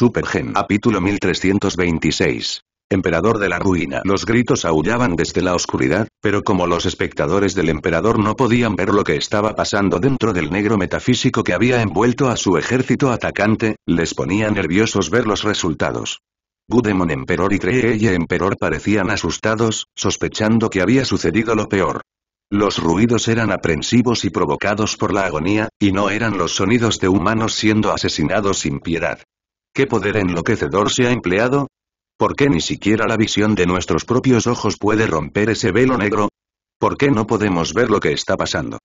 Supergen. Capítulo 1326. Emperador de la ruina. Los gritos aullaban desde la oscuridad, pero como los espectadores del emperador no podían ver lo que estaba pasando dentro del negro metafísico que había envuelto a su ejército atacante, les ponía nerviosos ver los resultados. Gudemon Emperor y Treye Emperor parecían asustados, sospechando que había sucedido lo peor. Los ruidos eran aprensivos y provocados por la agonía, y no eran los sonidos de humanos siendo asesinados sin piedad. ¿Qué poder enloquecedor se ha empleado? ¿Por qué ni siquiera la visión de nuestros propios ojos puede romper ese velo negro? ¿Por qué no podemos ver lo que está pasando?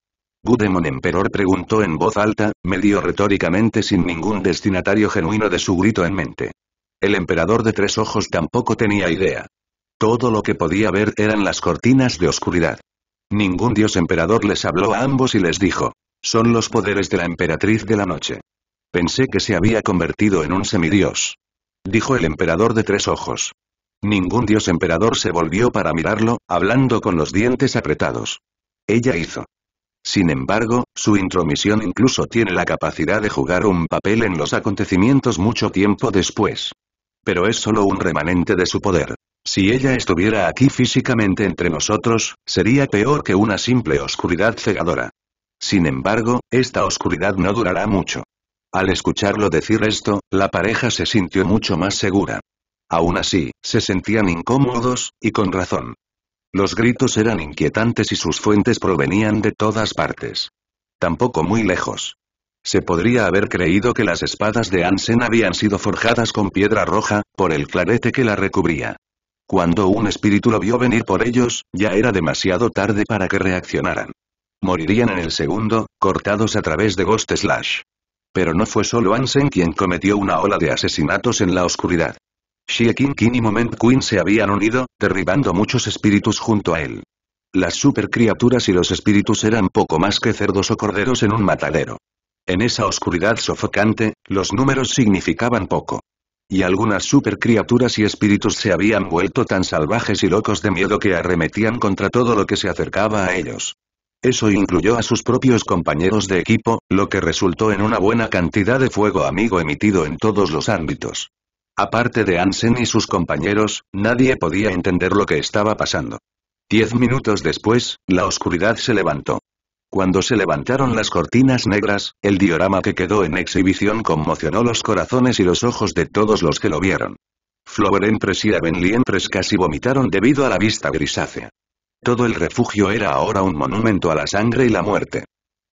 Gudemon Emperor preguntó en voz alta, medio retóricamente sin ningún destinatario genuino de su grito en mente. El emperador de tres ojos tampoco tenía idea. Todo lo que podía ver eran las cortinas de oscuridad. Ningún dios emperador les habló a ambos y les dijo. Son los poderes de la emperatriz de la noche. Pensé que se había convertido en un semidios. Dijo el emperador de tres ojos. Ningún dios emperador se volvió para mirarlo, hablando con los dientes apretados. Ella hizo. Sin embargo, su intromisión incluso tiene la capacidad de jugar un papel en los acontecimientos mucho tiempo después. Pero es solo un remanente de su poder. Si ella estuviera aquí físicamente entre nosotros, sería peor que una simple oscuridad cegadora. Sin embargo, esta oscuridad no durará mucho. Al escucharlo decir esto, la pareja se sintió mucho más segura. Aún así, se sentían incómodos, y con razón. Los gritos eran inquietantes y sus fuentes provenían de todas partes. Tampoco muy lejos. Se podría haber creído que las espadas de Ansen habían sido forjadas con piedra roja, por el clarete que la recubría. Cuando un espíritu lo vio venir por ellos, ya era demasiado tarde para que reaccionaran. Morirían en el segundo, cortados a través de Ghost Slash. Pero no fue solo Ansen quien cometió una ola de asesinatos en la oscuridad. Shiekin Kin y Moment Queen se habían unido, derribando muchos espíritus junto a él. Las supercriaturas y los espíritus eran poco más que cerdos o corderos en un matadero. En esa oscuridad sofocante, los números significaban poco. Y algunas supercriaturas y espíritus se habían vuelto tan salvajes y locos de miedo que arremetían contra todo lo que se acercaba a ellos. Eso incluyó a sus propios compañeros de equipo, lo que resultó en una buena cantidad de fuego amigo emitido en todos los ámbitos. Aparte de Ansen y sus compañeros, nadie podía entender lo que estaba pasando. Diez minutos después, la oscuridad se levantó. Cuando se levantaron las cortinas negras, el diorama que quedó en exhibición conmocionó los corazones y los ojos de todos los que lo vieron. Flower Empress y Avenly Empress casi vomitaron debido a la vista grisácea. Todo el refugio era ahora un monumento a la sangre y la muerte.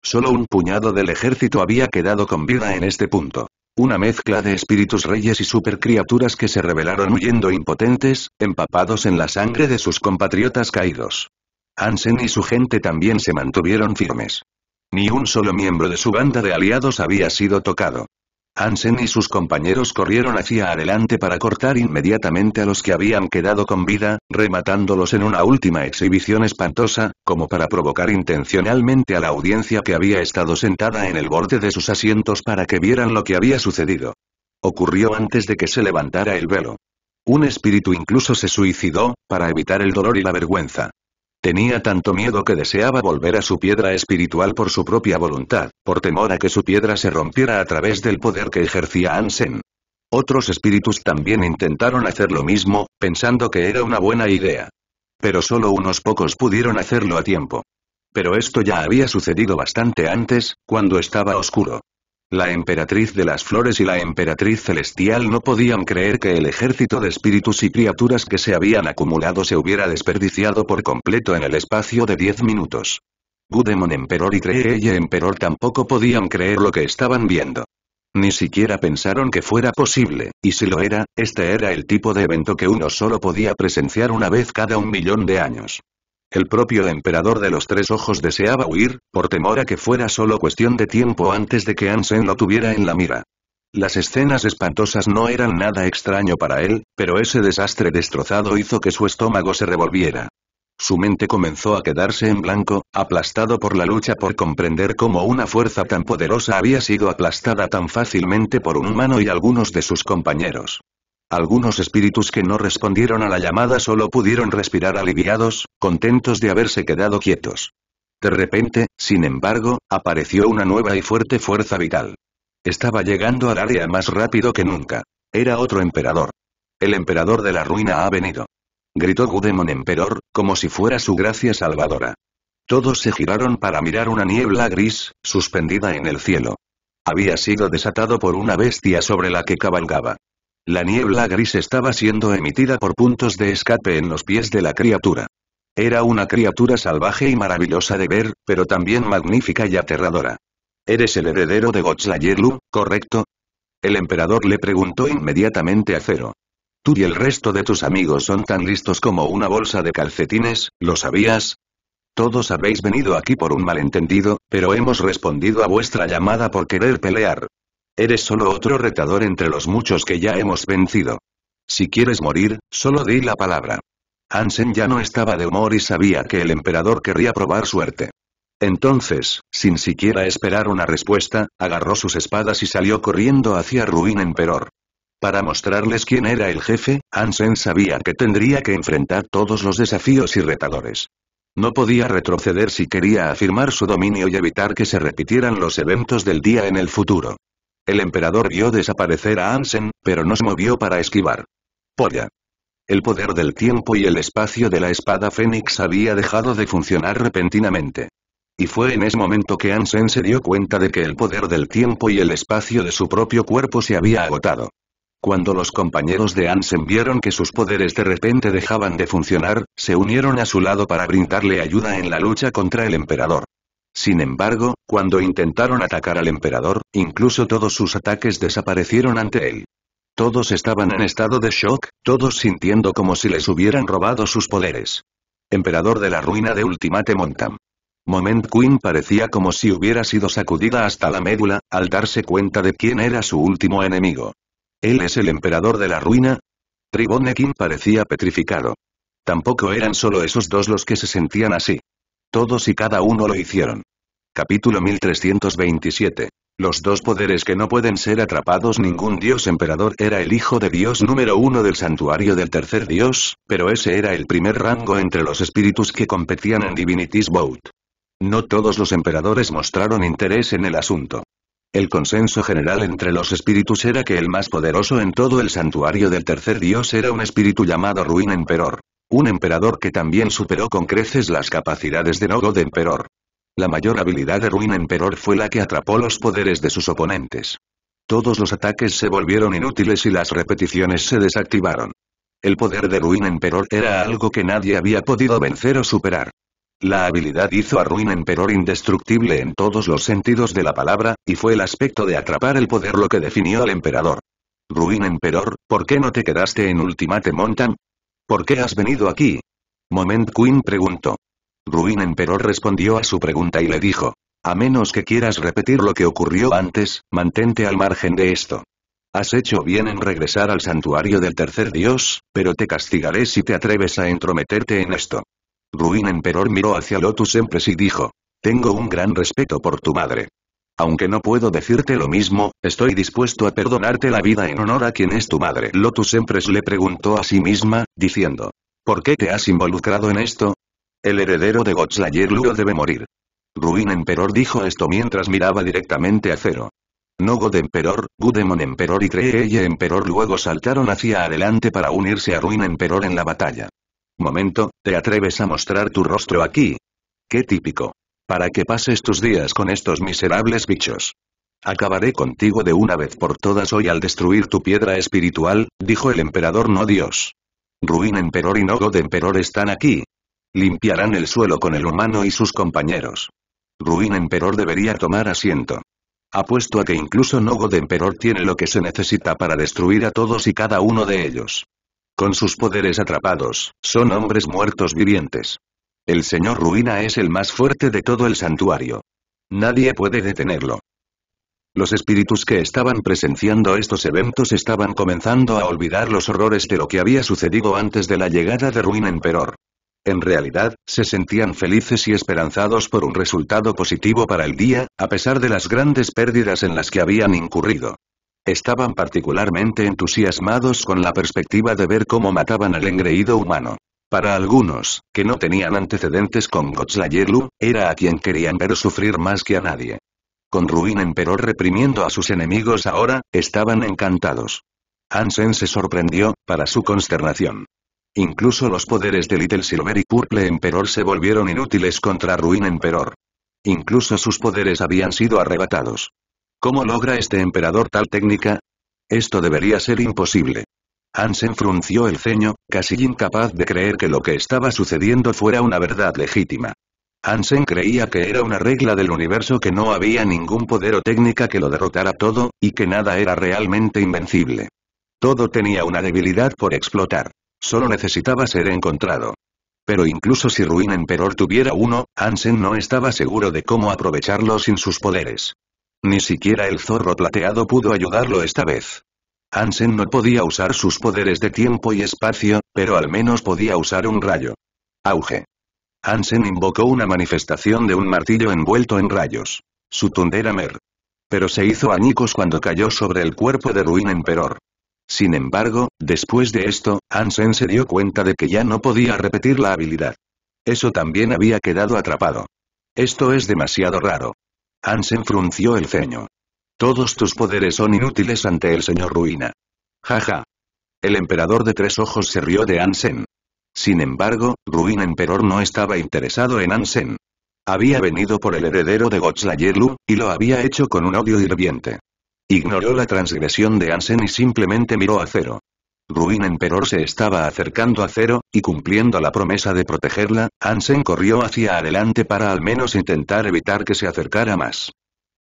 Solo un puñado del ejército había quedado con vida en este punto. Una mezcla de espíritus reyes y supercriaturas que se revelaron huyendo impotentes, empapados en la sangre de sus compatriotas caídos. Hansen y su gente también se mantuvieron firmes. Ni un solo miembro de su banda de aliados había sido tocado. Hansen y sus compañeros corrieron hacia adelante para cortar inmediatamente a los que habían quedado con vida, rematándolos en una última exhibición espantosa, como para provocar intencionalmente a la audiencia que había estado sentada en el borde de sus asientos para que vieran lo que había sucedido. Ocurrió antes de que se levantara el velo. Un espíritu incluso se suicidó, para evitar el dolor y la vergüenza. Tenía tanto miedo que deseaba volver a su piedra espiritual por su propia voluntad, por temor a que su piedra se rompiera a través del poder que ejercía Ansen. Otros espíritus también intentaron hacer lo mismo, pensando que era una buena idea. Pero solo unos pocos pudieron hacerlo a tiempo. Pero esto ya había sucedido bastante antes, cuando estaba oscuro. La emperatriz de las flores y la emperatriz celestial no podían creer que el ejército de espíritus y criaturas que se habían acumulado se hubiera desperdiciado por completo en el espacio de diez minutos. Gudemon Emperor y Treyeye Emperor tampoco podían creer lo que estaban viendo. Ni siquiera pensaron que fuera posible, y si lo era, este era el tipo de evento que uno solo podía presenciar una vez cada un millón de años. El propio emperador de los tres ojos deseaba huir, por temor a que fuera solo cuestión de tiempo antes de que Ansen lo tuviera en la mira. Las escenas espantosas no eran nada extraño para él, pero ese desastre destrozado hizo que su estómago se revolviera. Su mente comenzó a quedarse en blanco, aplastado por la lucha por comprender cómo una fuerza tan poderosa había sido aplastada tan fácilmente por un humano y algunos de sus compañeros. Algunos espíritus que no respondieron a la llamada solo pudieron respirar aliviados, contentos de haberse quedado quietos. De repente, sin embargo, apareció una nueva y fuerte fuerza vital. Estaba llegando al área más rápido que nunca. Era otro emperador. El emperador de la ruina ha venido. Gritó Gudemon Emperor, como si fuera su gracia salvadora. Todos se giraron para mirar una niebla gris, suspendida en el cielo. Había sido desatado por una bestia sobre la que cabalgaba. La niebla gris estaba siendo emitida por puntos de escape en los pies de la criatura. Era una criatura salvaje y maravillosa de ver, pero también magnífica y aterradora. ¿Eres el heredero de Gotzlayerlu, correcto? El emperador le preguntó inmediatamente a Cero. Tú y el resto de tus amigos son tan listos como una bolsa de calcetines, ¿lo sabías? Todos habéis venido aquí por un malentendido, pero hemos respondido a vuestra llamada por querer pelear. Eres solo otro retador entre los muchos que ya hemos vencido. Si quieres morir, solo di la palabra. Ansen ya no estaba de humor y sabía que el emperador querría probar suerte. Entonces, sin siquiera esperar una respuesta, agarró sus espadas y salió corriendo hacia Ruin Emperor. Para mostrarles quién era el jefe, Ansen sabía que tendría que enfrentar todos los desafíos y retadores. No podía retroceder si quería afirmar su dominio y evitar que se repitieran los eventos del día en el futuro. El emperador vio desaparecer a Ansen, pero no se movió para esquivar. Polla. El poder del tiempo y el espacio de la espada fénix había dejado de funcionar repentinamente. Y fue en ese momento que Ansen se dio cuenta de que el poder del tiempo y el espacio de su propio cuerpo se había agotado. Cuando los compañeros de Ansen vieron que sus poderes de repente dejaban de funcionar, se unieron a su lado para brindarle ayuda en la lucha contra el emperador. Sin embargo, cuando intentaron atacar al emperador, incluso todos sus ataques desaparecieron ante él. Todos estaban en estado de shock, todos sintiendo como si les hubieran robado sus poderes. Emperador de la ruina de Ultimate Montam. Moment Queen parecía como si hubiera sido sacudida hasta la médula, al darse cuenta de quién era su último enemigo. ¿Él es el emperador de la ruina? Tribonekin parecía petrificado. Tampoco eran solo esos dos los que se sentían así. Todos y cada uno lo hicieron. Capítulo 1327. Los dos poderes que no pueden ser atrapados Ningún dios emperador era el hijo de dios número uno del santuario del tercer dios, pero ese era el primer rango entre los espíritus que competían en Divinity's Boat. No todos los emperadores mostraron interés en el asunto. El consenso general entre los espíritus era que el más poderoso en todo el santuario del tercer dios era un espíritu llamado Ruin Emperor. Un emperador que también superó con creces las capacidades de Nogo de Emperor. La mayor habilidad de Ruin Emperor fue la que atrapó los poderes de sus oponentes. Todos los ataques se volvieron inútiles y las repeticiones se desactivaron. El poder de Ruin Emperor era algo que nadie había podido vencer o superar. La habilidad hizo a Ruin Emperor indestructible en todos los sentidos de la palabra, y fue el aspecto de atrapar el poder lo que definió al emperador. Ruin Emperor, ¿por qué no te quedaste en Ultimate Mountain? ¿Por qué has venido aquí? Moment Queen preguntó. Ruin Emperor respondió a su pregunta y le dijo. A menos que quieras repetir lo que ocurrió antes, mantente al margen de esto. Has hecho bien en regresar al santuario del tercer dios, pero te castigaré si te atreves a entrometerte en esto. Ruin Emperor miró hacia Lotus Empress y dijo. Tengo un gran respeto por tu madre. Aunque no puedo decirte lo mismo, estoy dispuesto a perdonarte la vida en honor a quien es tu madre. Lotus Empress le preguntó a sí misma, diciendo. ¿Por qué te has involucrado en esto? El heredero de Gotslayer Luo debe morir. Ruin Emperor dijo esto mientras miraba directamente a Cero. No God Emperor, Gudemon Emperor y Creeye Emperor luego saltaron hacia adelante para unirse a Ruin Emperor en la batalla. Momento, ¿te atreves a mostrar tu rostro aquí? ¡Qué típico! para que pases tus días con estos miserables bichos. Acabaré contigo de una vez por todas hoy al destruir tu piedra espiritual, dijo el emperador no Dios. Ruin emperor y Nogo de emperor están aquí. Limpiarán el suelo con el humano y sus compañeros. Ruin emperor debería tomar asiento. Apuesto a que incluso Nogo de emperor tiene lo que se necesita para destruir a todos y cada uno de ellos. Con sus poderes atrapados, son hombres muertos vivientes. El señor Ruina es el más fuerte de todo el santuario. Nadie puede detenerlo. Los espíritus que estaban presenciando estos eventos estaban comenzando a olvidar los horrores de lo que había sucedido antes de la llegada de Ruin Emperor. En realidad, se sentían felices y esperanzados por un resultado positivo para el día, a pesar de las grandes pérdidas en las que habían incurrido. Estaban particularmente entusiasmados con la perspectiva de ver cómo mataban al engreído humano. Para algunos, que no tenían antecedentes con Gotslayer era a quien querían ver sufrir más que a nadie. Con Ruin emperor reprimiendo a sus enemigos ahora, estaban encantados. Hansen se sorprendió, para su consternación. Incluso los poderes de Little Silver y Purple Emperor se volvieron inútiles contra Ruin Emperor. Incluso sus poderes habían sido arrebatados. ¿Cómo logra este emperador tal técnica? Esto debería ser imposible. Ansen frunció el ceño, casi incapaz de creer que lo que estaba sucediendo fuera una verdad legítima. Ansen creía que era una regla del universo que no había ningún poder o técnica que lo derrotara todo, y que nada era realmente invencible. Todo tenía una debilidad por explotar. Solo necesitaba ser encontrado. Pero incluso si Ruin Emperor tuviera uno, Ansen no estaba seguro de cómo aprovecharlo sin sus poderes. Ni siquiera el zorro plateado pudo ayudarlo esta vez. Ansen no podía usar sus poderes de tiempo y espacio, pero al menos podía usar un rayo. Auge. Hansen invocó una manifestación de un martillo envuelto en rayos. Su tundera mer. Pero se hizo añicos cuando cayó sobre el cuerpo de Ruin Emperor. Sin embargo, después de esto, Hansen se dio cuenta de que ya no podía repetir la habilidad. Eso también había quedado atrapado. Esto es demasiado raro. Hansen frunció el ceño. Todos tus poderes son inútiles ante el señor Ruina. Jaja. El emperador de tres ojos se rió de Ansen. Sin embargo, Ruin Emperor no estaba interesado en Ansen. Había venido por el heredero de Gotzlayerlu y lo había hecho con un odio hirviente. Ignoró la transgresión de Ansen y simplemente miró a Cero. Ruin Emperor se estaba acercando a Cero, y cumpliendo la promesa de protegerla, Ansen corrió hacia adelante para al menos intentar evitar que se acercara más.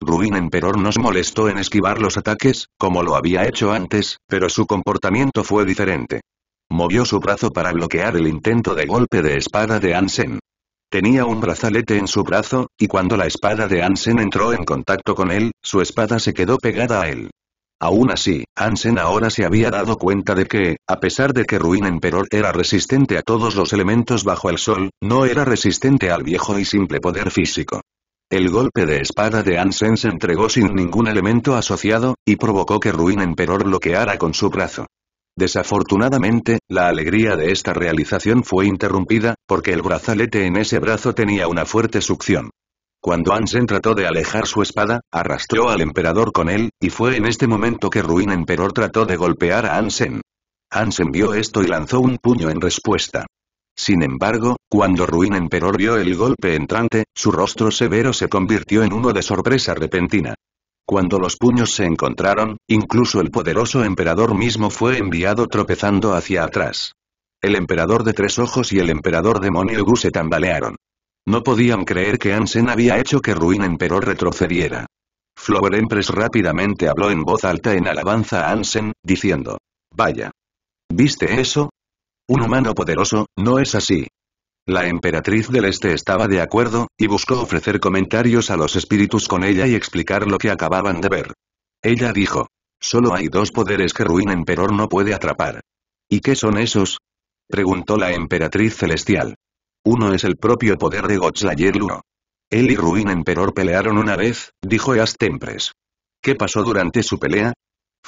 Ruin Emperor nos molestó en esquivar los ataques, como lo había hecho antes, pero su comportamiento fue diferente. Movió su brazo para bloquear el intento de golpe de espada de Ansen. Tenía un brazalete en su brazo, y cuando la espada de Ansen entró en contacto con él, su espada se quedó pegada a él. Aún así, Ansen ahora se había dado cuenta de que, a pesar de que Ruin Emperor era resistente a todos los elementos bajo el sol, no era resistente al viejo y simple poder físico. El golpe de espada de Ansen se entregó sin ningún elemento asociado, y provocó que Ruin Emperor bloqueara con su brazo. Desafortunadamente, la alegría de esta realización fue interrumpida, porque el brazalete en ese brazo tenía una fuerte succión. Cuando Ansen trató de alejar su espada, arrastró al emperador con él, y fue en este momento que Ruin Emperor trató de golpear a Ansen. Ansen vio esto y lanzó un puño en respuesta. Sin embargo, cuando Ruin Emperor vio el golpe entrante, su rostro severo se convirtió en uno de sorpresa repentina. Cuando los puños se encontraron, incluso el poderoso emperador mismo fue enviado tropezando hacia atrás. El emperador de tres ojos y el emperador demonio Gu se tambalearon. No podían creer que Ansen había hecho que Ruin Emperor retrocediera. Flower Empress rápidamente habló en voz alta en alabanza a Ansen, diciendo. Vaya. ¿Viste eso? Un humano poderoso, no es así. La emperatriz del Este estaba de acuerdo, y buscó ofrecer comentarios a los espíritus con ella y explicar lo que acababan de ver. Ella dijo. Solo hay dos poderes que Ruin Emperor no puede atrapar. ¿Y qué son esos? Preguntó la emperatriz celestial. Uno es el propio poder de Gotslayer Luno. Él y Ruin Emperor pelearon una vez, dijo Eas ¿Qué pasó durante su pelea?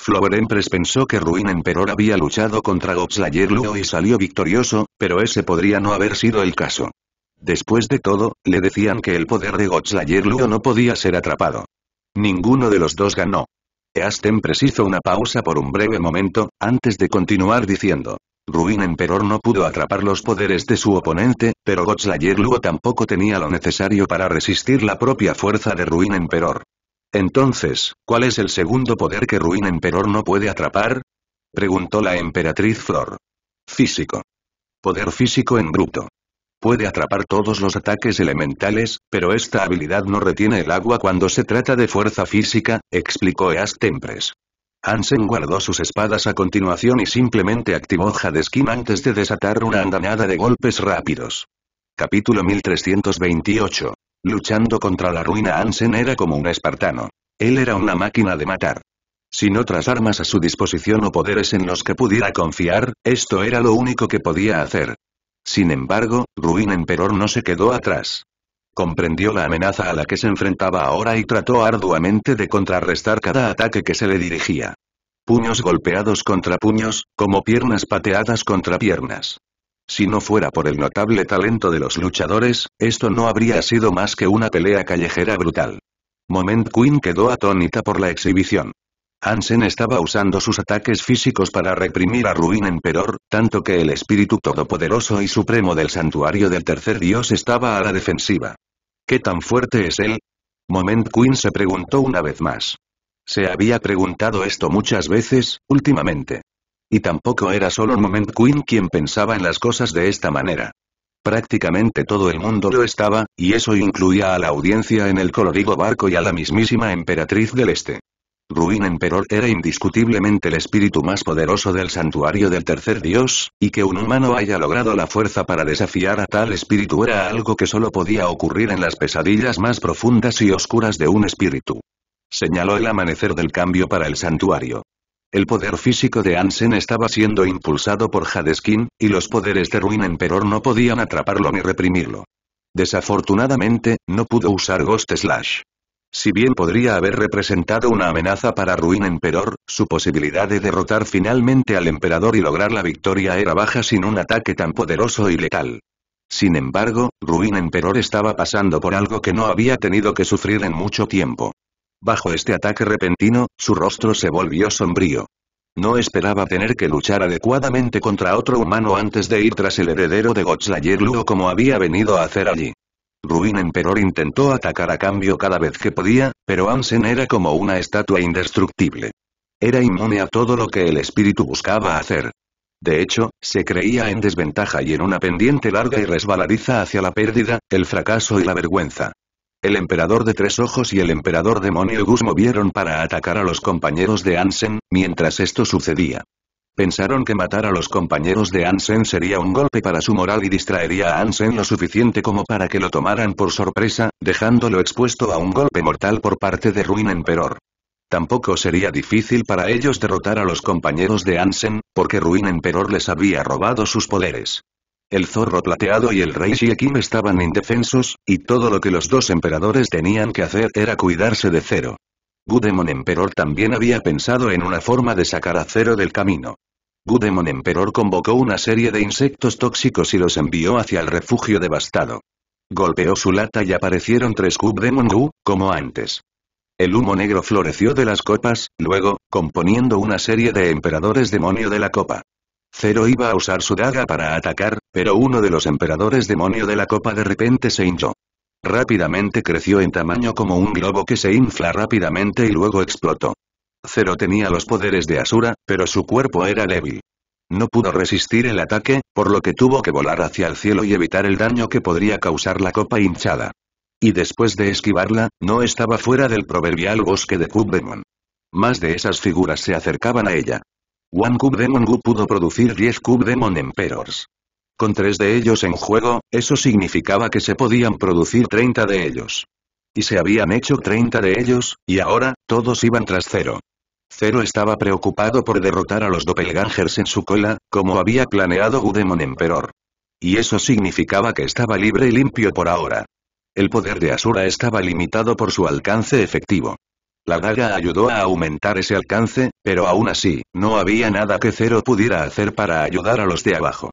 Flower Empress pensó que Ruin Emperor había luchado contra Godslayer Luo y salió victorioso, pero ese podría no haber sido el caso. Después de todo, le decían que el poder de Godslayer Luo no podía ser atrapado. Ninguno de los dos ganó. East Empress hizo una pausa por un breve momento, antes de continuar diciendo. Ruin Emperor no pudo atrapar los poderes de su oponente, pero Godslayer Luo tampoco tenía lo necesario para resistir la propia fuerza de Ruin Emperor. Entonces, ¿cuál es el segundo poder que Ruin Emperor no puede atrapar? Preguntó la emperatriz Flor. Físico. Poder físico en bruto. Puede atrapar todos los ataques elementales, pero esta habilidad no retiene el agua cuando se trata de fuerza física, explicó Eas Tempres. Hansen guardó sus espadas a continuación y simplemente activó Hadeskin antes de desatar una andanada de golpes rápidos. Capítulo 1328. Luchando contra la ruina Ansen era como un espartano. Él era una máquina de matar. Sin otras armas a su disposición o poderes en los que pudiera confiar, esto era lo único que podía hacer. Sin embargo, Ruin Emperor no se quedó atrás. Comprendió la amenaza a la que se enfrentaba ahora y trató arduamente de contrarrestar cada ataque que se le dirigía. Puños golpeados contra puños, como piernas pateadas contra piernas. Si no fuera por el notable talento de los luchadores, esto no habría sido más que una pelea callejera brutal. Moment Queen quedó atónita por la exhibición. Hansen estaba usando sus ataques físicos para reprimir a Ruin Emperor, tanto que el espíritu todopoderoso y supremo del santuario del tercer dios estaba a la defensiva. ¿Qué tan fuerte es él? Moment Queen se preguntó una vez más. Se había preguntado esto muchas veces, últimamente. Y tampoco era solo Moment Queen quien pensaba en las cosas de esta manera. Prácticamente todo el mundo lo estaba, y eso incluía a la audiencia en el colorido barco y a la mismísima emperatriz del Este. Ruin Emperor era indiscutiblemente el espíritu más poderoso del santuario del tercer dios, y que un humano haya logrado la fuerza para desafiar a tal espíritu era algo que solo podía ocurrir en las pesadillas más profundas y oscuras de un espíritu. Señaló el amanecer del cambio para el santuario. El poder físico de Ansen estaba siendo impulsado por Hadeskin, y los poderes de Ruin Emperor no podían atraparlo ni reprimirlo. Desafortunadamente, no pudo usar Ghost Slash. Si bien podría haber representado una amenaza para Ruin Emperor, su posibilidad de derrotar finalmente al emperador y lograr la victoria era baja sin un ataque tan poderoso y letal. Sin embargo, Ruin Emperor estaba pasando por algo que no había tenido que sufrir en mucho tiempo. Bajo este ataque repentino, su rostro se volvió sombrío. No esperaba tener que luchar adecuadamente contra otro humano antes de ir tras el heredero de Gotslayer como había venido a hacer allí. Ruin Emperor intentó atacar a cambio cada vez que podía, pero Ansen era como una estatua indestructible. Era inmune a todo lo que el espíritu buscaba hacer. De hecho, se creía en desventaja y en una pendiente larga y resbaladiza hacia la pérdida, el fracaso y la vergüenza. El emperador de Tres Ojos y el emperador demonio Gus movieron para atacar a los compañeros de Ansen, mientras esto sucedía. Pensaron que matar a los compañeros de Ansen sería un golpe para su moral y distraería a Ansen lo suficiente como para que lo tomaran por sorpresa, dejándolo expuesto a un golpe mortal por parte de Ruin Emperor. Tampoco sería difícil para ellos derrotar a los compañeros de Ansen, porque Ruin Emperor les había robado sus poderes el zorro plateado y el rey Shiekim estaban indefensos, y todo lo que los dos emperadores tenían que hacer era cuidarse de Cero. Gudemon Emperor también había pensado en una forma de sacar a Cero del camino. Gudemon Emperor convocó una serie de insectos tóxicos y los envió hacia el refugio devastado. Golpeó su lata y aparecieron tres Gudemon como antes. El humo negro floreció de las copas, luego, componiendo una serie de emperadores demonio de la copa. Zero iba a usar su daga para atacar, pero uno de los emperadores demonio de la copa de repente se hinchó. Rápidamente creció en tamaño como un globo que se infla rápidamente y luego explotó. Zero tenía los poderes de Asura, pero su cuerpo era débil. No pudo resistir el ataque, por lo que tuvo que volar hacia el cielo y evitar el daño que podría causar la copa hinchada. Y después de esquivarla, no estaba fuera del proverbial bosque de Kubemon. Más de esas figuras se acercaban a ella. One Cube Demon Gu pudo producir 10 Cube Demon Emperors. Con 3 de ellos en juego, eso significaba que se podían producir 30 de ellos. Y se habían hecho 30 de ellos, y ahora, todos iban tras cero. Zero estaba preocupado por derrotar a los doppelgangers en su cola, como había planeado Demon Emperor. Y eso significaba que estaba libre y limpio por ahora. El poder de Asura estaba limitado por su alcance efectivo. La daga ayudó a aumentar ese alcance, pero aún así, no había nada que Cero pudiera hacer para ayudar a los de abajo.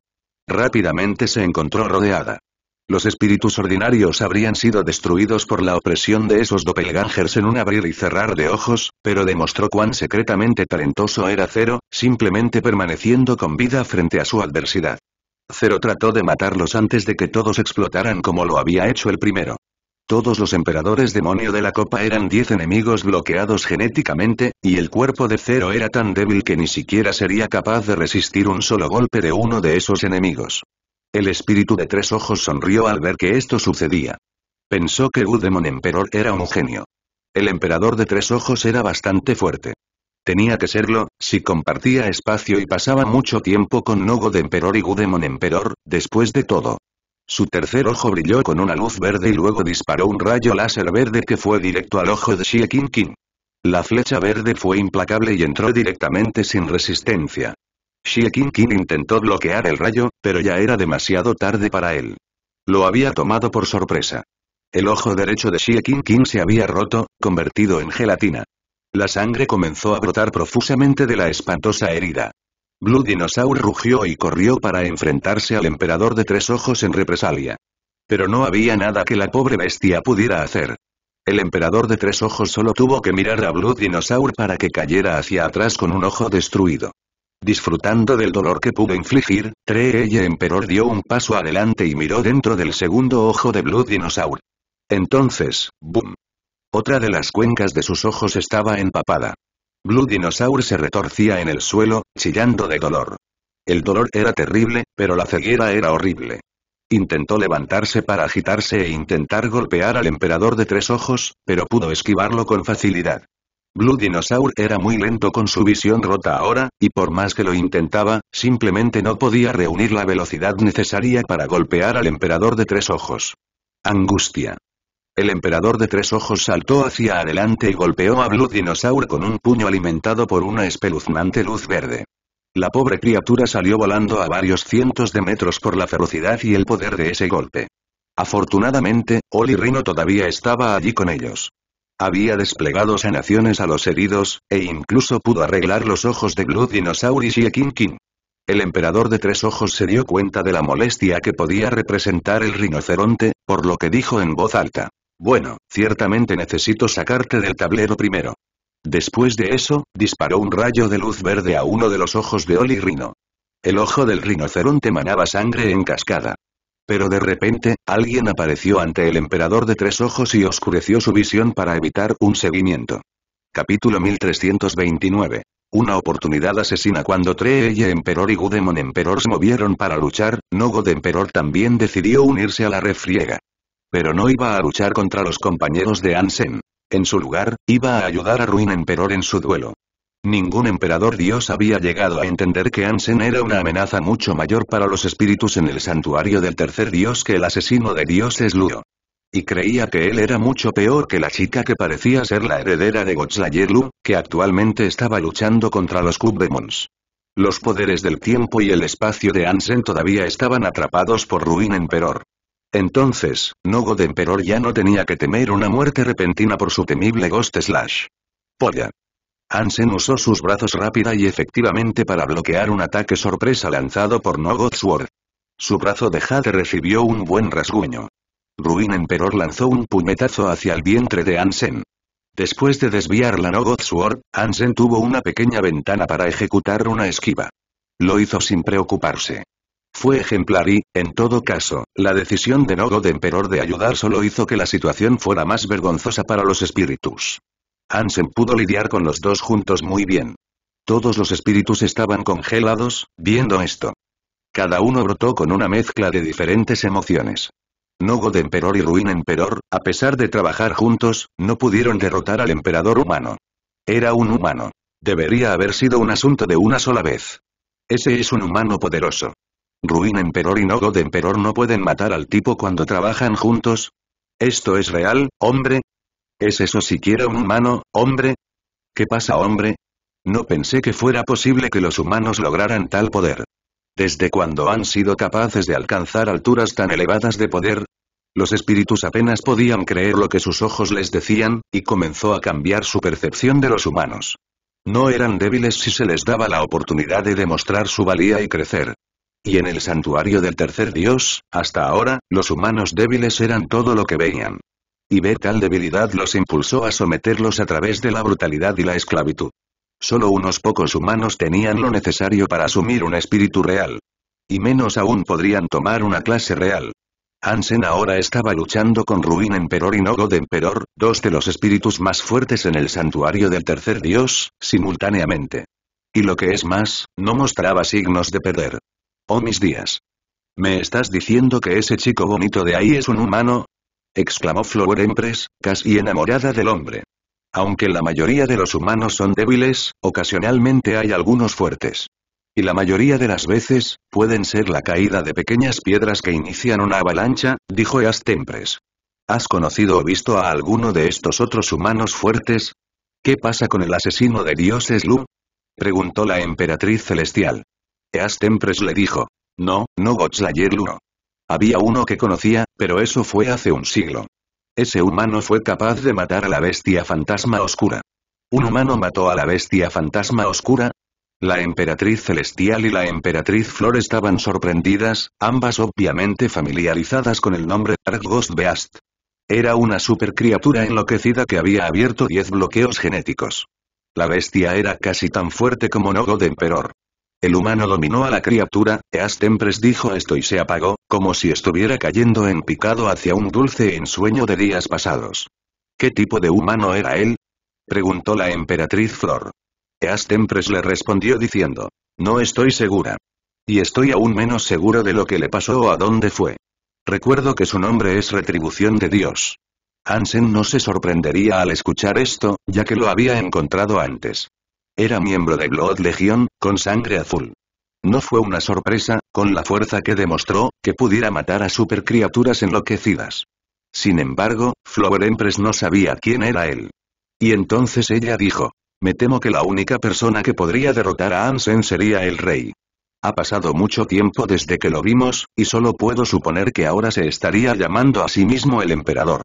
Rápidamente se encontró rodeada. Los espíritus ordinarios habrían sido destruidos por la opresión de esos doppelgangers en un abrir y cerrar de ojos, pero demostró cuán secretamente talentoso era Cero, simplemente permaneciendo con vida frente a su adversidad. Cero trató de matarlos antes de que todos explotaran como lo había hecho el primero. Todos los emperadores demonio de la copa eran 10 enemigos bloqueados genéticamente, y el cuerpo de cero era tan débil que ni siquiera sería capaz de resistir un solo golpe de uno de esos enemigos. El espíritu de tres ojos sonrió al ver que esto sucedía. Pensó que Udemon Emperor era un genio. El emperador de tres ojos era bastante fuerte. Tenía que serlo, si compartía espacio y pasaba mucho tiempo con Nogo de Emperor y Gudemon Emperor, después de todo. Su tercer ojo brilló con una luz verde y luego disparó un rayo láser verde que fue directo al ojo de Xie Qingqing. La flecha verde fue implacable y entró directamente sin resistencia. Xie Qingqing intentó bloquear el rayo, pero ya era demasiado tarde para él. Lo había tomado por sorpresa. El ojo derecho de Xie Qingqing se había roto, convertido en gelatina. La sangre comenzó a brotar profusamente de la espantosa herida. Blue Dinosaur rugió y corrió para enfrentarse al emperador de tres ojos en represalia. Pero no había nada que la pobre bestia pudiera hacer. El emperador de tres ojos solo tuvo que mirar a Blue Dinosaur para que cayera hacia atrás con un ojo destruido. Disfrutando del dolor que pudo infligir, Treye Emperor dio un paso adelante y miró dentro del segundo ojo de Blue Dinosaur. Entonces, ¡boom! Otra de las cuencas de sus ojos estaba empapada. Blue Dinosaur se retorcía en el suelo, chillando de dolor. El dolor era terrible, pero la ceguera era horrible. Intentó levantarse para agitarse e intentar golpear al emperador de tres ojos, pero pudo esquivarlo con facilidad. Blue Dinosaur era muy lento con su visión rota ahora, y por más que lo intentaba, simplemente no podía reunir la velocidad necesaria para golpear al emperador de tres ojos. Angustia. El emperador de tres ojos saltó hacia adelante y golpeó a Blue Dinosaur con un puño alimentado por una espeluznante luz verde. La pobre criatura salió volando a varios cientos de metros por la ferocidad y el poder de ese golpe. Afortunadamente, Oli Rino todavía estaba allí con ellos. Había desplegado sanaciones a los heridos, e incluso pudo arreglar los ojos de Blue Dinosaur y King King. El emperador de tres ojos se dio cuenta de la molestia que podía representar el rinoceronte, por lo que dijo en voz alta. Bueno, ciertamente necesito sacarte del tablero primero. Después de eso, disparó un rayo de luz verde a uno de los ojos de Oli Rino. El ojo del rinoceronte manaba sangre en cascada. Pero de repente, alguien apareció ante el emperador de tres ojos y oscureció su visión para evitar un seguimiento. Capítulo 1329. Una oportunidad asesina cuando Treye Emperor y Gudemon Emperor se movieron para luchar, Nogo de Emperor también decidió unirse a la refriega. Pero no iba a luchar contra los compañeros de Ansen. En su lugar, iba a ayudar a Ruin Emperor en su duelo. Ningún emperador dios había llegado a entender que Ansen era una amenaza mucho mayor para los espíritus en el santuario del tercer dios que el asesino de dioses Luro. Y creía que él era mucho peor que la chica que parecía ser la heredera de Gotslayer Lu, que actualmente estaba luchando contra los Cubdemons. Los poderes del tiempo y el espacio de Ansen todavía estaban atrapados por Ruin Emperor. Entonces, Nogod Emperor ya no tenía que temer una muerte repentina por su temible Ghost Slash. Polla. Ansen usó sus brazos rápida y efectivamente para bloquear un ataque sorpresa lanzado por Nogod Sword. Su brazo de Jade recibió un buen rasguño. Ruin Emperor lanzó un puñetazo hacia el vientre de Ansen. Después de desviar la Nogod Sword, Ansen tuvo una pequeña ventana para ejecutar una esquiva. Lo hizo sin preocuparse fue ejemplar y, en todo caso, la decisión de Nogo de Emperor de ayudar solo hizo que la situación fuera más vergonzosa para los espíritus. hansen pudo lidiar con los dos juntos muy bien. Todos los espíritus estaban congelados, viendo esto. Cada uno brotó con una mezcla de diferentes emociones. Nogo de Emperor y Ruin Emperor, a pesar de trabajar juntos, no pudieron derrotar al emperador humano. Era un humano. Debería haber sido un asunto de una sola vez. Ese es un humano poderoso. Ruin Emperor y No de Emperor no pueden matar al tipo cuando trabajan juntos. ¿Esto es real, hombre? ¿Es eso siquiera un humano, hombre? ¿Qué pasa, hombre? No pensé que fuera posible que los humanos lograran tal poder. ¿Desde cuando han sido capaces de alcanzar alturas tan elevadas de poder? Los espíritus apenas podían creer lo que sus ojos les decían, y comenzó a cambiar su percepción de los humanos. No eran débiles si se les daba la oportunidad de demostrar su valía y crecer y en el santuario del tercer dios, hasta ahora, los humanos débiles eran todo lo que veían. Y ver tal debilidad los impulsó a someterlos a través de la brutalidad y la esclavitud. Solo unos pocos humanos tenían lo necesario para asumir un espíritu real. Y menos aún podrían tomar una clase real. Ansen ahora estaba luchando con Ruin Emperor y Nogod Emperor, dos de los espíritus más fuertes en el santuario del tercer dios, simultáneamente. Y lo que es más, no mostraba signos de perder. Oh mis días. ¿Me estás diciendo que ese chico bonito de ahí es un humano? exclamó Flower Empress, casi enamorada del hombre. Aunque la mayoría de los humanos son débiles, ocasionalmente hay algunos fuertes. Y la mayoría de las veces, pueden ser la caída de pequeñas piedras que inician una avalancha, dijo East Empress. ¿Has conocido o visto a alguno de estos otros humanos fuertes? ¿Qué pasa con el asesino de dioses Lu? Preguntó la emperatriz celestial. East Tempres le dijo. No, no Godslayer 1. Había uno que conocía, pero eso fue hace un siglo. Ese humano fue capaz de matar a la bestia fantasma oscura. ¿Un humano mató a la bestia fantasma oscura? La emperatriz celestial y la emperatriz flor estaban sorprendidas, ambas obviamente familiarizadas con el nombre Dark Ghost Beast. Era una supercriatura enloquecida que había abierto 10 bloqueos genéticos. La bestia era casi tan fuerte como Nogo de Emperor. El humano dominó a la criatura, Eas Tempres dijo esto y se apagó, como si estuviera cayendo en picado hacia un dulce ensueño de días pasados. ¿Qué tipo de humano era él? preguntó la emperatriz Flor. Eas le respondió diciendo, no estoy segura. Y estoy aún menos seguro de lo que le pasó o a dónde fue. Recuerdo que su nombre es Retribución de Dios. Hansen no se sorprendería al escuchar esto, ya que lo había encontrado antes. Era miembro de Blood Legion, con sangre azul. No fue una sorpresa, con la fuerza que demostró, que pudiera matar a supercriaturas enloquecidas. Sin embargo, Flower Empress no sabía quién era él. Y entonces ella dijo, me temo que la única persona que podría derrotar a Ansen sería el rey. Ha pasado mucho tiempo desde que lo vimos, y solo puedo suponer que ahora se estaría llamando a sí mismo el emperador.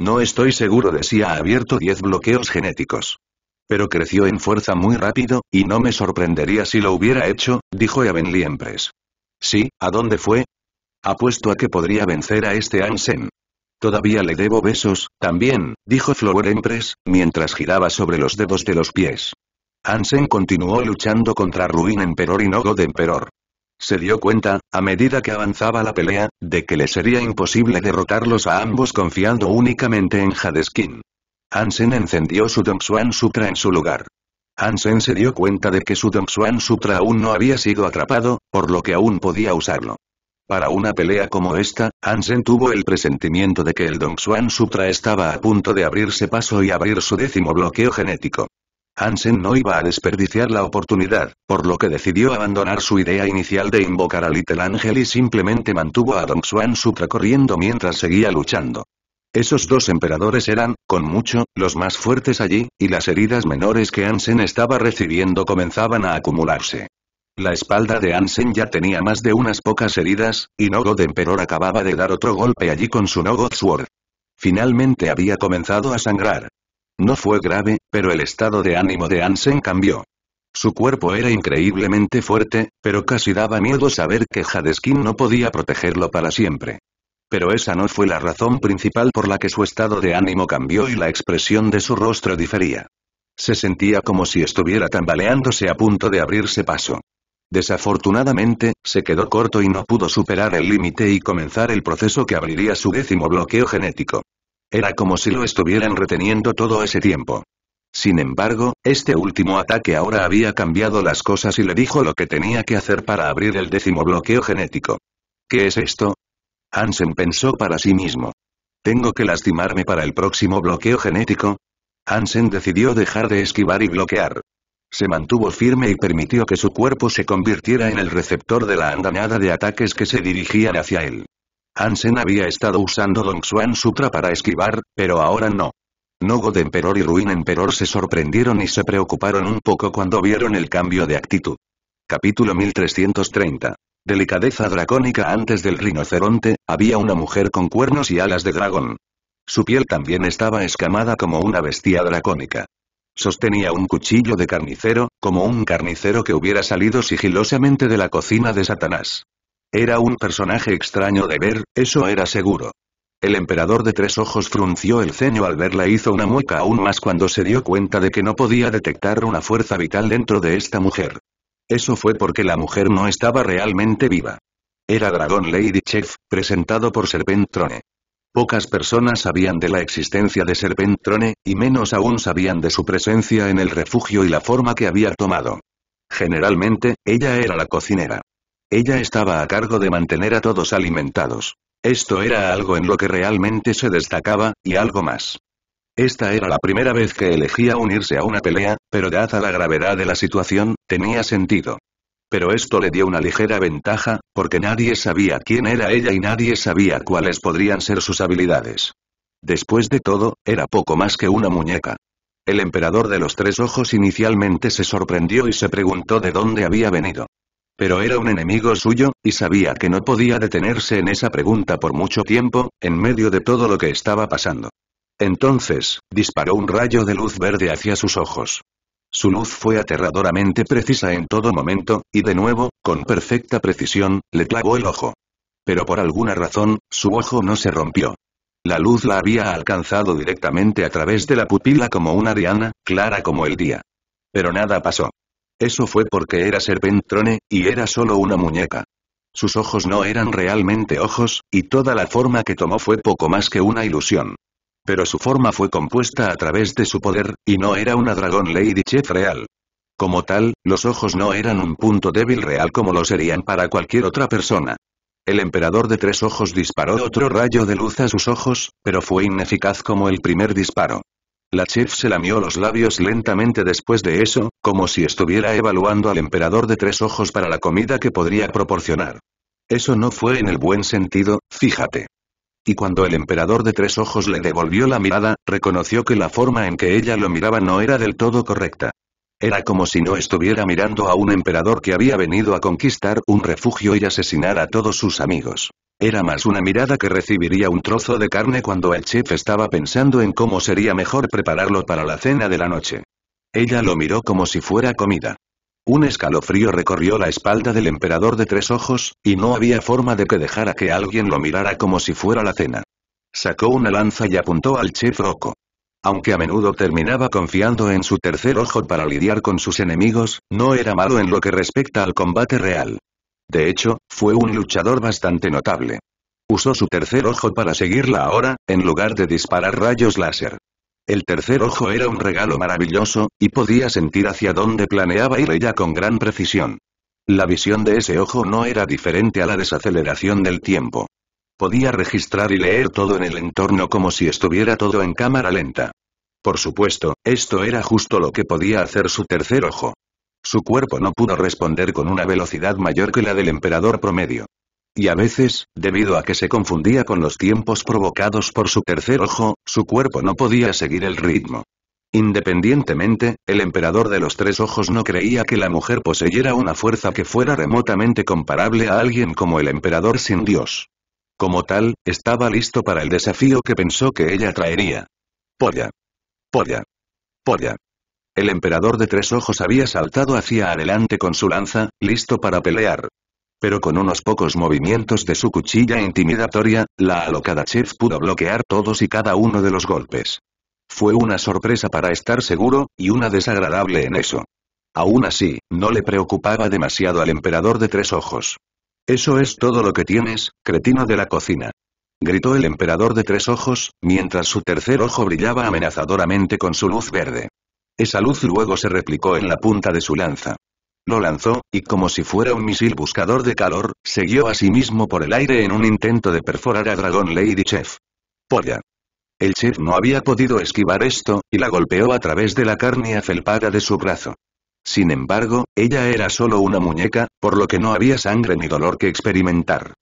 No estoy seguro de si ha abierto 10 bloqueos genéticos. Pero creció en fuerza muy rápido, y no me sorprendería si lo hubiera hecho, dijo Evan Empress. Sí, ¿a dónde fue? Apuesto a que podría vencer a este Ansen. Todavía le debo besos, también, dijo Flower Empress, mientras giraba sobre los dedos de los pies. Ansen continuó luchando contra Ruin Emperor y Nogo Emperor. Se dio cuenta, a medida que avanzaba la pelea, de que le sería imposible derrotarlos a ambos confiando únicamente en Hadeskin. Ansen encendió su Swan Sutra en su lugar. Ansen se dio cuenta de que su Swan Sutra aún no había sido atrapado, por lo que aún podía usarlo. Para una pelea como esta, Ansen tuvo el presentimiento de que el Swan Sutra estaba a punto de abrirse paso y abrir su décimo bloqueo genético. Ansen no iba a desperdiciar la oportunidad, por lo que decidió abandonar su idea inicial de invocar a Little Angel y simplemente mantuvo a Swan Sutra corriendo mientras seguía luchando. Esos dos emperadores eran, con mucho, los más fuertes allí, y las heridas menores que Ansen estaba recibiendo comenzaban a acumularse. La espalda de Ansen ya tenía más de unas pocas heridas, y Nogod Emperor acababa de dar otro golpe allí con su Nogod Sword. Finalmente había comenzado a sangrar. No fue grave, pero el estado de ánimo de Ansen cambió. Su cuerpo era increíblemente fuerte, pero casi daba miedo saber que Hadeskin no podía protegerlo para siempre. Pero esa no fue la razón principal por la que su estado de ánimo cambió y la expresión de su rostro difería. Se sentía como si estuviera tambaleándose a punto de abrirse paso. Desafortunadamente, se quedó corto y no pudo superar el límite y comenzar el proceso que abriría su décimo bloqueo genético. Era como si lo estuvieran reteniendo todo ese tiempo. Sin embargo, este último ataque ahora había cambiado las cosas y le dijo lo que tenía que hacer para abrir el décimo bloqueo genético. ¿Qué es esto? Hansen pensó para sí mismo. ¿Tengo que lastimarme para el próximo bloqueo genético? Hansen decidió dejar de esquivar y bloquear. Se mantuvo firme y permitió que su cuerpo se convirtiera en el receptor de la andanada de ataques que se dirigían hacia él. Ansen había estado usando Xuan Sutra para esquivar, pero ahora no. de Emperor y Ruin Emperor se sorprendieron y se preocuparon un poco cuando vieron el cambio de actitud. Capítulo 1330 Delicadeza dracónica Antes del rinoceronte, había una mujer con cuernos y alas de dragón. Su piel también estaba escamada como una bestia dracónica. Sostenía un cuchillo de carnicero, como un carnicero que hubiera salido sigilosamente de la cocina de Satanás. Era un personaje extraño de ver, eso era seguro. El emperador de tres ojos frunció el ceño al verla hizo una mueca aún más cuando se dio cuenta de que no podía detectar una fuerza vital dentro de esta mujer. Eso fue porque la mujer no estaba realmente viva. Era Dragon Lady Chef, presentado por Serpentrone. Pocas personas sabían de la existencia de Serpentrone, y menos aún sabían de su presencia en el refugio y la forma que había tomado. Generalmente, ella era la cocinera. Ella estaba a cargo de mantener a todos alimentados. Esto era algo en lo que realmente se destacaba, y algo más. Esta era la primera vez que elegía unirse a una pelea, pero dada la gravedad de la situación, tenía sentido. Pero esto le dio una ligera ventaja, porque nadie sabía quién era ella y nadie sabía cuáles podrían ser sus habilidades. Después de todo, era poco más que una muñeca. El emperador de los tres ojos inicialmente se sorprendió y se preguntó de dónde había venido. Pero era un enemigo suyo, y sabía que no podía detenerse en esa pregunta por mucho tiempo, en medio de todo lo que estaba pasando. Entonces, disparó un rayo de luz verde hacia sus ojos. Su luz fue aterradoramente precisa en todo momento, y de nuevo, con perfecta precisión, le clavó el ojo. Pero por alguna razón, su ojo no se rompió. La luz la había alcanzado directamente a través de la pupila como una diana, clara como el día. Pero nada pasó. Eso fue porque era Serpentrone, y era solo una muñeca. Sus ojos no eran realmente ojos, y toda la forma que tomó fue poco más que una ilusión. Pero su forma fue compuesta a través de su poder, y no era una dragón Lady Chef real. Como tal, los ojos no eran un punto débil real como lo serían para cualquier otra persona. El emperador de tres ojos disparó otro rayo de luz a sus ojos, pero fue ineficaz como el primer disparo. La chef se lamió los labios lentamente después de eso, como si estuviera evaluando al emperador de tres ojos para la comida que podría proporcionar. Eso no fue en el buen sentido, fíjate y cuando el emperador de tres ojos le devolvió la mirada, reconoció que la forma en que ella lo miraba no era del todo correcta. Era como si no estuviera mirando a un emperador que había venido a conquistar un refugio y asesinar a todos sus amigos. Era más una mirada que recibiría un trozo de carne cuando el chef estaba pensando en cómo sería mejor prepararlo para la cena de la noche. Ella lo miró como si fuera comida. Un escalofrío recorrió la espalda del emperador de tres ojos, y no había forma de que dejara que alguien lo mirara como si fuera la cena. Sacó una lanza y apuntó al chef roco. Aunque a menudo terminaba confiando en su tercer ojo para lidiar con sus enemigos, no era malo en lo que respecta al combate real. De hecho, fue un luchador bastante notable. Usó su tercer ojo para seguirla ahora, en lugar de disparar rayos láser. El tercer ojo era un regalo maravilloso, y podía sentir hacia dónde planeaba ir ella con gran precisión. La visión de ese ojo no era diferente a la desaceleración del tiempo. Podía registrar y leer todo en el entorno como si estuviera todo en cámara lenta. Por supuesto, esto era justo lo que podía hacer su tercer ojo. Su cuerpo no pudo responder con una velocidad mayor que la del emperador promedio y a veces, debido a que se confundía con los tiempos provocados por su tercer ojo, su cuerpo no podía seguir el ritmo. Independientemente, el emperador de los tres ojos no creía que la mujer poseyera una fuerza que fuera remotamente comparable a alguien como el emperador sin Dios. Como tal, estaba listo para el desafío que pensó que ella traería. Polla. Polla. Polla. El emperador de tres ojos había saltado hacia adelante con su lanza, listo para pelear. Pero con unos pocos movimientos de su cuchilla intimidatoria, la alocada chef pudo bloquear todos y cada uno de los golpes. Fue una sorpresa para estar seguro, y una desagradable en eso. Aún así, no le preocupaba demasiado al emperador de tres ojos. Eso es todo lo que tienes, cretino de la cocina. Gritó el emperador de tres ojos, mientras su tercer ojo brillaba amenazadoramente con su luz verde. Esa luz luego se replicó en la punta de su lanza lo lanzó, y como si fuera un misil buscador de calor, siguió a sí mismo por el aire en un intento de perforar a Dragon Lady Chef. Polla. El chef no había podido esquivar esto, y la golpeó a través de la carne afelpada de su brazo. Sin embargo, ella era solo una muñeca, por lo que no había sangre ni dolor que experimentar.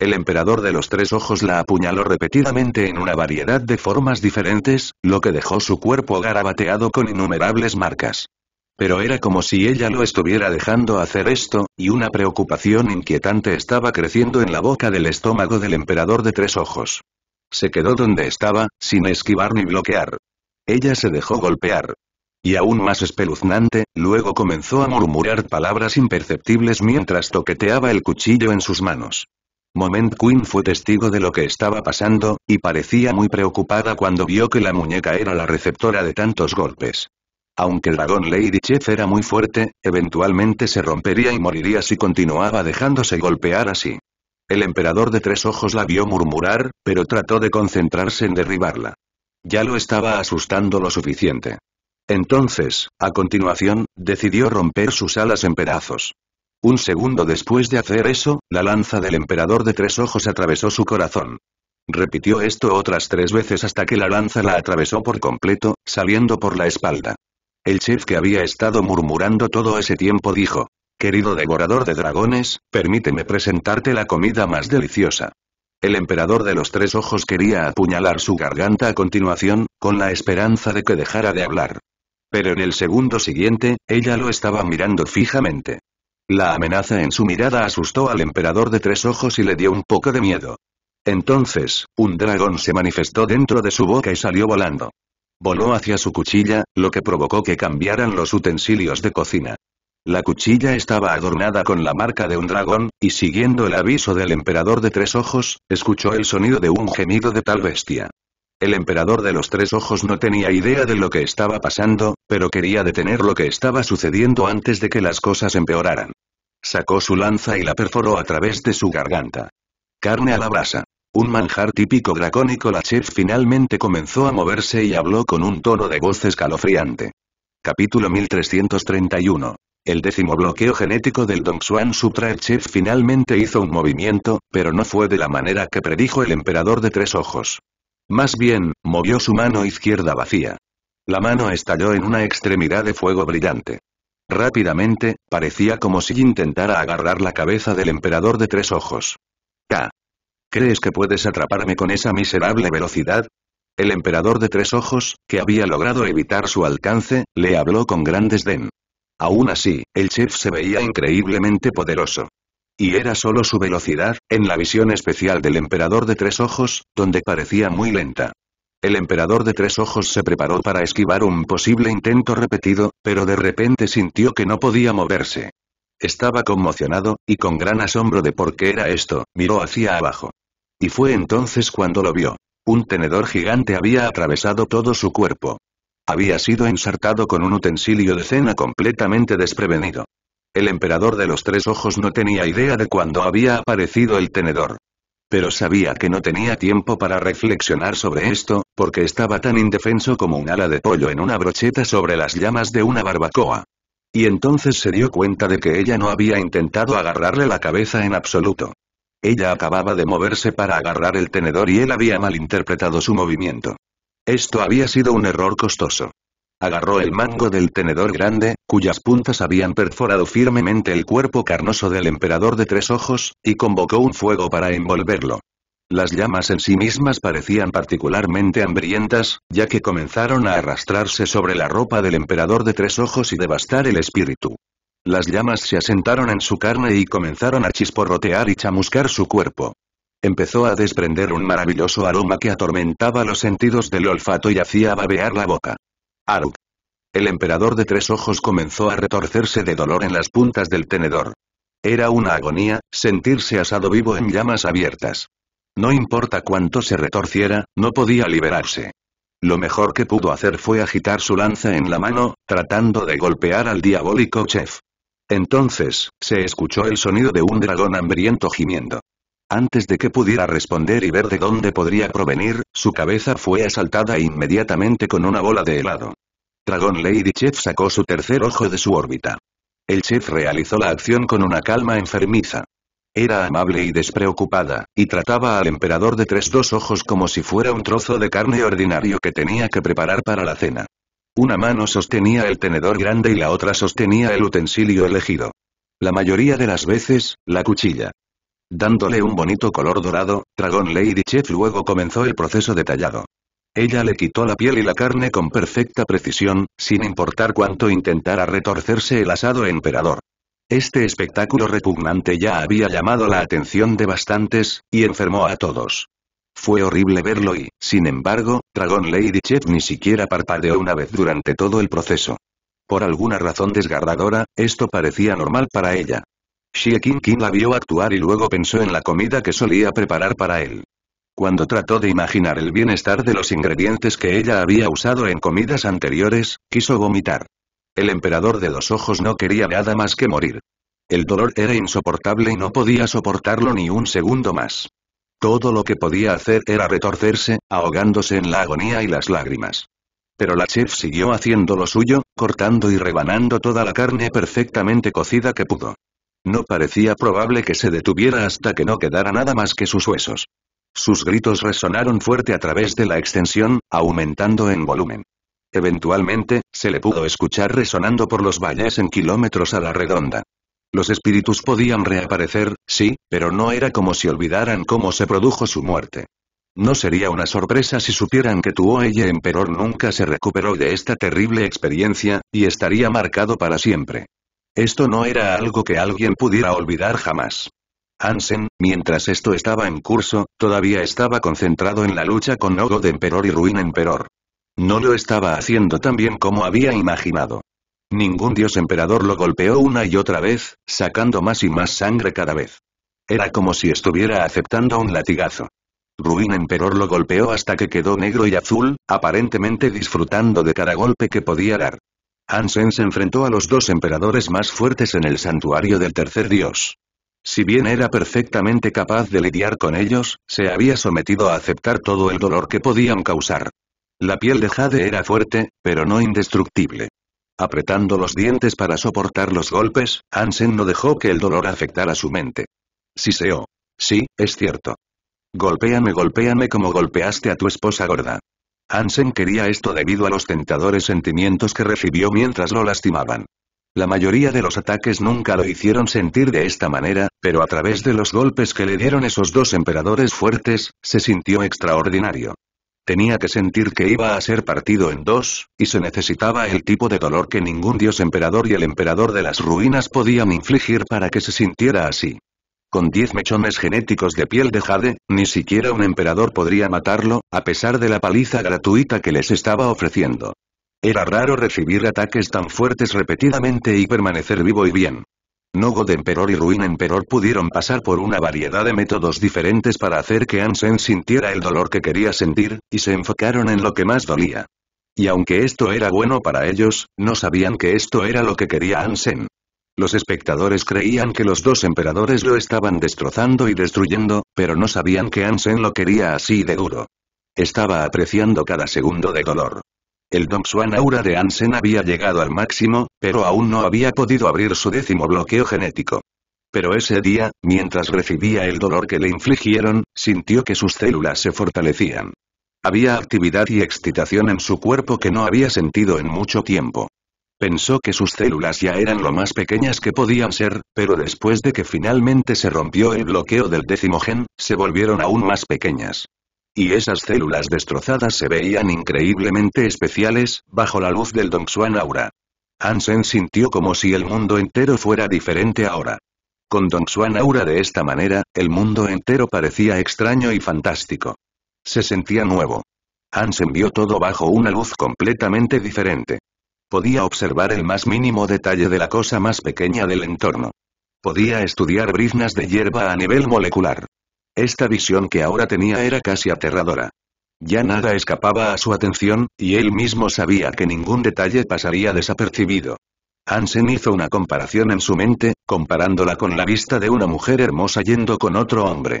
El emperador de los tres ojos la apuñaló repetidamente en una variedad de formas diferentes, lo que dejó su cuerpo garabateado con innumerables marcas pero era como si ella lo estuviera dejando hacer esto, y una preocupación inquietante estaba creciendo en la boca del estómago del emperador de tres ojos. Se quedó donde estaba, sin esquivar ni bloquear. Ella se dejó golpear. Y aún más espeluznante, luego comenzó a murmurar palabras imperceptibles mientras toqueteaba el cuchillo en sus manos. Moment Queen fue testigo de lo que estaba pasando, y parecía muy preocupada cuando vio que la muñeca era la receptora de tantos golpes. Aunque el dragón Lady Chef era muy fuerte, eventualmente se rompería y moriría si continuaba dejándose golpear así. El emperador de tres ojos la vio murmurar, pero trató de concentrarse en derribarla. Ya lo estaba asustando lo suficiente. Entonces, a continuación, decidió romper sus alas en pedazos. Un segundo después de hacer eso, la lanza del emperador de tres ojos atravesó su corazón. Repitió esto otras tres veces hasta que la lanza la atravesó por completo, saliendo por la espalda. El chef que había estado murmurando todo ese tiempo dijo. Querido devorador de dragones, permíteme presentarte la comida más deliciosa. El emperador de los tres ojos quería apuñalar su garganta a continuación, con la esperanza de que dejara de hablar. Pero en el segundo siguiente, ella lo estaba mirando fijamente. La amenaza en su mirada asustó al emperador de tres ojos y le dio un poco de miedo. Entonces, un dragón se manifestó dentro de su boca y salió volando. Voló hacia su cuchilla, lo que provocó que cambiaran los utensilios de cocina. La cuchilla estaba adornada con la marca de un dragón, y siguiendo el aviso del emperador de tres ojos, escuchó el sonido de un gemido de tal bestia. El emperador de los tres ojos no tenía idea de lo que estaba pasando, pero quería detener lo que estaba sucediendo antes de que las cosas empeoraran. Sacó su lanza y la perforó a través de su garganta. Carne a la brasa. Un manjar típico dracónico la chef finalmente comenzó a moverse y habló con un tono de voz escalofriante. Capítulo 1331. El décimo bloqueo genético del Dongxuan Sutra chef finalmente hizo un movimiento, pero no fue de la manera que predijo el emperador de tres ojos. Más bien, movió su mano izquierda vacía. La mano estalló en una extremidad de fuego brillante. Rápidamente, parecía como si intentara agarrar la cabeza del emperador de tres ojos. ¡K! ¿Crees que puedes atraparme con esa miserable velocidad? El emperador de tres ojos, que había logrado evitar su alcance, le habló con gran desdén. Aún así, el chef se veía increíblemente poderoso. Y era solo su velocidad, en la visión especial del emperador de tres ojos, donde parecía muy lenta. El emperador de tres ojos se preparó para esquivar un posible intento repetido, pero de repente sintió que no podía moverse. Estaba conmocionado, y con gran asombro de por qué era esto, miró hacia abajo. Y fue entonces cuando lo vio. Un tenedor gigante había atravesado todo su cuerpo. Había sido ensartado con un utensilio de cena completamente desprevenido. El emperador de los tres ojos no tenía idea de cuándo había aparecido el tenedor. Pero sabía que no tenía tiempo para reflexionar sobre esto, porque estaba tan indefenso como un ala de pollo en una brocheta sobre las llamas de una barbacoa. Y entonces se dio cuenta de que ella no había intentado agarrarle la cabeza en absoluto. Ella acababa de moverse para agarrar el tenedor y él había malinterpretado su movimiento. Esto había sido un error costoso. Agarró el mango del tenedor grande, cuyas puntas habían perforado firmemente el cuerpo carnoso del emperador de tres ojos, y convocó un fuego para envolverlo. Las llamas en sí mismas parecían particularmente hambrientas, ya que comenzaron a arrastrarse sobre la ropa del emperador de tres ojos y devastar el espíritu. Las llamas se asentaron en su carne y comenzaron a chisporrotear y chamuscar su cuerpo. Empezó a desprender un maravilloso aroma que atormentaba los sentidos del olfato y hacía babear la boca. Aruk. El emperador de tres ojos comenzó a retorcerse de dolor en las puntas del tenedor. Era una agonía, sentirse asado vivo en llamas abiertas. No importa cuánto se retorciera, no podía liberarse. Lo mejor que pudo hacer fue agitar su lanza en la mano, tratando de golpear al diabólico chef. Entonces, se escuchó el sonido de un dragón hambriento gimiendo. Antes de que pudiera responder y ver de dónde podría provenir, su cabeza fue asaltada inmediatamente con una bola de helado. Dragón Lady Chef sacó su tercer ojo de su órbita. El chef realizó la acción con una calma enfermiza. Era amable y despreocupada, y trataba al emperador de tres dos ojos como si fuera un trozo de carne ordinario que tenía que preparar para la cena. Una mano sostenía el tenedor grande y la otra sostenía el utensilio elegido. La mayoría de las veces, la cuchilla. Dándole un bonito color dorado, Dragon Lady Chef luego comenzó el proceso detallado. Ella le quitó la piel y la carne con perfecta precisión, sin importar cuánto intentara retorcerse el asado emperador. Este espectáculo repugnante ya había llamado la atención de bastantes, y enfermó a todos. Fue horrible verlo y, sin embargo, Dragon Lady Chef ni siquiera parpadeó una vez durante todo el proceso. Por alguna razón desgarradora, esto parecía normal para ella. Xie King la vio actuar y luego pensó en la comida que solía preparar para él. Cuando trató de imaginar el bienestar de los ingredientes que ella había usado en comidas anteriores, quiso vomitar. El emperador de los ojos no quería nada más que morir. El dolor era insoportable y no podía soportarlo ni un segundo más. Todo lo que podía hacer era retorcerse, ahogándose en la agonía y las lágrimas. Pero la chef siguió haciendo lo suyo, cortando y rebanando toda la carne perfectamente cocida que pudo. No parecía probable que se detuviera hasta que no quedara nada más que sus huesos. Sus gritos resonaron fuerte a través de la extensión, aumentando en volumen. Eventualmente, se le pudo escuchar resonando por los valles en kilómetros a la redonda. Los espíritus podían reaparecer, sí, pero no era como si olvidaran cómo se produjo su muerte. No sería una sorpresa si supieran que tu ella emperor nunca se recuperó de esta terrible experiencia, y estaría marcado para siempre. Esto no era algo que alguien pudiera olvidar jamás. Hansen, mientras esto estaba en curso, todavía estaba concentrado en la lucha con Nogo de Emperor y Ruin Emperor. No lo estaba haciendo tan bien como había imaginado. Ningún dios emperador lo golpeó una y otra vez, sacando más y más sangre cada vez. Era como si estuviera aceptando un latigazo. Ruin Emperor lo golpeó hasta que quedó negro y azul, aparentemente disfrutando de cada golpe que podía dar. Hansen se enfrentó a los dos emperadores más fuertes en el santuario del tercer dios. Si bien era perfectamente capaz de lidiar con ellos, se había sometido a aceptar todo el dolor que podían causar. La piel de Jade era fuerte, pero no indestructible. Apretando los dientes para soportar los golpes, ansen no dejó que el dolor afectara su mente. Siseó. Sí, es cierto. Golpéame, golpéame como golpeaste a tu esposa gorda. ansen quería esto debido a los tentadores sentimientos que recibió mientras lo lastimaban. La mayoría de los ataques nunca lo hicieron sentir de esta manera, pero a través de los golpes que le dieron esos dos emperadores fuertes, se sintió extraordinario tenía que sentir que iba a ser partido en dos, y se necesitaba el tipo de dolor que ningún dios emperador y el emperador de las ruinas podían infligir para que se sintiera así. Con diez mechones genéticos de piel de jade, ni siquiera un emperador podría matarlo, a pesar de la paliza gratuita que les estaba ofreciendo. Era raro recibir ataques tan fuertes repetidamente y permanecer vivo y bien. Nogo de Emperor y Ruin Emperor pudieron pasar por una variedad de métodos diferentes para hacer que Ansen sintiera el dolor que quería sentir, y se enfocaron en lo que más dolía. Y aunque esto era bueno para ellos, no sabían que esto era lo que quería Ansen. Los espectadores creían que los dos emperadores lo estaban destrozando y destruyendo, pero no sabían que Ansen lo quería así de duro. Estaba apreciando cada segundo de dolor. El Dongshuan aura de Ansen había llegado al máximo, pero aún no había podido abrir su décimo bloqueo genético. Pero ese día, mientras recibía el dolor que le infligieron, sintió que sus células se fortalecían. Había actividad y excitación en su cuerpo que no había sentido en mucho tiempo. Pensó que sus células ya eran lo más pequeñas que podían ser, pero después de que finalmente se rompió el bloqueo del décimo gen, se volvieron aún más pequeñas y esas células destrozadas se veían increíblemente especiales, bajo la luz del Dongxuan aura. Ansen sintió como si el mundo entero fuera diferente ahora. Con Dongxuan aura de esta manera, el mundo entero parecía extraño y fantástico. Se sentía nuevo. Ansen vio todo bajo una luz completamente diferente. Podía observar el más mínimo detalle de la cosa más pequeña del entorno. Podía estudiar briznas de hierba a nivel molecular. Esta visión que ahora tenía era casi aterradora. Ya nada escapaba a su atención, y él mismo sabía que ningún detalle pasaría desapercibido. Hansen hizo una comparación en su mente, comparándola con la vista de una mujer hermosa yendo con otro hombre.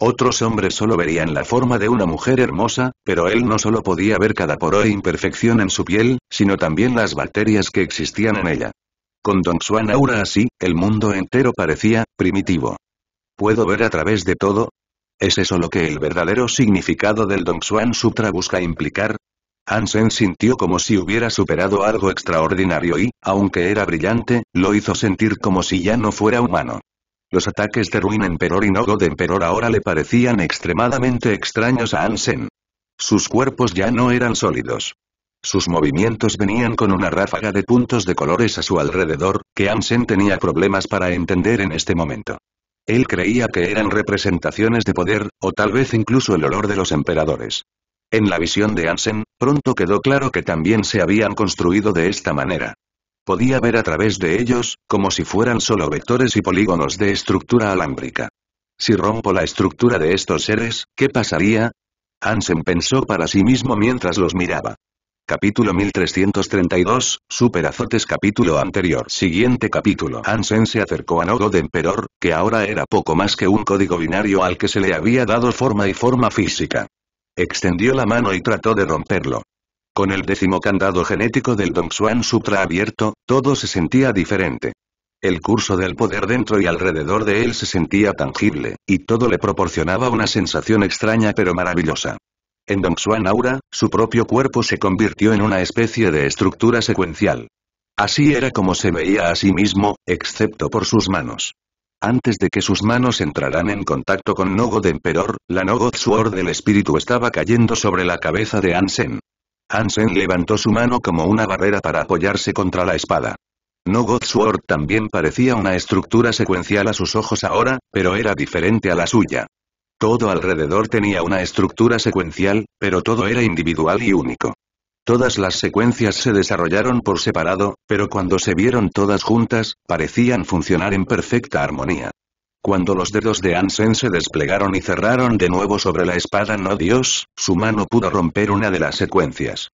Otros hombres solo verían la forma de una mujer hermosa, pero él no solo podía ver cada poro e imperfección en su piel, sino también las bacterias que existían en ella. Con don juan aura así, el mundo entero parecía primitivo. ¿Puedo ver a través de todo? ¿Es eso lo que el verdadero significado del Dongxuan Sutra busca implicar? Ansen sintió como si hubiera superado algo extraordinario y, aunque era brillante, lo hizo sentir como si ya no fuera humano. Los ataques de Ruin Emperor y no de Emperor ahora le parecían extremadamente extraños a Ansen. Sus cuerpos ya no eran sólidos. Sus movimientos venían con una ráfaga de puntos de colores a su alrededor, que Ansen tenía problemas para entender en este momento. Él creía que eran representaciones de poder, o tal vez incluso el olor de los emperadores. En la visión de Ansen, pronto quedó claro que también se habían construido de esta manera. Podía ver a través de ellos, como si fueran solo vectores y polígonos de estructura alámbrica. Si rompo la estructura de estos seres, ¿qué pasaría? Ansen pensó para sí mismo mientras los miraba. Capítulo 1332, Superazotes Capítulo anterior Siguiente capítulo Ansen se acercó a Nodo de Emperor, que ahora era poco más que un código binario al que se le había dado forma y forma física. Extendió la mano y trató de romperlo. Con el décimo candado genético del Dongxuan Sutra abierto, todo se sentía diferente. El curso del poder dentro y alrededor de él se sentía tangible, y todo le proporcionaba una sensación extraña pero maravillosa. En Dongxuan Aura, su propio cuerpo se convirtió en una especie de estructura secuencial. Así era como se veía a sí mismo, excepto por sus manos. Antes de que sus manos entraran en contacto con Nogo de Emperor, la Nogod Sword del espíritu estaba cayendo sobre la cabeza de Ansen. Ansen levantó su mano como una barrera para apoyarse contra la espada. No Sword también parecía una estructura secuencial a sus ojos ahora, pero era diferente a la suya. Todo alrededor tenía una estructura secuencial, pero todo era individual y único. Todas las secuencias se desarrollaron por separado, pero cuando se vieron todas juntas, parecían funcionar en perfecta armonía. Cuando los dedos de Ansen se desplegaron y cerraron de nuevo sobre la espada No Dios, su mano pudo romper una de las secuencias.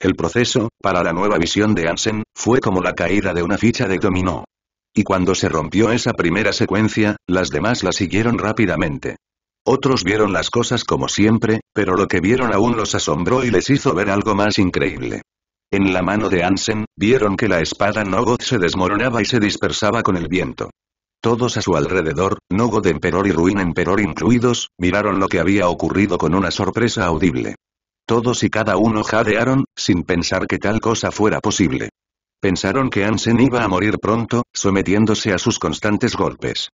El proceso, para la nueva visión de Ansen, fue como la caída de una ficha de dominó. Y cuando se rompió esa primera secuencia, las demás la siguieron rápidamente. Otros vieron las cosas como siempre, pero lo que vieron aún los asombró y les hizo ver algo más increíble. En la mano de Ansen, vieron que la espada Nogoth se desmoronaba y se dispersaba con el viento. Todos a su alrededor, Nogod Emperor y Ruin Emperor incluidos, miraron lo que había ocurrido con una sorpresa audible. Todos y cada uno jadearon, sin pensar que tal cosa fuera posible. Pensaron que Ansen iba a morir pronto, sometiéndose a sus constantes golpes.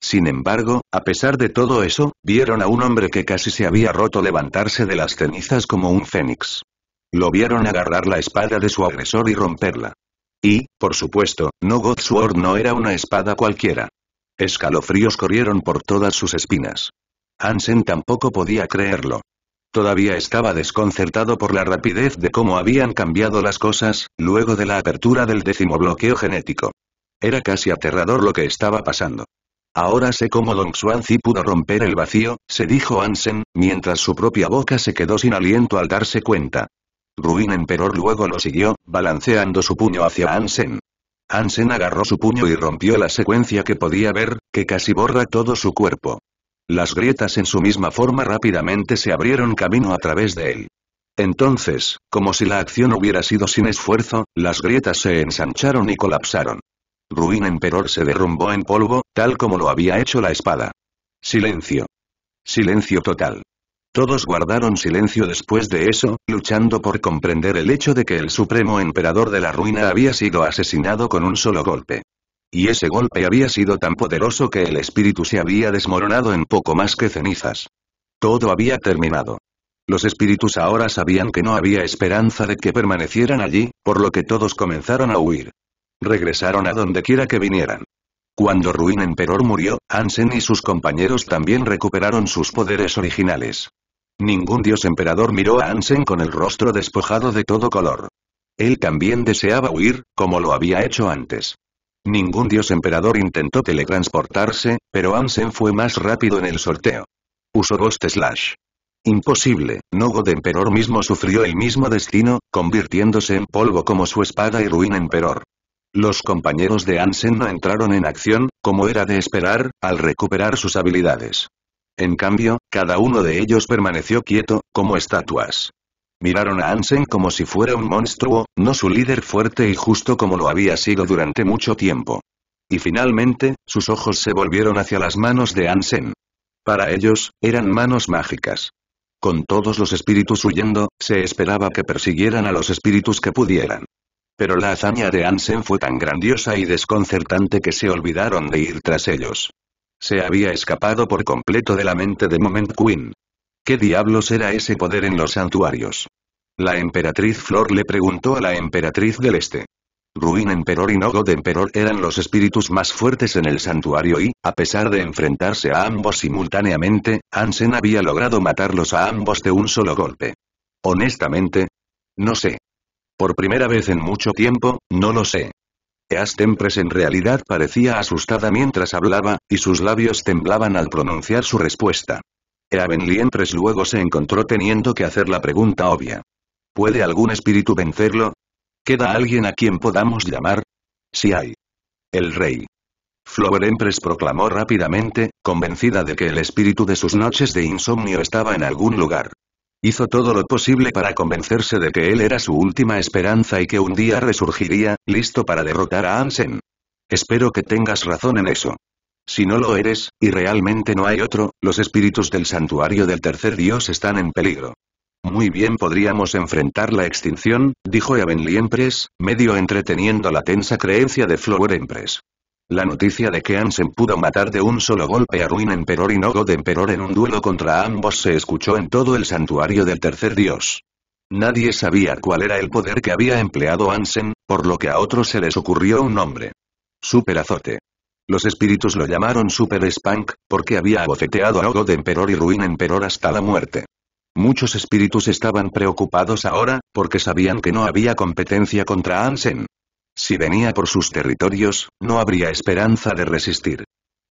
Sin embargo, a pesar de todo eso, vieron a un hombre que casi se había roto levantarse de las cenizas como un fénix. Lo vieron agarrar la espada de su agresor y romperla. Y, por supuesto, no God no era una espada cualquiera. Escalofríos corrieron por todas sus espinas. Hansen tampoco podía creerlo. Todavía estaba desconcertado por la rapidez de cómo habían cambiado las cosas, luego de la apertura del décimo bloqueo genético. Era casi aterrador lo que estaba pasando. Ahora sé cómo Long Zi pudo romper el vacío, se dijo Ansen, mientras su propia boca se quedó sin aliento al darse cuenta. Ruin Emperor luego lo siguió, balanceando su puño hacia Ansen. Ansen agarró su puño y rompió la secuencia que podía ver, que casi borra todo su cuerpo. Las grietas en su misma forma rápidamente se abrieron camino a través de él. Entonces, como si la acción hubiera sido sin esfuerzo, las grietas se ensancharon y colapsaron. Ruin Emperor se derrumbó en polvo, tal como lo había hecho la espada. Silencio. Silencio total. Todos guardaron silencio después de eso, luchando por comprender el hecho de que el supremo emperador de la ruina había sido asesinado con un solo golpe. Y ese golpe había sido tan poderoso que el espíritu se había desmoronado en poco más que cenizas. Todo había terminado. Los espíritus ahora sabían que no había esperanza de que permanecieran allí, por lo que todos comenzaron a huir. Regresaron a donde quiera que vinieran. Cuando Ruin Emperor murió, Ansen y sus compañeros también recuperaron sus poderes originales. Ningún dios emperador miró a Ansen con el rostro despojado de todo color. Él también deseaba huir, como lo había hecho antes. Ningún dios emperador intentó teletransportarse, pero Ansen fue más rápido en el sorteo. Usó Ghost Slash. Imposible, Nogo de Emperor mismo sufrió el mismo destino, convirtiéndose en polvo como su espada y Ruin Emperor. Los compañeros de Ansen no entraron en acción, como era de esperar, al recuperar sus habilidades. En cambio, cada uno de ellos permaneció quieto, como estatuas. Miraron a Ansen como si fuera un monstruo, no su líder fuerte y justo como lo había sido durante mucho tiempo. Y finalmente, sus ojos se volvieron hacia las manos de Ansen. Para ellos, eran manos mágicas. Con todos los espíritus huyendo, se esperaba que persiguieran a los espíritus que pudieran. Pero la hazaña de Ansen fue tan grandiosa y desconcertante que se olvidaron de ir tras ellos. Se había escapado por completo de la mente de Moment Queen. ¿Qué diablos era ese poder en los santuarios? La emperatriz Flor le preguntó a la emperatriz del Este. Ruin Emperor y Nogod Emperor eran los espíritus más fuertes en el santuario y, a pesar de enfrentarse a ambos simultáneamente, Ansen había logrado matarlos a ambos de un solo golpe. Honestamente, no sé. Por primera vez en mucho tiempo, no lo sé. Eas Tempres en realidad parecía asustada mientras hablaba, y sus labios temblaban al pronunciar su respuesta. Eavenly Liempres luego se encontró teniendo que hacer la pregunta obvia. ¿Puede algún espíritu vencerlo? ¿Queda alguien a quien podamos llamar? Si hay. El rey. Flower Empress proclamó rápidamente, convencida de que el espíritu de sus noches de insomnio estaba en algún lugar. Hizo todo lo posible para convencerse de que él era su última esperanza y que un día resurgiría, listo para derrotar a Ansen. Espero que tengas razón en eso. Si no lo eres, y realmente no hay otro, los espíritus del santuario del tercer dios están en peligro. Muy bien podríamos enfrentar la extinción, dijo Evenly Empress, medio entreteniendo la tensa creencia de Flower Empress. La noticia de que Ansem pudo matar de un solo golpe a Ruin Emperor y Nogo de Emperor en un duelo contra ambos se escuchó en todo el santuario del tercer dios. Nadie sabía cuál era el poder que había empleado Ansen, por lo que a otros se les ocurrió un nombre. Super Azote. Los espíritus lo llamaron Super Spank, porque había abofeteado a Nogod de Emperor y Ruin Emperor hasta la muerte. Muchos espíritus estaban preocupados ahora, porque sabían que no había competencia contra Ansem. Si venía por sus territorios, no habría esperanza de resistir.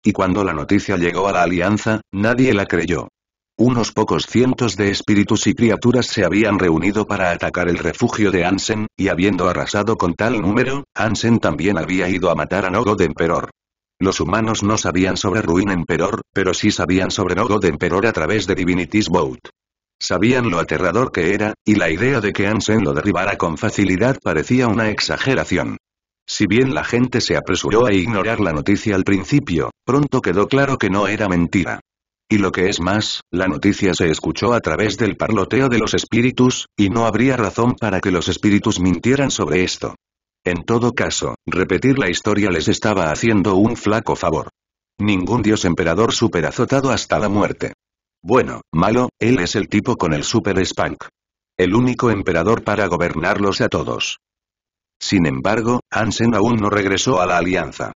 Y cuando la noticia llegó a la alianza, nadie la creyó. Unos pocos cientos de espíritus y criaturas se habían reunido para atacar el refugio de Ansen, y habiendo arrasado con tal número, Ansen también había ido a matar a Nogod Emperor. Los humanos no sabían sobre Ruin Emperor, pero sí sabían sobre Nogod Emperor a través de Divinity's Boat. Sabían lo aterrador que era, y la idea de que Ansen lo derribara con facilidad parecía una exageración. Si bien la gente se apresuró a ignorar la noticia al principio, pronto quedó claro que no era mentira. Y lo que es más, la noticia se escuchó a través del parloteo de los espíritus, y no habría razón para que los espíritus mintieran sobre esto. En todo caso, repetir la historia les estaba haciendo un flaco favor. Ningún dios emperador superazotado hasta la muerte. Bueno, malo, él es el tipo con el Super Spank. El único emperador para gobernarlos a todos. Sin embargo, Ansen aún no regresó a la alianza.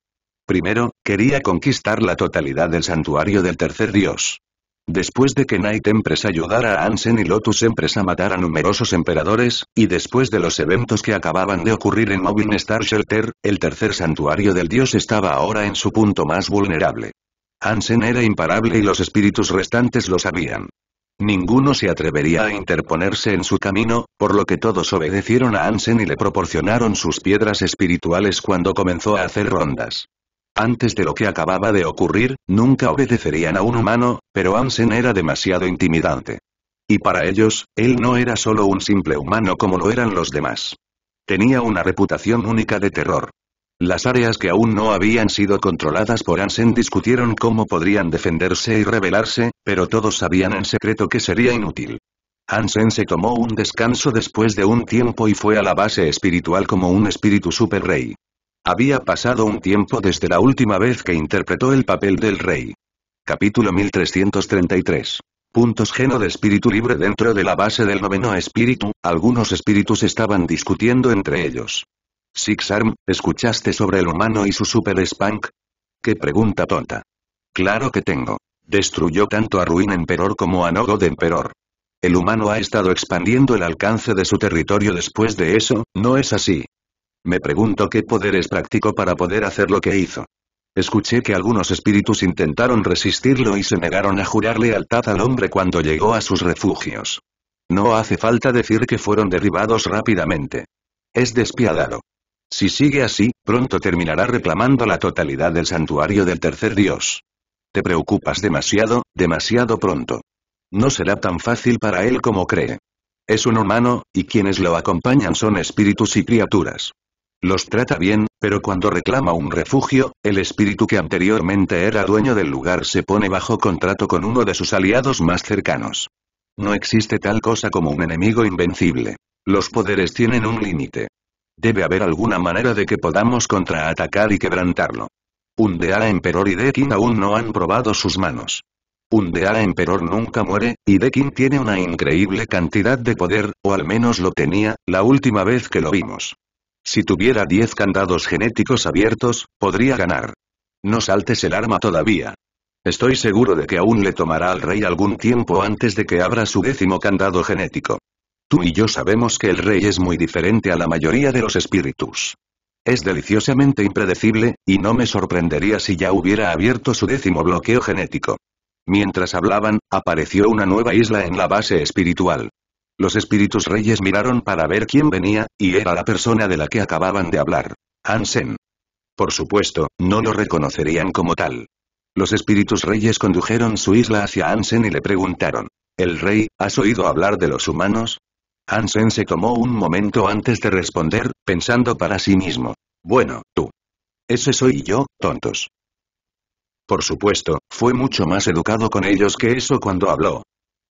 Primero, quería conquistar la totalidad del santuario del tercer dios. Después de que Night Empress ayudara a Ansen y Lotus Empress a matar a numerosos emperadores, y después de los eventos que acababan de ocurrir en Mobile Star Shelter, el tercer santuario del dios estaba ahora en su punto más vulnerable. Ansen era imparable y los espíritus restantes lo sabían. Ninguno se atrevería a interponerse en su camino, por lo que todos obedecieron a Ansen y le proporcionaron sus piedras espirituales cuando comenzó a hacer rondas. Antes de lo que acababa de ocurrir, nunca obedecerían a un humano, pero Ansen era demasiado intimidante. Y para ellos, él no era solo un simple humano como lo eran los demás. Tenía una reputación única de terror. Las áreas que aún no habían sido controladas por Ansen discutieron cómo podrían defenderse y rebelarse, pero todos sabían en secreto que sería inútil. Ansen se tomó un descanso después de un tiempo y fue a la base espiritual como un espíritu superrey. Había pasado un tiempo desde la última vez que interpretó el papel del rey. Capítulo 1333. Puntos geno de espíritu libre dentro de la base del noveno espíritu, algunos espíritus estaban discutiendo entre ellos. Six Arm, ¿escuchaste sobre el humano y su Super Spank? ¡Qué pregunta tonta! Claro que tengo. Destruyó tanto a Ruin Emperor como a de Emperor. El humano ha estado expandiendo el alcance de su territorio después de eso, ¿no es así? Me pregunto qué poderes practicó para poder hacer lo que hizo. Escuché que algunos espíritus intentaron resistirlo y se negaron a jurar lealtad al hombre cuando llegó a sus refugios. No hace falta decir que fueron derribados rápidamente. Es despiadado. Si sigue así, pronto terminará reclamando la totalidad del santuario del tercer dios. Te preocupas demasiado, demasiado pronto. No será tan fácil para él como cree. Es un humano, y quienes lo acompañan son espíritus y criaturas. Los trata bien, pero cuando reclama un refugio, el espíritu que anteriormente era dueño del lugar se pone bajo contrato con uno de sus aliados más cercanos. No existe tal cosa como un enemigo invencible. Los poderes tienen un límite. Debe haber alguna manera de que podamos contraatacar y quebrantarlo. Undeara Emperor y Dekin aún no han probado sus manos. Undeara Emperor nunca muere, y Dekin tiene una increíble cantidad de poder, o al menos lo tenía, la última vez que lo vimos. Si tuviera 10 candados genéticos abiertos, podría ganar. No saltes el arma todavía. Estoy seguro de que aún le tomará al rey algún tiempo antes de que abra su décimo candado genético. Tú y yo sabemos que el rey es muy diferente a la mayoría de los espíritus. Es deliciosamente impredecible, y no me sorprendería si ya hubiera abierto su décimo bloqueo genético. Mientras hablaban, apareció una nueva isla en la base espiritual. Los espíritus reyes miraron para ver quién venía, y era la persona de la que acababan de hablar. Ansen. Por supuesto, no lo reconocerían como tal. Los espíritus reyes condujeron su isla hacia Ansen y le preguntaron. El rey, ¿has oído hablar de los humanos? Hansen se tomó un momento antes de responder, pensando para sí mismo. Bueno, tú. Ese soy yo, tontos. Por supuesto, fue mucho más educado con ellos que eso cuando habló.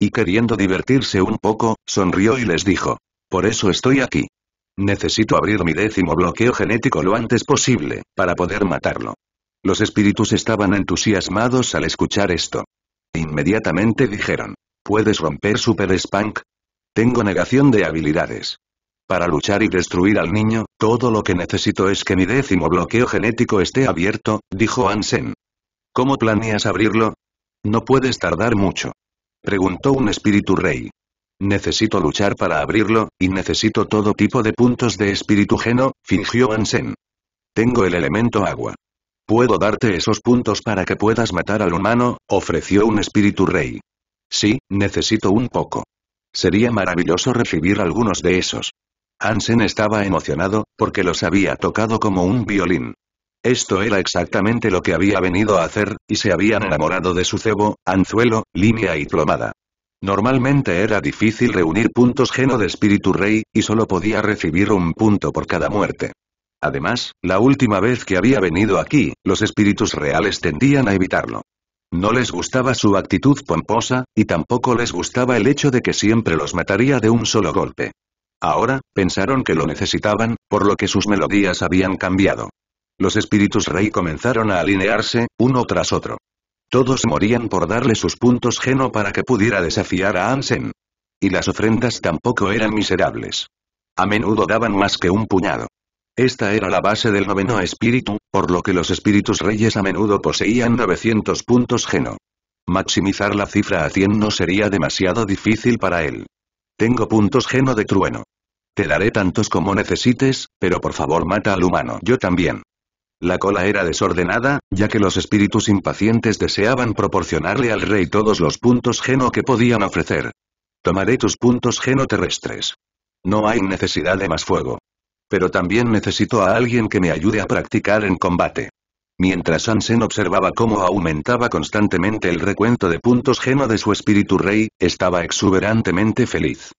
Y queriendo divertirse un poco, sonrió y les dijo. Por eso estoy aquí. Necesito abrir mi décimo bloqueo genético lo antes posible, para poder matarlo. Los espíritus estaban entusiasmados al escuchar esto. Inmediatamente dijeron. Puedes romper Super Spank, tengo negación de habilidades. Para luchar y destruir al niño, todo lo que necesito es que mi décimo bloqueo genético esté abierto, dijo Ansen. ¿Cómo planeas abrirlo? No puedes tardar mucho. Preguntó un espíritu rey. Necesito luchar para abrirlo, y necesito todo tipo de puntos de espíritu geno, fingió Ansen. Tengo el elemento agua. Puedo darte esos puntos para que puedas matar al humano, ofreció un espíritu rey. Sí, necesito un poco. Sería maravilloso recibir algunos de esos. Hansen estaba emocionado, porque los había tocado como un violín. Esto era exactamente lo que había venido a hacer, y se habían enamorado de su cebo, anzuelo, línea y plomada. Normalmente era difícil reunir puntos geno de espíritu rey, y solo podía recibir un punto por cada muerte. Además, la última vez que había venido aquí, los espíritus reales tendían a evitarlo. No les gustaba su actitud pomposa, y tampoco les gustaba el hecho de que siempre los mataría de un solo golpe. Ahora, pensaron que lo necesitaban, por lo que sus melodías habían cambiado. Los espíritus rey comenzaron a alinearse, uno tras otro. Todos morían por darle sus puntos geno para que pudiera desafiar a Ansen. Y las ofrendas tampoco eran miserables. A menudo daban más que un puñado. Esta era la base del noveno espíritu, por lo que los espíritus reyes a menudo poseían 900 puntos geno. Maximizar la cifra a 100 no sería demasiado difícil para él. Tengo puntos geno de trueno. Te daré tantos como necesites, pero por favor mata al humano. Yo también. La cola era desordenada, ya que los espíritus impacientes deseaban proporcionarle al rey todos los puntos geno que podían ofrecer. Tomaré tus puntos geno terrestres. No hay necesidad de más fuego. Pero también necesito a alguien que me ayude a practicar en combate. Mientras Ansen observaba cómo aumentaba constantemente el recuento de puntos Gema de su espíritu rey, estaba exuberantemente feliz.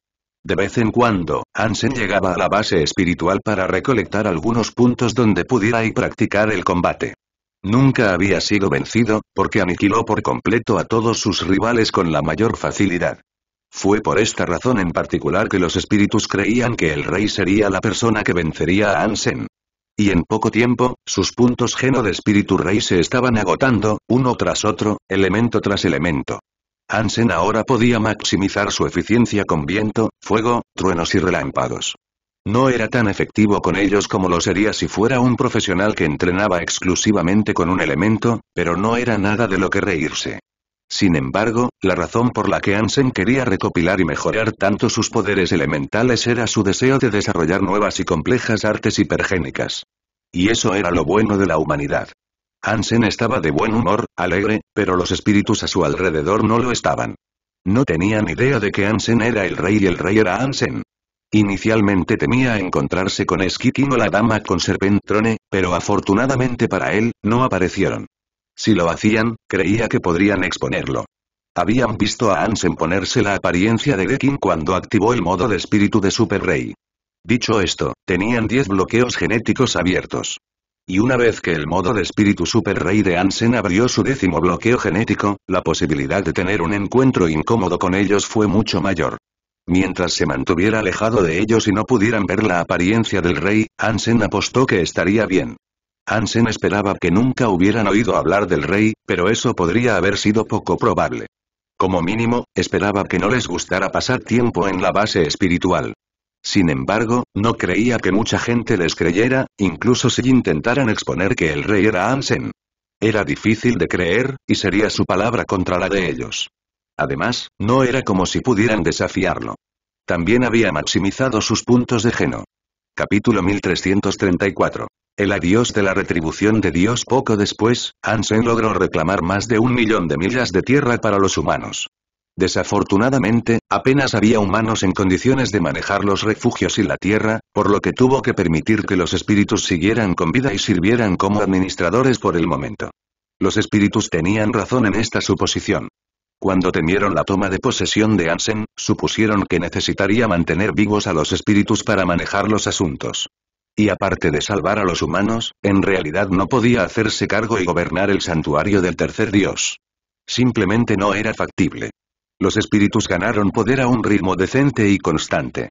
De vez en cuando, Ansen llegaba a la base espiritual para recolectar algunos puntos donde pudiera y practicar el combate. Nunca había sido vencido, porque aniquiló por completo a todos sus rivales con la mayor facilidad. Fue por esta razón en particular que los espíritus creían que el rey sería la persona que vencería a Ansen. Y en poco tiempo, sus puntos geno de espíritu rey se estaban agotando, uno tras otro, elemento tras elemento. Ansen ahora podía maximizar su eficiencia con viento, fuego, truenos y relámpagos. No era tan efectivo con ellos como lo sería si fuera un profesional que entrenaba exclusivamente con un elemento, pero no era nada de lo que reírse. Sin embargo, la razón por la que Ansen quería recopilar y mejorar tanto sus poderes elementales era su deseo de desarrollar nuevas y complejas artes hipergénicas. Y eso era lo bueno de la humanidad. Ansen estaba de buen humor, alegre, pero los espíritus a su alrededor no lo estaban. No tenían idea de que Ansen era el rey y el rey era Ansen. Inicialmente temía encontrarse con Skikin o la dama con Serpentrone, pero afortunadamente para él, no aparecieron. Si lo hacían, creía que podrían exponerlo. Habían visto a Ansen ponerse la apariencia de Gekin cuando activó el modo de espíritu de Super Rey. Dicho esto, tenían 10 bloqueos genéticos abiertos. Y una vez que el modo de espíritu Super Rey de Ansen abrió su décimo bloqueo genético, la posibilidad de tener un encuentro incómodo con ellos fue mucho mayor. Mientras se mantuviera alejado de ellos y no pudieran ver la apariencia del rey, Ansen apostó que estaría bien. Ansen esperaba que nunca hubieran oído hablar del rey, pero eso podría haber sido poco probable. Como mínimo, esperaba que no les gustara pasar tiempo en la base espiritual. Sin embargo, no creía que mucha gente les creyera, incluso si intentaran exponer que el rey era Ansen. Era difícil de creer, y sería su palabra contra la de ellos. Además, no era como si pudieran desafiarlo. También había maximizado sus puntos de geno. Capítulo 1334 el adiós de la retribución de Dios poco después, Ansen logró reclamar más de un millón de millas de tierra para los humanos. Desafortunadamente, apenas había humanos en condiciones de manejar los refugios y la tierra, por lo que tuvo que permitir que los espíritus siguieran con vida y sirvieran como administradores por el momento. Los espíritus tenían razón en esta suposición. Cuando temieron la toma de posesión de Ansen, supusieron que necesitaría mantener vivos a los espíritus para manejar los asuntos. Y aparte de salvar a los humanos, en realidad no podía hacerse cargo y gobernar el santuario del tercer dios. Simplemente no era factible. Los espíritus ganaron poder a un ritmo decente y constante.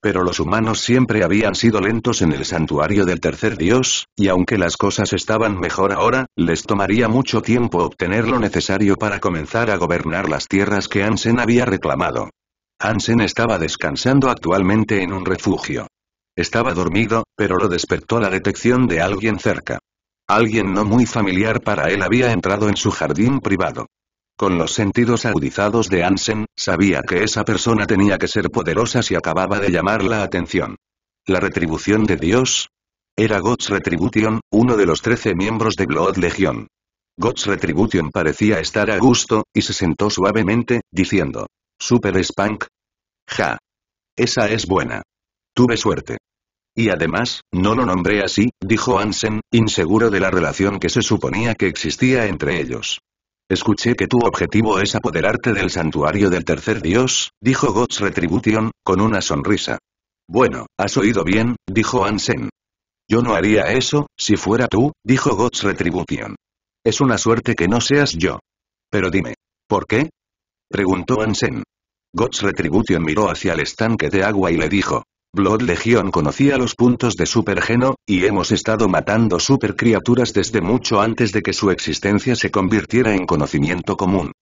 Pero los humanos siempre habían sido lentos en el santuario del tercer dios, y aunque las cosas estaban mejor ahora, les tomaría mucho tiempo obtener lo necesario para comenzar a gobernar las tierras que Ansen había reclamado. Ansen estaba descansando actualmente en un refugio. Estaba dormido, pero lo despertó la detección de alguien cerca. Alguien no muy familiar para él había entrado en su jardín privado. Con los sentidos agudizados de Ansen, sabía que esa persona tenía que ser poderosa si acababa de llamar la atención. ¿La retribución de Dios? Era God's Retribution, uno de los trece miembros de Blood Legion. God's Retribution parecía estar a gusto, y se sentó suavemente, diciendo. ¿Super Spank? Ja. Esa es buena. Tuve suerte. Y además, no lo nombré así, dijo Ansen, inseguro de la relación que se suponía que existía entre ellos. Escuché que tu objetivo es apoderarte del santuario del tercer dios, dijo God's Retribution, con una sonrisa. Bueno, has oído bien, dijo Ansen. Yo no haría eso, si fuera tú, dijo God's Retribution. Es una suerte que no seas yo. Pero dime, ¿por qué? Preguntó Ansen. God's Retribution miró hacia el estanque de agua y le dijo, Blood Legion conocía los puntos de supergeno, y hemos estado matando supercriaturas desde mucho antes de que su existencia se convirtiera en conocimiento común.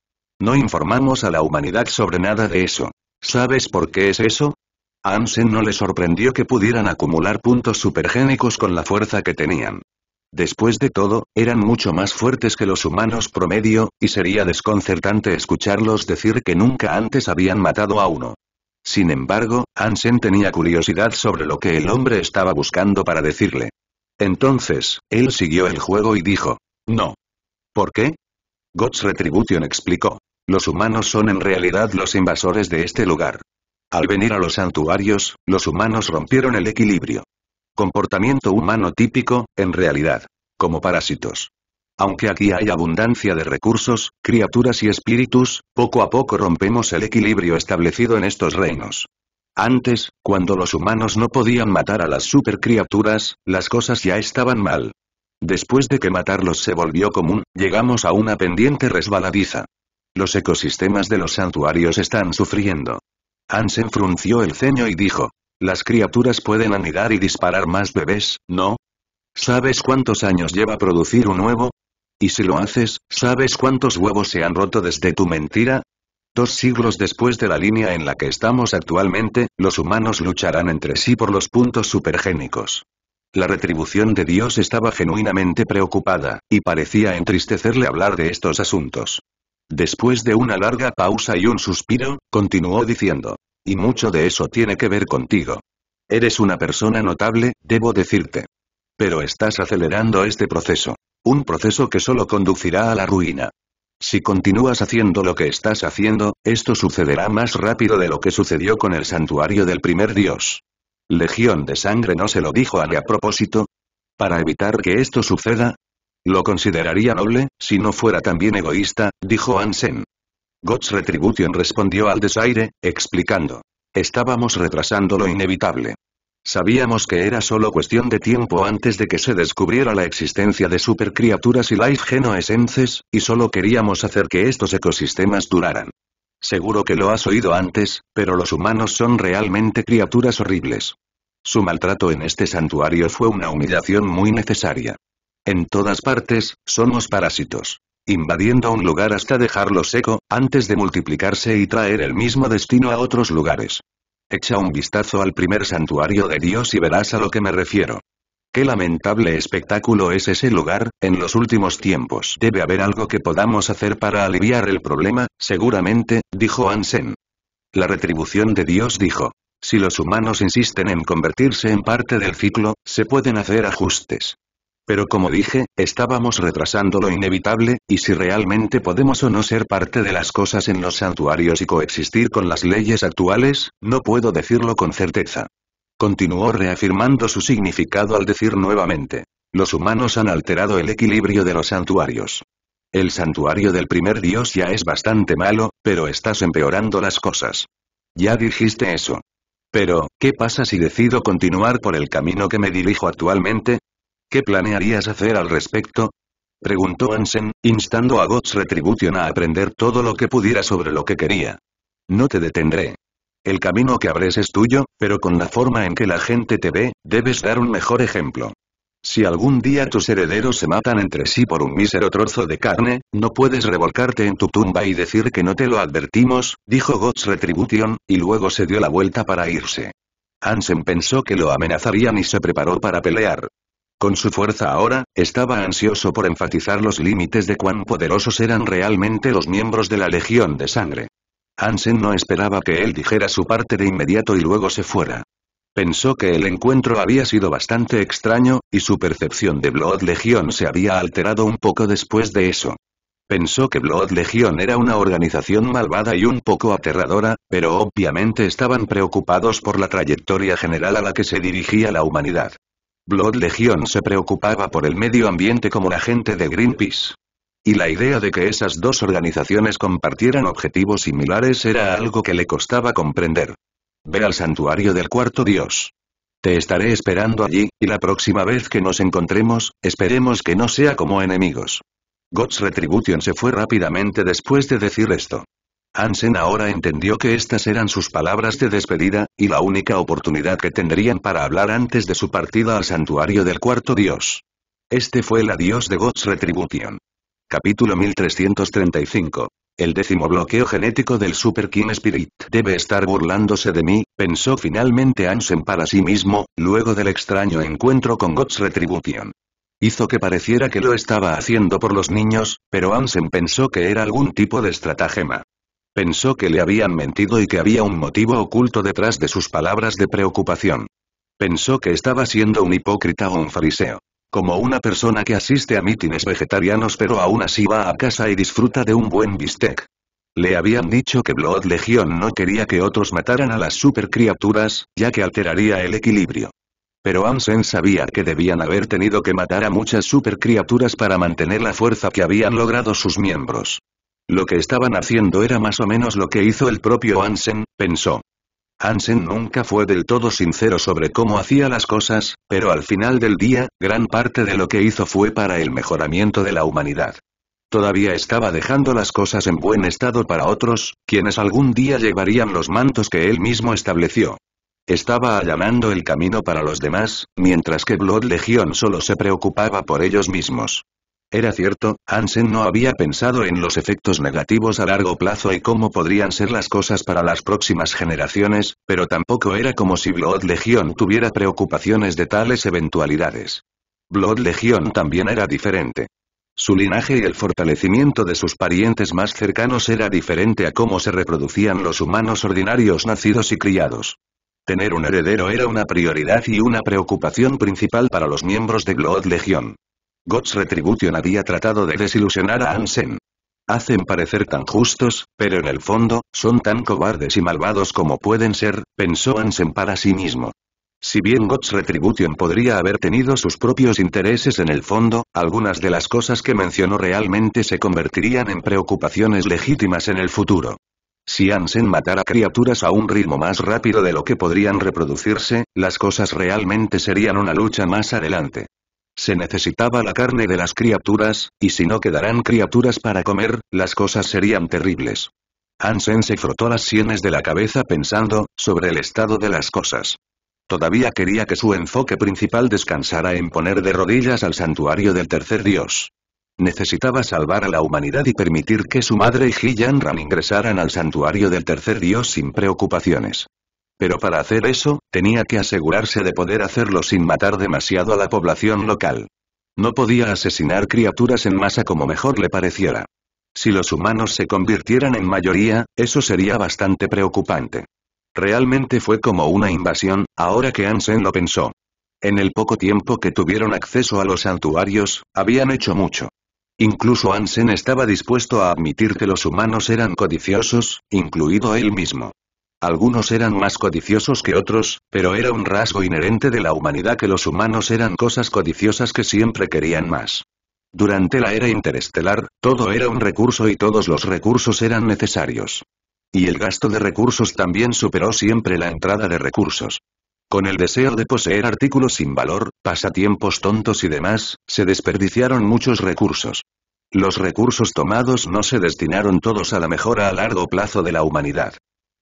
No informamos a la humanidad sobre nada de eso. ¿Sabes por qué es eso? A Ansen no le sorprendió que pudieran acumular puntos supergénicos con la fuerza que tenían. Después de todo, eran mucho más fuertes que los humanos promedio, y sería desconcertante escucharlos decir que nunca antes habían matado a uno. Sin embargo, Ansen tenía curiosidad sobre lo que el hombre estaba buscando para decirle. Entonces, él siguió el juego y dijo. No. ¿Por qué? God's Retribution explicó. Los humanos son en realidad los invasores de este lugar. Al venir a los santuarios, los humanos rompieron el equilibrio. Comportamiento humano típico, en realidad. Como parásitos. Aunque aquí hay abundancia de recursos, criaturas y espíritus, poco a poco rompemos el equilibrio establecido en estos reinos. Antes, cuando los humanos no podían matar a las supercriaturas, las cosas ya estaban mal. Después de que matarlos se volvió común, llegamos a una pendiente resbaladiza. Los ecosistemas de los santuarios están sufriendo. Hansen frunció el ceño y dijo, las criaturas pueden anidar y disparar más bebés, ¿no? ¿Sabes cuántos años lleva producir un nuevo? Y si lo haces, ¿sabes cuántos huevos se han roto desde tu mentira? Dos siglos después de la línea en la que estamos actualmente, los humanos lucharán entre sí por los puntos supergénicos. La retribución de Dios estaba genuinamente preocupada, y parecía entristecerle hablar de estos asuntos. Después de una larga pausa y un suspiro, continuó diciendo. Y mucho de eso tiene que ver contigo. Eres una persona notable, debo decirte. Pero estás acelerando este proceso. Un proceso que solo conducirá a la ruina. Si continúas haciendo lo que estás haciendo, esto sucederá más rápido de lo que sucedió con el santuario del primer dios. Legión de Sangre no se lo dijo a a propósito. Para evitar que esto suceda, lo consideraría noble, si no fuera también egoísta, dijo Ansen. God's Retribution respondió al desaire, explicando. Estábamos retrasando lo inevitable. Sabíamos que era solo cuestión de tiempo antes de que se descubriera la existencia de supercriaturas y life genoesences, y solo queríamos hacer que estos ecosistemas duraran. Seguro que lo has oído antes, pero los humanos son realmente criaturas horribles. Su maltrato en este santuario fue una humillación muy necesaria. En todas partes, somos parásitos. Invadiendo un lugar hasta dejarlo seco, antes de multiplicarse y traer el mismo destino a otros lugares. Echa un vistazo al primer santuario de Dios y verás a lo que me refiero. Qué lamentable espectáculo es ese lugar, en los últimos tiempos debe haber algo que podamos hacer para aliviar el problema, seguramente, dijo Ansen. La retribución de Dios dijo. Si los humanos insisten en convertirse en parte del ciclo, se pueden hacer ajustes. Pero como dije, estábamos retrasando lo inevitable, y si realmente podemos o no ser parte de las cosas en los santuarios y coexistir con las leyes actuales, no puedo decirlo con certeza. Continuó reafirmando su significado al decir nuevamente. Los humanos han alterado el equilibrio de los santuarios. El santuario del primer dios ya es bastante malo, pero estás empeorando las cosas. Ya dijiste eso. Pero, ¿qué pasa si decido continuar por el camino que me dirijo actualmente? ¿Qué planearías hacer al respecto? Preguntó Ansen, instando a God's Retribution a aprender todo lo que pudiera sobre lo que quería. No te detendré. El camino que abres es tuyo, pero con la forma en que la gente te ve, debes dar un mejor ejemplo. Si algún día tus herederos se matan entre sí por un mísero trozo de carne, no puedes revolcarte en tu tumba y decir que no te lo advertimos, dijo God's Retribution, y luego se dio la vuelta para irse. Ansen pensó que lo amenazarían y se preparó para pelear. Con su fuerza ahora, estaba ansioso por enfatizar los límites de cuán poderosos eran realmente los miembros de la Legión de Sangre. Hansen no esperaba que él dijera su parte de inmediato y luego se fuera. Pensó que el encuentro había sido bastante extraño, y su percepción de Blood Legion se había alterado un poco después de eso. Pensó que Blood Legion era una organización malvada y un poco aterradora, pero obviamente estaban preocupados por la trayectoria general a la que se dirigía la humanidad. Blood Legion se preocupaba por el medio ambiente como la gente de Greenpeace. Y la idea de que esas dos organizaciones compartieran objetivos similares era algo que le costaba comprender. Ve al santuario del cuarto dios. Te estaré esperando allí, y la próxima vez que nos encontremos, esperemos que no sea como enemigos. God's Retribution se fue rápidamente después de decir esto. Ansen ahora entendió que estas eran sus palabras de despedida, y la única oportunidad que tendrían para hablar antes de su partida al santuario del cuarto dios. Este fue el adiós de God's Retribution. Capítulo 1335. El décimo bloqueo genético del Super King Spirit debe estar burlándose de mí, pensó finalmente Ansen para sí mismo, luego del extraño encuentro con God's Retribution. Hizo que pareciera que lo estaba haciendo por los niños, pero Ansen pensó que era algún tipo de estratagema. Pensó que le habían mentido y que había un motivo oculto detrás de sus palabras de preocupación. Pensó que estaba siendo un hipócrita o un fariseo. Como una persona que asiste a mítines vegetarianos pero aún así va a casa y disfruta de un buen bistec. Le habían dicho que Blood Legion no quería que otros mataran a las supercriaturas, ya que alteraría el equilibrio. Pero Ansen sabía que debían haber tenido que matar a muchas supercriaturas para mantener la fuerza que habían logrado sus miembros. Lo que estaban haciendo era más o menos lo que hizo el propio Ansen, pensó. Ansen nunca fue del todo sincero sobre cómo hacía las cosas, pero al final del día, gran parte de lo que hizo fue para el mejoramiento de la humanidad. Todavía estaba dejando las cosas en buen estado para otros, quienes algún día llevarían los mantos que él mismo estableció. Estaba allanando el camino para los demás, mientras que Blood Legion solo se preocupaba por ellos mismos. Era cierto, Ansen no había pensado en los efectos negativos a largo plazo y cómo podrían ser las cosas para las próximas generaciones, pero tampoco era como si Blood Legion tuviera preocupaciones de tales eventualidades. Blood Legion también era diferente. Su linaje y el fortalecimiento de sus parientes más cercanos era diferente a cómo se reproducían los humanos ordinarios nacidos y criados. Tener un heredero era una prioridad y una preocupación principal para los miembros de Blood Legion. God's Retribution había tratado de desilusionar a Ansen. Hacen parecer tan justos, pero en el fondo, son tan cobardes y malvados como pueden ser, pensó Ansen para sí mismo. Si bien God's Retribution podría haber tenido sus propios intereses en el fondo, algunas de las cosas que mencionó realmente se convertirían en preocupaciones legítimas en el futuro. Si Ansen matara criaturas a un ritmo más rápido de lo que podrían reproducirse, las cosas realmente serían una lucha más adelante. Se necesitaba la carne de las criaturas, y si no quedarán criaturas para comer, las cosas serían terribles. Hansen se frotó las sienes de la cabeza pensando, sobre el estado de las cosas. Todavía quería que su enfoque principal descansara en poner de rodillas al santuario del tercer dios. Necesitaba salvar a la humanidad y permitir que su madre y He ingresaran al santuario del tercer dios sin preocupaciones. Pero para hacer eso, tenía que asegurarse de poder hacerlo sin matar demasiado a la población local. No podía asesinar criaturas en masa como mejor le pareciera. Si los humanos se convirtieran en mayoría, eso sería bastante preocupante. Realmente fue como una invasión, ahora que Ansen lo pensó. En el poco tiempo que tuvieron acceso a los santuarios, habían hecho mucho. Incluso Ansen estaba dispuesto a admitir que los humanos eran codiciosos, incluido él mismo. Algunos eran más codiciosos que otros, pero era un rasgo inherente de la humanidad que los humanos eran cosas codiciosas que siempre querían más. Durante la era interestelar, todo era un recurso y todos los recursos eran necesarios. Y el gasto de recursos también superó siempre la entrada de recursos. Con el deseo de poseer artículos sin valor, pasatiempos tontos y demás, se desperdiciaron muchos recursos. Los recursos tomados no se destinaron todos a la mejora a largo plazo de la humanidad.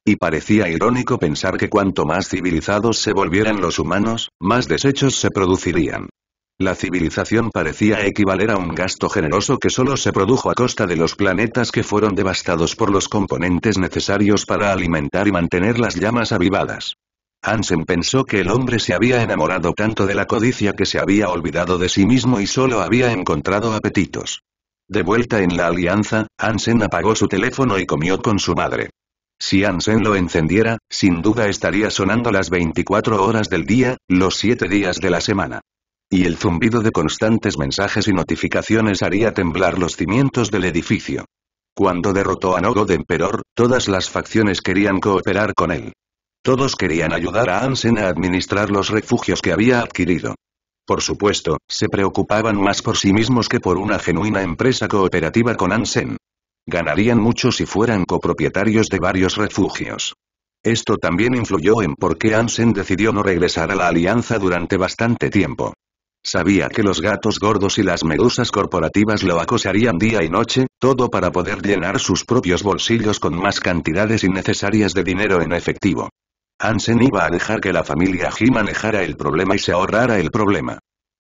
Y parecía irónico pensar que cuanto más civilizados se volvieran los humanos, más desechos se producirían. La civilización parecía equivaler a un gasto generoso que solo se produjo a costa de los planetas que fueron devastados por los componentes necesarios para alimentar y mantener las llamas avivadas. Hansen pensó que el hombre se había enamorado tanto de la codicia que se había olvidado de sí mismo y solo había encontrado apetitos. De vuelta en la alianza, Hansen apagó su teléfono y comió con su madre. Si Ansen lo encendiera, sin duda estaría sonando las 24 horas del día, los 7 días de la semana. Y el zumbido de constantes mensajes y notificaciones haría temblar los cimientos del edificio. Cuando derrotó a de Emperor, todas las facciones querían cooperar con él. Todos querían ayudar a Ansen a administrar los refugios que había adquirido. Por supuesto, se preocupaban más por sí mismos que por una genuina empresa cooperativa con Ansen. Ganarían mucho si fueran copropietarios de varios refugios. Esto también influyó en por qué Ansen decidió no regresar a la alianza durante bastante tiempo. Sabía que los gatos gordos y las medusas corporativas lo acosarían día y noche, todo para poder llenar sus propios bolsillos con más cantidades innecesarias de dinero en efectivo. Ansen iba a dejar que la familia He manejara el problema y se ahorrara el problema.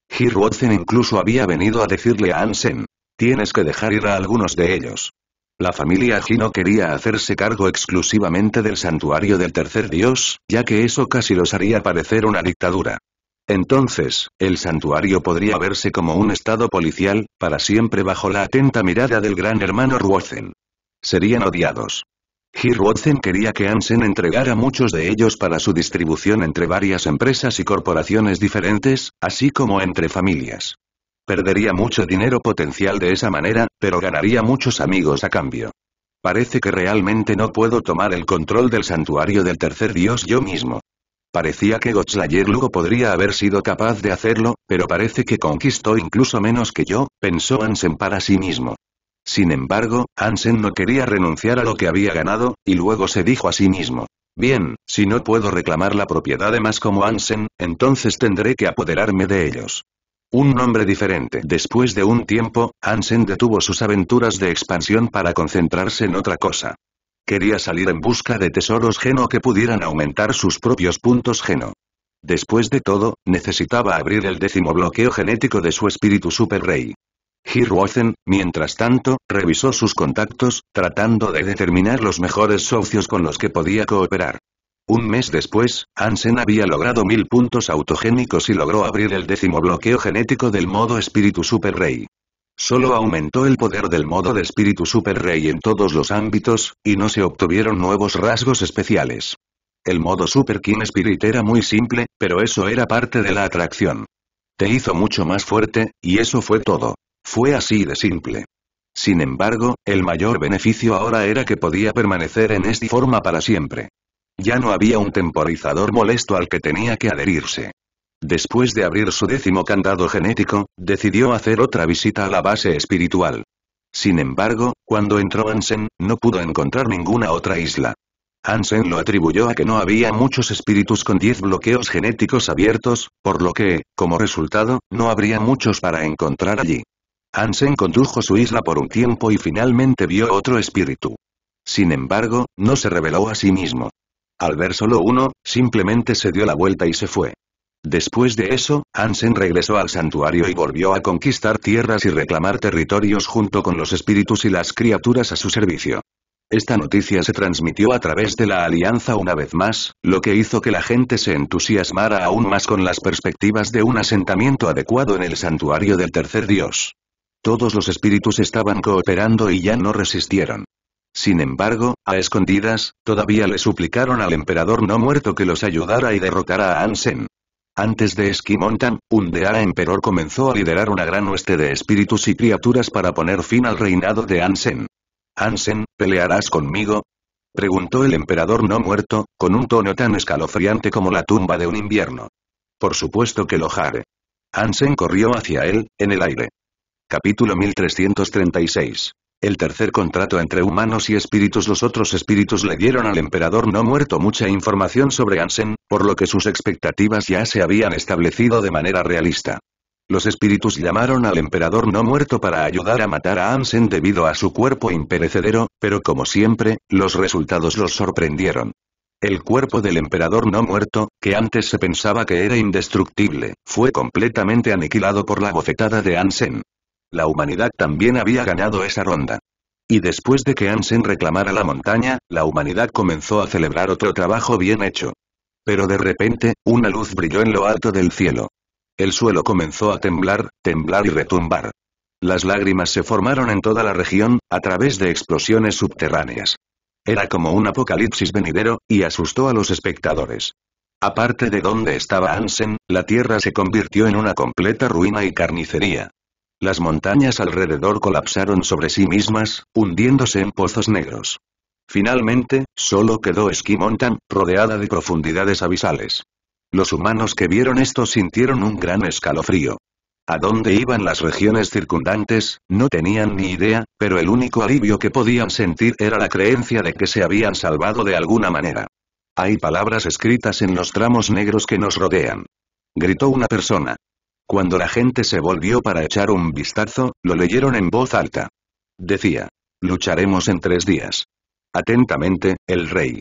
He Watson incluso había venido a decirle a Ansen, tienes que dejar ir a algunos de ellos. La familia Gino quería hacerse cargo exclusivamente del santuario del tercer dios, ya que eso casi los haría parecer una dictadura. Entonces, el santuario podría verse como un estado policial, para siempre bajo la atenta mirada del gran hermano Ruozen. Serían odiados. Ruozhen quería que Ansen entregara muchos de ellos para su distribución entre varias empresas y corporaciones diferentes, así como entre familias. Perdería mucho dinero potencial de esa manera, pero ganaría muchos amigos a cambio. Parece que realmente no puedo tomar el control del santuario del tercer dios yo mismo. Parecía que Gotslayer luego podría haber sido capaz de hacerlo, pero parece que conquistó incluso menos que yo, pensó Ansen para sí mismo. Sin embargo, Ansen no quería renunciar a lo que había ganado, y luego se dijo a sí mismo. Bien, si no puedo reclamar la propiedad de más como Ansen, entonces tendré que apoderarme de ellos un nombre diferente. Después de un tiempo, Hansen detuvo sus aventuras de expansión para concentrarse en otra cosa. Quería salir en busca de tesoros geno que pudieran aumentar sus propios puntos geno. Después de todo, necesitaba abrir el décimo bloqueo genético de su espíritu super rey. Hirozen, mientras tanto, revisó sus contactos, tratando de determinar los mejores socios con los que podía cooperar. Un mes después, Hansen había logrado mil puntos autogénicos y logró abrir el décimo bloqueo genético del modo espíritu super rey. Solo aumentó el poder del modo de espíritu super rey en todos los ámbitos, y no se obtuvieron nuevos rasgos especiales. El modo Super King Spirit era muy simple, pero eso era parte de la atracción. Te hizo mucho más fuerte, y eso fue todo. Fue así de simple. Sin embargo, el mayor beneficio ahora era que podía permanecer en esta forma para siempre. Ya no había un temporizador molesto al que tenía que adherirse. Después de abrir su décimo candado genético, decidió hacer otra visita a la base espiritual. Sin embargo, cuando entró Ansen, no pudo encontrar ninguna otra isla. Ansen lo atribuyó a que no había muchos espíritus con 10 bloqueos genéticos abiertos, por lo que, como resultado, no habría muchos para encontrar allí. Ansen condujo su isla por un tiempo y finalmente vio otro espíritu. Sin embargo, no se reveló a sí mismo. Al ver solo uno, simplemente se dio la vuelta y se fue. Después de eso, Ansen regresó al santuario y volvió a conquistar tierras y reclamar territorios junto con los espíritus y las criaturas a su servicio. Esta noticia se transmitió a través de la alianza una vez más, lo que hizo que la gente se entusiasmara aún más con las perspectivas de un asentamiento adecuado en el santuario del tercer dios. Todos los espíritus estaban cooperando y ya no resistieron. Sin embargo, a escondidas, todavía le suplicaron al emperador no muerto que los ayudara y derrotara a Ansen. Antes de Esquimontan, un Deara emperor comenzó a liderar una gran hueste de espíritus y criaturas para poner fin al reinado de Ansen. Ansen, ¿pelearás conmigo? Preguntó el emperador no muerto, con un tono tan escalofriante como la tumba de un invierno. Por supuesto que lo haré. Ansen corrió hacia él, en el aire. Capítulo 1336 el tercer contrato entre humanos y espíritus los otros espíritus le dieron al emperador no muerto mucha información sobre Ansen, por lo que sus expectativas ya se habían establecido de manera realista. Los espíritus llamaron al emperador no muerto para ayudar a matar a Ansen debido a su cuerpo imperecedero, pero como siempre, los resultados los sorprendieron. El cuerpo del emperador no muerto, que antes se pensaba que era indestructible, fue completamente aniquilado por la bofetada de Ansen la humanidad también había ganado esa ronda. Y después de que Ansen reclamara la montaña, la humanidad comenzó a celebrar otro trabajo bien hecho. Pero de repente, una luz brilló en lo alto del cielo. El suelo comenzó a temblar, temblar y retumbar. Las lágrimas se formaron en toda la región, a través de explosiones subterráneas. Era como un apocalipsis venidero, y asustó a los espectadores. Aparte de donde estaba Ansen, la tierra se convirtió en una completa ruina y carnicería. Las montañas alrededor colapsaron sobre sí mismas, hundiéndose en pozos negros. Finalmente, solo quedó Esquimontan, rodeada de profundidades abisales. Los humanos que vieron esto sintieron un gran escalofrío. A dónde iban las regiones circundantes, no tenían ni idea, pero el único alivio que podían sentir era la creencia de que se habían salvado de alguna manera. Hay palabras escritas en los tramos negros que nos rodean. Gritó una persona. Cuando la gente se volvió para echar un vistazo, lo leyeron en voz alta. Decía. Lucharemos en tres días. Atentamente, el rey.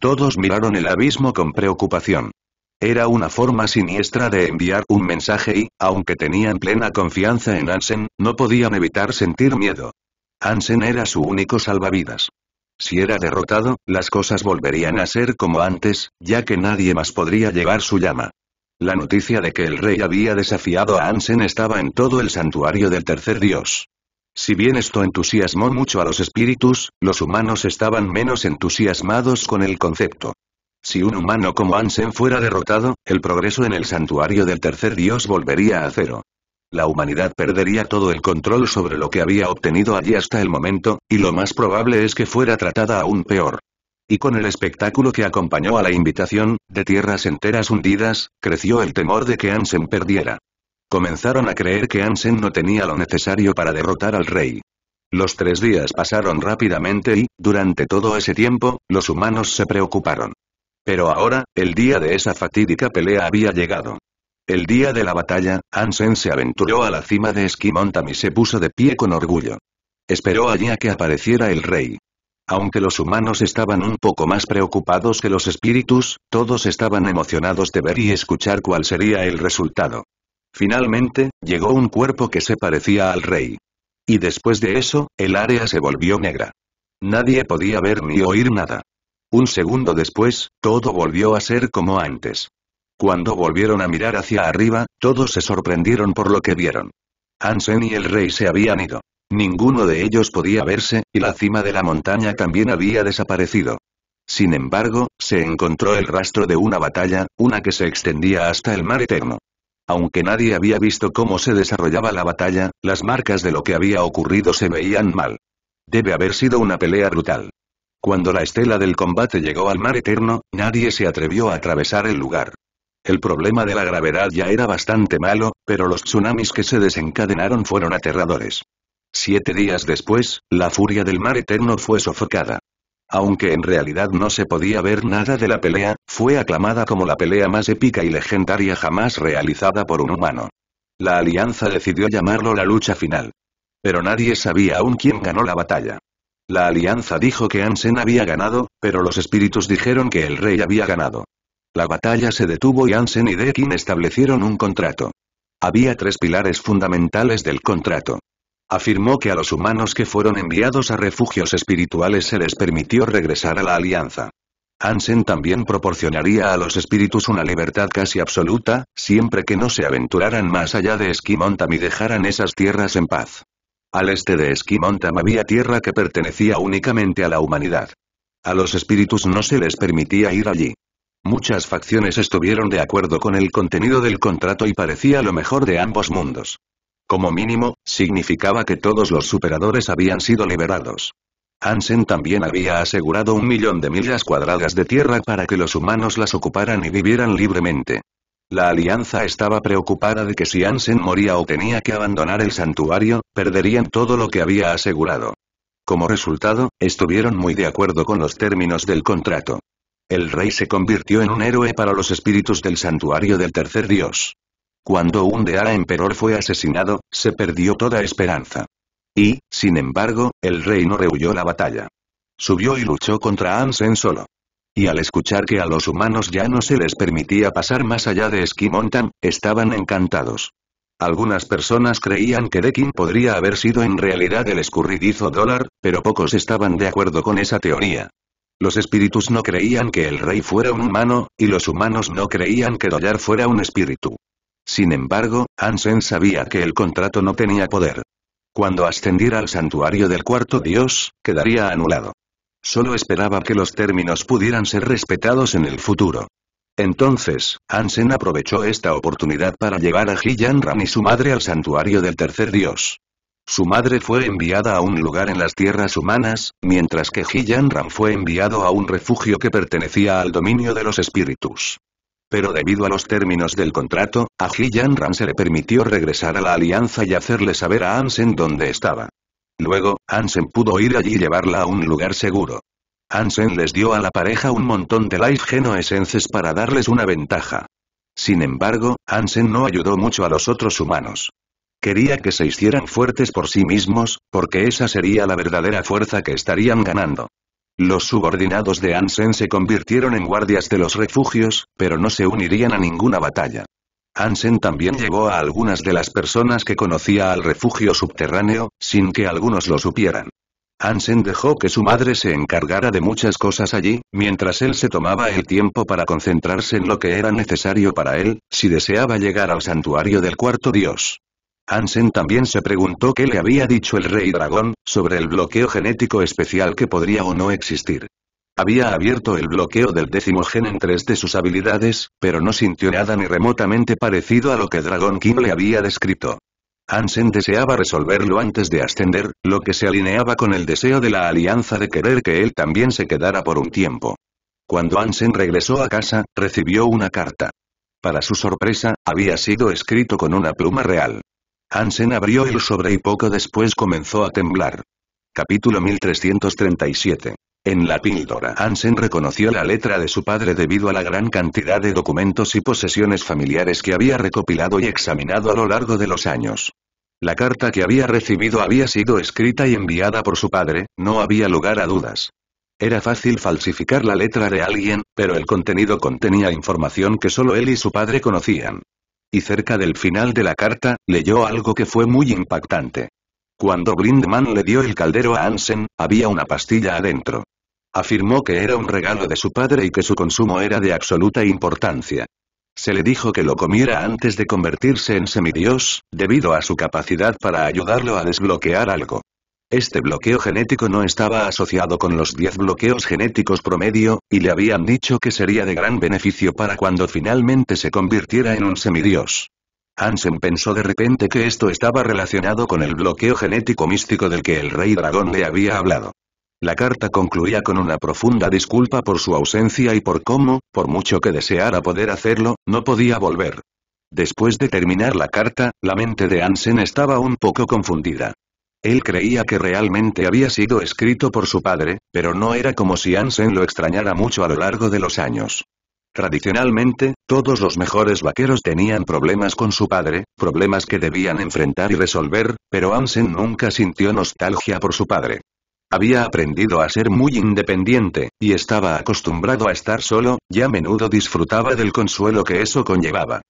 Todos miraron el abismo con preocupación. Era una forma siniestra de enviar un mensaje y, aunque tenían plena confianza en Ansen, no podían evitar sentir miedo. Ansen era su único salvavidas. Si era derrotado, las cosas volverían a ser como antes, ya que nadie más podría llevar su llama. La noticia de que el rey había desafiado a Ansen estaba en todo el santuario del tercer dios. Si bien esto entusiasmó mucho a los espíritus, los humanos estaban menos entusiasmados con el concepto. Si un humano como Ansen fuera derrotado, el progreso en el santuario del tercer dios volvería a cero. La humanidad perdería todo el control sobre lo que había obtenido allí hasta el momento, y lo más probable es que fuera tratada aún peor y con el espectáculo que acompañó a la invitación, de tierras enteras hundidas, creció el temor de que Ansen perdiera. Comenzaron a creer que Ansen no tenía lo necesario para derrotar al rey. Los tres días pasaron rápidamente y, durante todo ese tiempo, los humanos se preocuparon. Pero ahora, el día de esa fatídica pelea había llegado. El día de la batalla, Ansen se aventuró a la cima de Esquimontam y se puso de pie con orgullo. Esperó allí a que apareciera el rey. Aunque los humanos estaban un poco más preocupados que los espíritus, todos estaban emocionados de ver y escuchar cuál sería el resultado. Finalmente, llegó un cuerpo que se parecía al rey. Y después de eso, el área se volvió negra. Nadie podía ver ni oír nada. Un segundo después, todo volvió a ser como antes. Cuando volvieron a mirar hacia arriba, todos se sorprendieron por lo que vieron. Hansen y el rey se habían ido. Ninguno de ellos podía verse, y la cima de la montaña también había desaparecido. Sin embargo, se encontró el rastro de una batalla, una que se extendía hasta el mar eterno. Aunque nadie había visto cómo se desarrollaba la batalla, las marcas de lo que había ocurrido se veían mal. Debe haber sido una pelea brutal. Cuando la estela del combate llegó al mar eterno, nadie se atrevió a atravesar el lugar. El problema de la gravedad ya era bastante malo, pero los tsunamis que se desencadenaron fueron aterradores. Siete días después, la furia del mar eterno fue sofocada. Aunque en realidad no se podía ver nada de la pelea, fue aclamada como la pelea más épica y legendaria jamás realizada por un humano. La alianza decidió llamarlo la lucha final. Pero nadie sabía aún quién ganó la batalla. La alianza dijo que Ansen había ganado, pero los espíritus dijeron que el rey había ganado. La batalla se detuvo y Ansen y Dekin establecieron un contrato. Había tres pilares fundamentales del contrato. Afirmó que a los humanos que fueron enviados a refugios espirituales se les permitió regresar a la Alianza. Ansen también proporcionaría a los espíritus una libertad casi absoluta, siempre que no se aventuraran más allá de Esquimontam y dejaran esas tierras en paz. Al este de Esquimontam había tierra que pertenecía únicamente a la humanidad. A los espíritus no se les permitía ir allí. Muchas facciones estuvieron de acuerdo con el contenido del contrato y parecía lo mejor de ambos mundos. Como mínimo, significaba que todos los superadores habían sido liberados. Hansen también había asegurado un millón de millas cuadradas de tierra para que los humanos las ocuparan y vivieran libremente. La alianza estaba preocupada de que si Ansen moría o tenía que abandonar el santuario, perderían todo lo que había asegurado. Como resultado, estuvieron muy de acuerdo con los términos del contrato. El rey se convirtió en un héroe para los espíritus del santuario del tercer dios. Cuando un Deara emperor fue asesinado, se perdió toda esperanza. Y, sin embargo, el rey no rehuyó la batalla. Subió y luchó contra Ansen solo. Y al escuchar que a los humanos ya no se les permitía pasar más allá de Esquimontan, estaban encantados. Algunas personas creían que Dekin podría haber sido en realidad el escurridizo dólar, pero pocos estaban de acuerdo con esa teoría. Los espíritus no creían que el rey fuera un humano, y los humanos no creían que Dollar fuera un espíritu. Sin embargo, Ansen sabía que el contrato no tenía poder. Cuando ascendiera al santuario del cuarto dios, quedaría anulado. Solo esperaba que los términos pudieran ser respetados en el futuro. Entonces, Ansen aprovechó esta oportunidad para llevar a Jiyan Ran y su madre al santuario del tercer dios. Su madre fue enviada a un lugar en las tierras humanas, mientras que Jiyan Ran fue enviado a un refugio que pertenecía al dominio de los espíritus pero debido a los términos del contrato, a Gillian Ran se le permitió regresar a la alianza y hacerle saber a Ansen dónde estaba. Luego, Ansen pudo ir allí y llevarla a un lugar seguro. Ansen les dio a la pareja un montón de life Essences para darles una ventaja. Sin embargo, Ansen no ayudó mucho a los otros humanos. Quería que se hicieran fuertes por sí mismos, porque esa sería la verdadera fuerza que estarían ganando. Los subordinados de Ansen se convirtieron en guardias de los refugios, pero no se unirían a ninguna batalla. Ansen también llevó a algunas de las personas que conocía al refugio subterráneo, sin que algunos lo supieran. Ansen dejó que su madre se encargara de muchas cosas allí, mientras él se tomaba el tiempo para concentrarse en lo que era necesario para él, si deseaba llegar al santuario del cuarto dios. Ansen también se preguntó qué le había dicho el rey dragón, sobre el bloqueo genético especial que podría o no existir. Había abierto el bloqueo del décimo gen en tres de sus habilidades, pero no sintió nada ni remotamente parecido a lo que Dragon King le había descrito. Ansen deseaba resolverlo antes de ascender, lo que se alineaba con el deseo de la alianza de querer que él también se quedara por un tiempo. Cuando Ansen regresó a casa, recibió una carta. Para su sorpresa, había sido escrito con una pluma real. Ansen abrió el sobre y poco después comenzó a temblar. Capítulo 1337. En la píldora Hansen reconoció la letra de su padre debido a la gran cantidad de documentos y posesiones familiares que había recopilado y examinado a lo largo de los años. La carta que había recibido había sido escrita y enviada por su padre, no había lugar a dudas. Era fácil falsificar la letra de alguien, pero el contenido contenía información que solo él y su padre conocían. Y cerca del final de la carta, leyó algo que fue muy impactante. Cuando Blindman le dio el caldero a Ansen, había una pastilla adentro. Afirmó que era un regalo de su padre y que su consumo era de absoluta importancia. Se le dijo que lo comiera antes de convertirse en semidios, debido a su capacidad para ayudarlo a desbloquear algo. Este bloqueo genético no estaba asociado con los 10 bloqueos genéticos promedio, y le habían dicho que sería de gran beneficio para cuando finalmente se convirtiera en un semidios. Hansen pensó de repente que esto estaba relacionado con el bloqueo genético místico del que el rey dragón le había hablado. La carta concluía con una profunda disculpa por su ausencia y por cómo, por mucho que deseara poder hacerlo, no podía volver. Después de terminar la carta, la mente de Hansen estaba un poco confundida. Él creía que realmente había sido escrito por su padre, pero no era como si Ansen lo extrañara mucho a lo largo de los años. Tradicionalmente, todos los mejores vaqueros tenían problemas con su padre, problemas que debían enfrentar y resolver, pero Ansen nunca sintió nostalgia por su padre. Había aprendido a ser muy independiente, y estaba acostumbrado a estar solo, y a menudo disfrutaba del consuelo que eso conllevaba.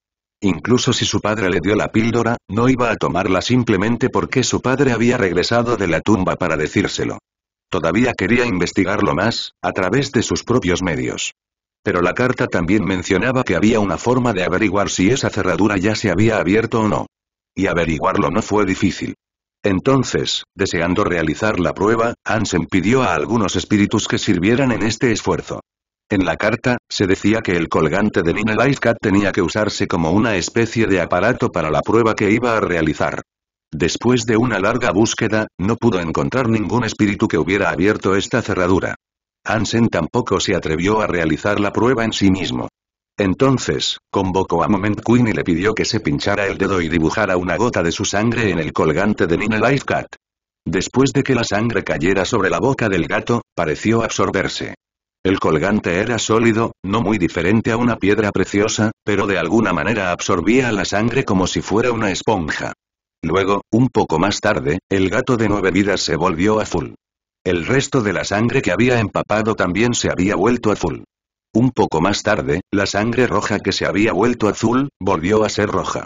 Incluso si su padre le dio la píldora, no iba a tomarla simplemente porque su padre había regresado de la tumba para decírselo. Todavía quería investigarlo más, a través de sus propios medios. Pero la carta también mencionaba que había una forma de averiguar si esa cerradura ya se había abierto o no. Y averiguarlo no fue difícil. Entonces, deseando realizar la prueba, Ansem pidió a algunos espíritus que sirvieran en este esfuerzo. En la carta, se decía que el colgante de Lina Cat tenía que usarse como una especie de aparato para la prueba que iba a realizar. Después de una larga búsqueda, no pudo encontrar ningún espíritu que hubiera abierto esta cerradura. Hansen tampoco se atrevió a realizar la prueba en sí mismo. Entonces, convocó a Moment Queen y le pidió que se pinchara el dedo y dibujara una gota de su sangre en el colgante de Nina Cat. Después de que la sangre cayera sobre la boca del gato, pareció absorberse. El colgante era sólido, no muy diferente a una piedra preciosa, pero de alguna manera absorbía la sangre como si fuera una esponja. Luego, un poco más tarde, el gato de nueve vidas se volvió azul. El resto de la sangre que había empapado también se había vuelto azul. Un poco más tarde, la sangre roja que se había vuelto azul, volvió a ser roja.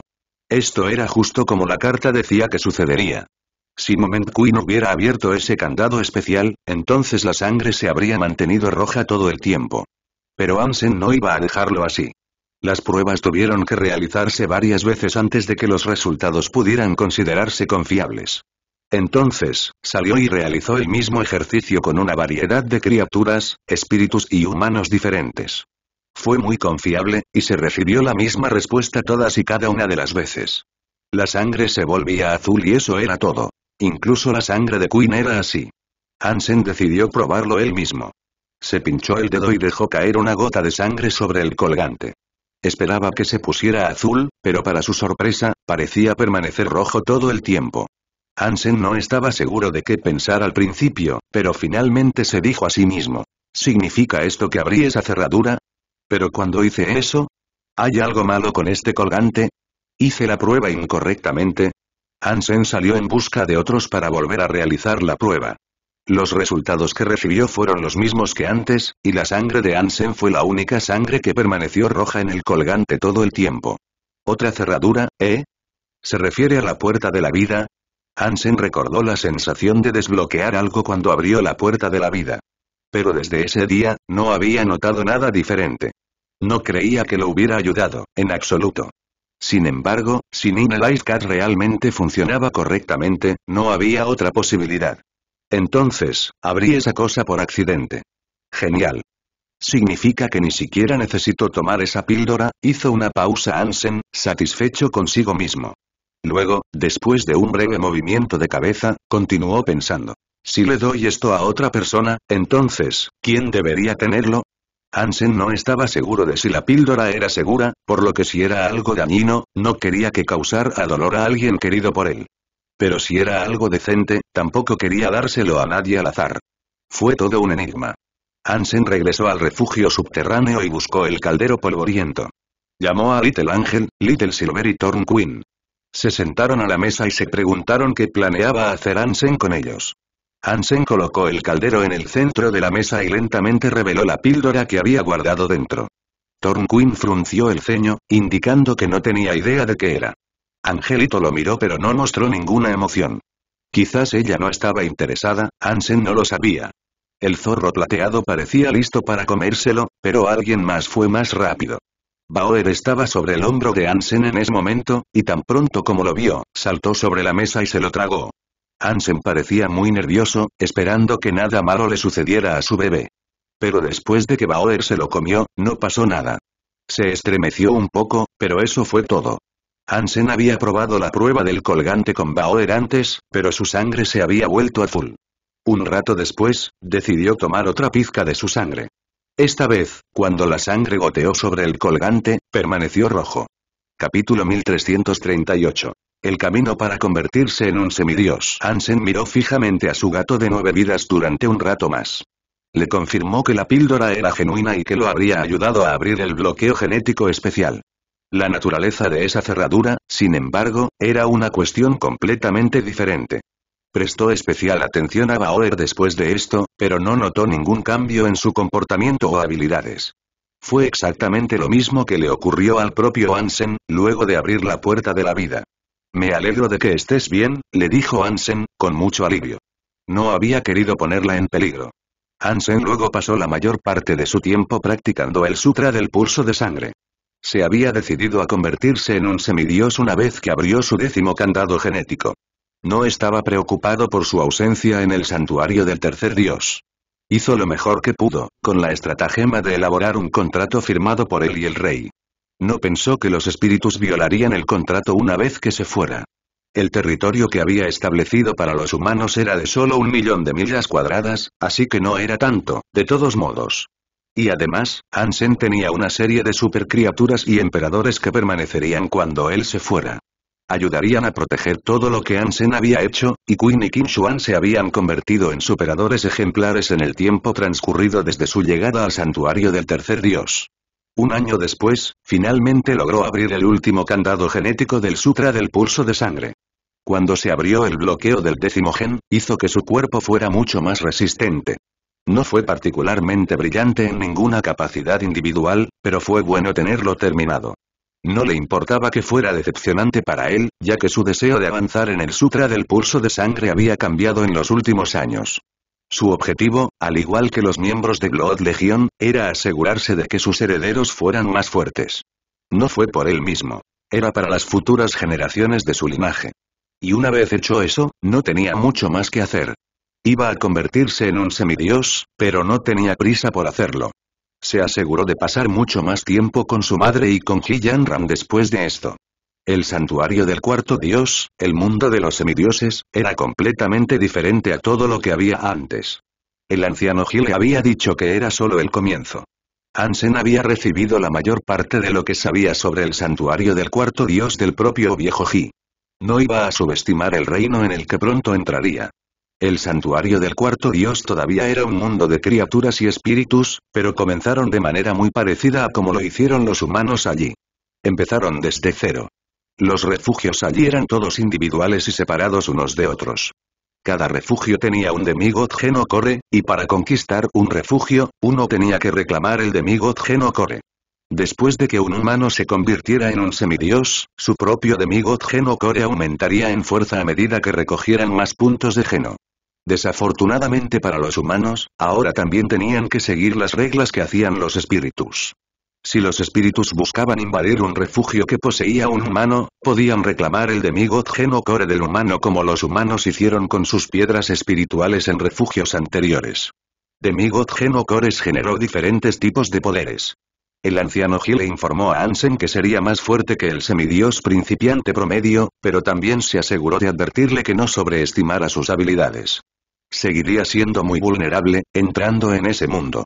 Esto era justo como la carta decía que sucedería. Si Moment Queen hubiera abierto ese candado especial, entonces la sangre se habría mantenido roja todo el tiempo. Pero Ansen no iba a dejarlo así. Las pruebas tuvieron que realizarse varias veces antes de que los resultados pudieran considerarse confiables. Entonces, salió y realizó el mismo ejercicio con una variedad de criaturas, espíritus y humanos diferentes. Fue muy confiable, y se recibió la misma respuesta todas y cada una de las veces. La sangre se volvía azul y eso era todo. Incluso la sangre de Queen era así. Hansen decidió probarlo él mismo. Se pinchó el dedo y dejó caer una gota de sangre sobre el colgante. Esperaba que se pusiera azul, pero para su sorpresa, parecía permanecer rojo todo el tiempo. Hansen no estaba seguro de qué pensar al principio, pero finalmente se dijo a sí mismo. ¿Significa esto que abrí esa cerradura? Pero cuando hice eso... ¿Hay algo malo con este colgante? ¿Hice la prueba incorrectamente? Ansen salió en busca de otros para volver a realizar la prueba. Los resultados que recibió fueron los mismos que antes, y la sangre de Ansen fue la única sangre que permaneció roja en el colgante todo el tiempo. Otra cerradura, ¿eh? ¿Se refiere a la puerta de la vida? Ansen recordó la sensación de desbloquear algo cuando abrió la puerta de la vida. Pero desde ese día, no había notado nada diferente. No creía que lo hubiera ayudado, en absoluto. Sin embargo, si Nina Cat realmente funcionaba correctamente, no había otra posibilidad. Entonces, abrí esa cosa por accidente. Genial. Significa que ni siquiera necesito tomar esa píldora, hizo una pausa ansen, satisfecho consigo mismo. Luego, después de un breve movimiento de cabeza, continuó pensando. Si le doy esto a otra persona, entonces, ¿quién debería tenerlo? Ansen no estaba seguro de si la píldora era segura, por lo que si era algo dañino, no quería que causara dolor a alguien querido por él. Pero si era algo decente, tampoco quería dárselo a nadie al azar. Fue todo un enigma. Ansen regresó al refugio subterráneo y buscó el caldero polvoriento. Llamó a Little Angel, Little Silver y Thorn Queen. Se sentaron a la mesa y se preguntaron qué planeaba hacer Ansen con ellos. Ansen colocó el caldero en el centro de la mesa y lentamente reveló la píldora que había guardado dentro. Tornquin frunció el ceño, indicando que no tenía idea de qué era. Angelito lo miró pero no mostró ninguna emoción. Quizás ella no estaba interesada, Ansen no lo sabía. El zorro plateado parecía listo para comérselo, pero alguien más fue más rápido. Bauer estaba sobre el hombro de Ansen en ese momento, y tan pronto como lo vio, saltó sobre la mesa y se lo tragó. Hansen parecía muy nervioso, esperando que nada malo le sucediera a su bebé. Pero después de que Bauer se lo comió, no pasó nada. Se estremeció un poco, pero eso fue todo. Ansen había probado la prueba del colgante con Bauer antes, pero su sangre se había vuelto azul. Un rato después, decidió tomar otra pizca de su sangre. Esta vez, cuando la sangre goteó sobre el colgante, permaneció rojo. Capítulo 1338 el camino para convertirse en un semidios. Ansen miró fijamente a su gato de nueve vidas durante un rato más. Le confirmó que la píldora era genuina y que lo habría ayudado a abrir el bloqueo genético especial. La naturaleza de esa cerradura, sin embargo, era una cuestión completamente diferente. Prestó especial atención a Bauer después de esto, pero no notó ningún cambio en su comportamiento o habilidades. Fue exactamente lo mismo que le ocurrió al propio Ansen, luego de abrir la puerta de la vida. Me alegro de que estés bien, le dijo Hansen, con mucho alivio. No había querido ponerla en peligro. Hansen luego pasó la mayor parte de su tiempo practicando el sutra del pulso de sangre. Se había decidido a convertirse en un semidios una vez que abrió su décimo candado genético. No estaba preocupado por su ausencia en el santuario del tercer dios. Hizo lo mejor que pudo, con la estratagema de elaborar un contrato firmado por él y el rey. No pensó que los espíritus violarían el contrato una vez que se fuera. El territorio que había establecido para los humanos era de solo un millón de millas cuadradas, así que no era tanto, de todos modos. Y además, Ansen tenía una serie de supercriaturas y emperadores que permanecerían cuando él se fuera. Ayudarían a proteger todo lo que Ansen había hecho, y Queen y Kim Shuan se habían convertido en superadores ejemplares en el tiempo transcurrido desde su llegada al santuario del tercer dios. Un año después, finalmente logró abrir el último candado genético del Sutra del Pulso de Sangre. Cuando se abrió el bloqueo del décimo gen, hizo que su cuerpo fuera mucho más resistente. No fue particularmente brillante en ninguna capacidad individual, pero fue bueno tenerlo terminado. No le importaba que fuera decepcionante para él, ya que su deseo de avanzar en el Sutra del Pulso de Sangre había cambiado en los últimos años. Su objetivo, al igual que los miembros de Blood Legion, era asegurarse de que sus herederos fueran más fuertes. No fue por él mismo. Era para las futuras generaciones de su linaje. Y una vez hecho eso, no tenía mucho más que hacer. Iba a convertirse en un semidios, pero no tenía prisa por hacerlo. Se aseguró de pasar mucho más tiempo con su madre y con Ji Ram después de esto. El santuario del cuarto dios, el mundo de los semidioses, era completamente diferente a todo lo que había antes. El anciano Gil había dicho que era solo el comienzo. Ansen había recibido la mayor parte de lo que sabía sobre el santuario del cuarto dios del propio viejo Gil. No iba a subestimar el reino en el que pronto entraría. El santuario del cuarto dios todavía era un mundo de criaturas y espíritus, pero comenzaron de manera muy parecida a como lo hicieron los humanos allí. Empezaron desde cero. Los refugios allí eran todos individuales y separados unos de otros. Cada refugio tenía un demigod genocore, y para conquistar un refugio, uno tenía que reclamar el demigod genocore. Después de que un humano se convirtiera en un semidios, su propio demigod genocore aumentaría en fuerza a medida que recogieran más puntos de geno. Desafortunadamente para los humanos, ahora también tenían que seguir las reglas que hacían los espíritus. Si los espíritus buscaban invadir un refugio que poseía un humano, podían reclamar el demigod Genocore del humano como los humanos hicieron con sus piedras espirituales en refugios anteriores. Demigod Genocores generó diferentes tipos de poderes. El anciano Gile informó a Ansen que sería más fuerte que el semidios principiante promedio, pero también se aseguró de advertirle que no sobreestimara sus habilidades. Seguiría siendo muy vulnerable, entrando en ese mundo.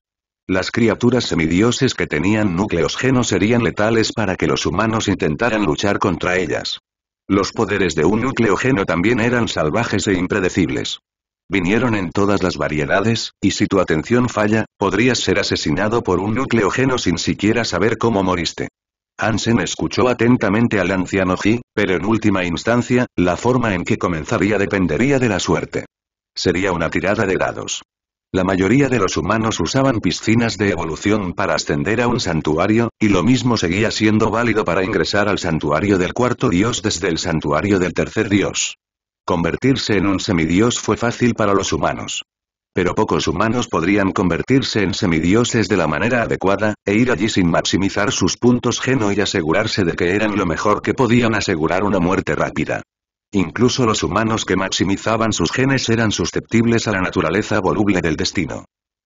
Las criaturas semidioses que tenían núcleos genos serían letales para que los humanos intentaran luchar contra ellas. Los poderes de un núcleo geno también eran salvajes e impredecibles. Vinieron en todas las variedades, y si tu atención falla, podrías ser asesinado por un núcleo geno sin siquiera saber cómo moriste. Hansen escuchó atentamente al anciano Ji, pero en última instancia, la forma en que comenzaría dependería de la suerte. Sería una tirada de dados. La mayoría de los humanos usaban piscinas de evolución para ascender a un santuario, y lo mismo seguía siendo válido para ingresar al santuario del cuarto dios desde el santuario del tercer dios. Convertirse en un semidios fue fácil para los humanos. Pero pocos humanos podrían convertirse en semidioses de la manera adecuada, e ir allí sin maximizar sus puntos geno y asegurarse de que eran lo mejor que podían asegurar una muerte rápida. Incluso los humanos que maximizaban sus genes eran susceptibles a la naturaleza voluble del destino.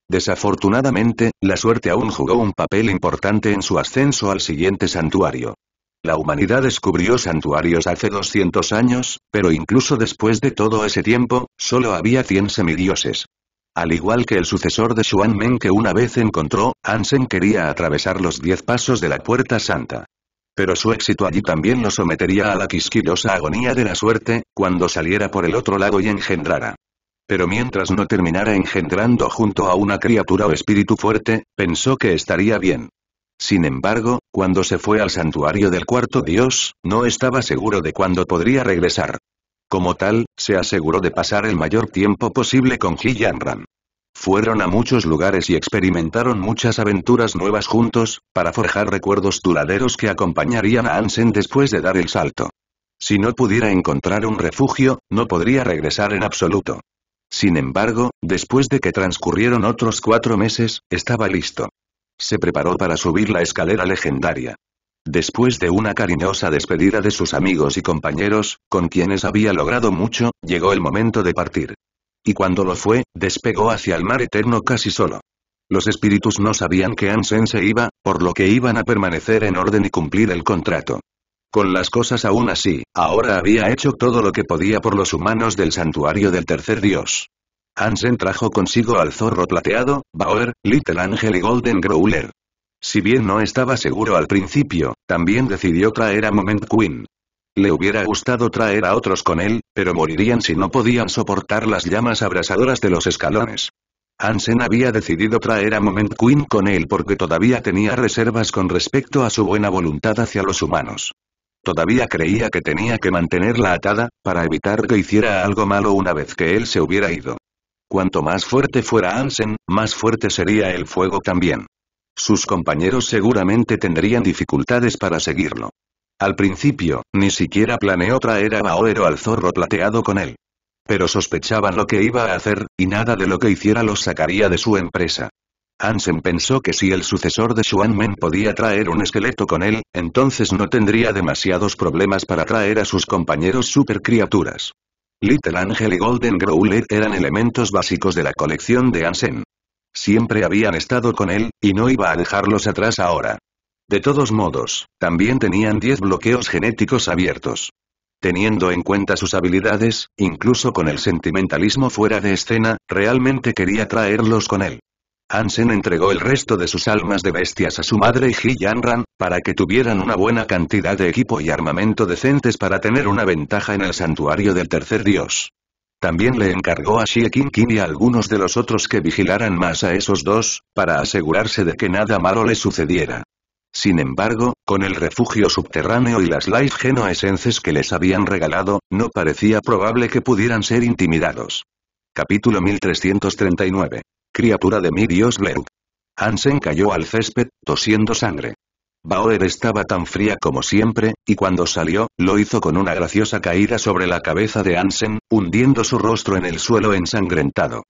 Desafortunadamente, la suerte aún jugó un papel importante en su ascenso al siguiente santuario. La humanidad descubrió santuarios hace 200 años, pero incluso después de todo ese tiempo, solo había 100 semidioses. Al igual que el sucesor de Xuan Men que una vez encontró, Ansen quería atravesar los diez pasos de la Puerta Santa. Pero su éxito allí también lo sometería a la quisquillosa agonía de la suerte, cuando saliera por el otro lado y engendrara. Pero mientras no terminara engendrando junto a una criatura o espíritu fuerte, pensó que estaría bien. Sin embargo, cuando se fue al santuario del cuarto dios, no estaba seguro de cuándo podría regresar. Como tal, se aseguró de pasar el mayor tiempo posible con Ji fueron a muchos lugares y experimentaron muchas aventuras nuevas juntos, para forjar recuerdos duraderos que acompañarían a Ansen después de dar el salto. Si no pudiera encontrar un refugio, no podría regresar en absoluto. Sin embargo, después de que transcurrieron otros cuatro meses, estaba listo. Se preparó para subir la escalera legendaria. Después de una cariñosa despedida de sus amigos y compañeros, con quienes había logrado mucho, llegó el momento de partir. Y cuando lo fue, despegó hacia el mar eterno casi solo. Los espíritus no sabían que Ansen se iba, por lo que iban a permanecer en orden y cumplir el contrato. Con las cosas aún así, ahora había hecho todo lo que podía por los humanos del santuario del tercer dios. Ansen trajo consigo al zorro plateado, Bauer, Little Angel y Golden Growler. Si bien no estaba seguro al principio, también decidió traer a Moment Queen, le hubiera gustado traer a otros con él, pero morirían si no podían soportar las llamas abrasadoras de los escalones. Ansen había decidido traer a Moment Queen con él porque todavía tenía reservas con respecto a su buena voluntad hacia los humanos. Todavía creía que tenía que mantenerla atada, para evitar que hiciera algo malo una vez que él se hubiera ido. Cuanto más fuerte fuera Ansen, más fuerte sería el fuego también. Sus compañeros seguramente tendrían dificultades para seguirlo. Al principio, ni siquiera planeó traer a Maoero al zorro plateado con él. Pero sospechaban lo que iba a hacer, y nada de lo que hiciera los sacaría de su empresa. Ansem pensó que si el sucesor de Men podía traer un esqueleto con él, entonces no tendría demasiados problemas para traer a sus compañeros supercriaturas. Little Angel y Golden Growler eran elementos básicos de la colección de Ansen. Siempre habían estado con él, y no iba a dejarlos atrás ahora. De todos modos, también tenían 10 bloqueos genéticos abiertos. Teniendo en cuenta sus habilidades, incluso con el sentimentalismo fuera de escena, realmente quería traerlos con él. Hansen entregó el resto de sus almas de bestias a su madre y Ji Yanran, para que tuvieran una buena cantidad de equipo y armamento decentes para tener una ventaja en el santuario del tercer dios. También le encargó a Xie Qin y a algunos de los otros que vigilaran más a esos dos, para asegurarse de que nada malo les sucediera. Sin embargo, con el refugio subterráneo y las life Genoesenses que les habían regalado, no parecía probable que pudieran ser intimidados. Capítulo 1339. Criatura de mi dios Ansen Hansen cayó al césped, tosiendo sangre. Bauer estaba tan fría como siempre, y cuando salió, lo hizo con una graciosa caída sobre la cabeza de Ansen, hundiendo su rostro en el suelo ensangrentado.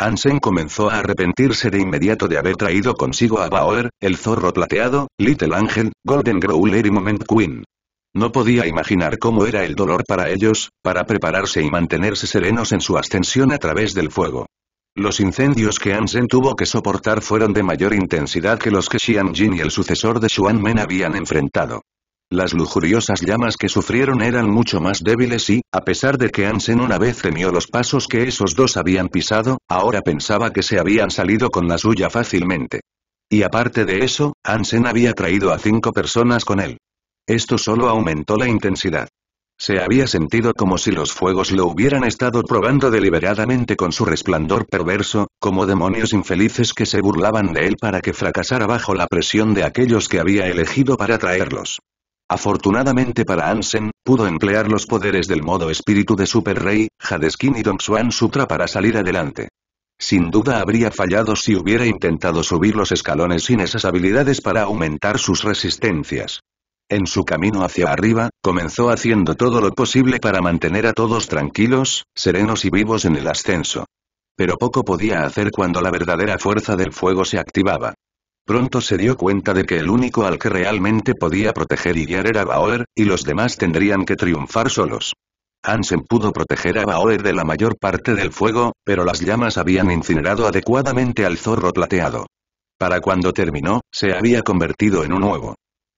Ansen comenzó a arrepentirse de inmediato de haber traído consigo a Bauer, el zorro plateado, Little Angel, Golden Growler y Moment Queen. No podía imaginar cómo era el dolor para ellos, para prepararse y mantenerse serenos en su ascensión a través del fuego. Los incendios que Hansen tuvo que soportar fueron de mayor intensidad que los que Xian Jin y el sucesor de Xuan Men habían enfrentado. Las lujuriosas llamas que sufrieron eran mucho más débiles y, a pesar de que Ansen una vez temió los pasos que esos dos habían pisado, ahora pensaba que se habían salido con la suya fácilmente. Y aparte de eso, Ansen había traído a cinco personas con él. Esto solo aumentó la intensidad. Se había sentido como si los fuegos lo hubieran estado probando deliberadamente con su resplandor perverso, como demonios infelices que se burlaban de él para que fracasara bajo la presión de aquellos que había elegido para traerlos. Afortunadamente para Ansen, pudo emplear los poderes del modo espíritu de Super Rey, Hadeskin y Don Sutra para salir adelante. Sin duda habría fallado si hubiera intentado subir los escalones sin esas habilidades para aumentar sus resistencias. En su camino hacia arriba, comenzó haciendo todo lo posible para mantener a todos tranquilos, serenos y vivos en el ascenso. Pero poco podía hacer cuando la verdadera fuerza del fuego se activaba. Pronto se dio cuenta de que el único al que realmente podía proteger y guiar era Bauer, y los demás tendrían que triunfar solos. Hansen pudo proteger a Bauer de la mayor parte del fuego, pero las llamas habían incinerado adecuadamente al zorro plateado. Para cuando terminó, se había convertido en un huevo.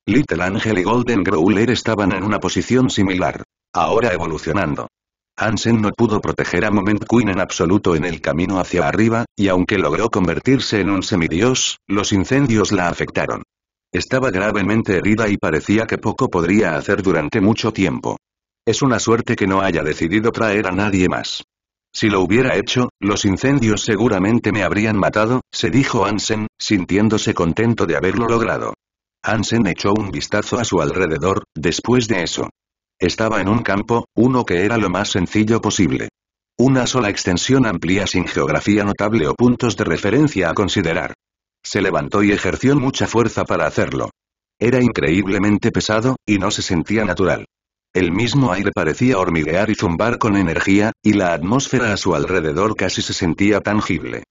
Little Angel y Golden Growler estaban en una posición similar. Ahora evolucionando. Ansen no pudo proteger a Moment Queen en absoluto en el camino hacia arriba, y aunque logró convertirse en un semidios, los incendios la afectaron. Estaba gravemente herida y parecía que poco podría hacer durante mucho tiempo. Es una suerte que no haya decidido traer a nadie más. Si lo hubiera hecho, los incendios seguramente me habrían matado, se dijo Ansen, sintiéndose contento de haberlo logrado. Ansen echó un vistazo a su alrededor, después de eso. Estaba en un campo, uno que era lo más sencillo posible. Una sola extensión amplia sin geografía notable o puntos de referencia a considerar. Se levantó y ejerció mucha fuerza para hacerlo. Era increíblemente pesado, y no se sentía natural. El mismo aire parecía hormiguear y zumbar con energía, y la atmósfera a su alrededor casi se sentía tangible.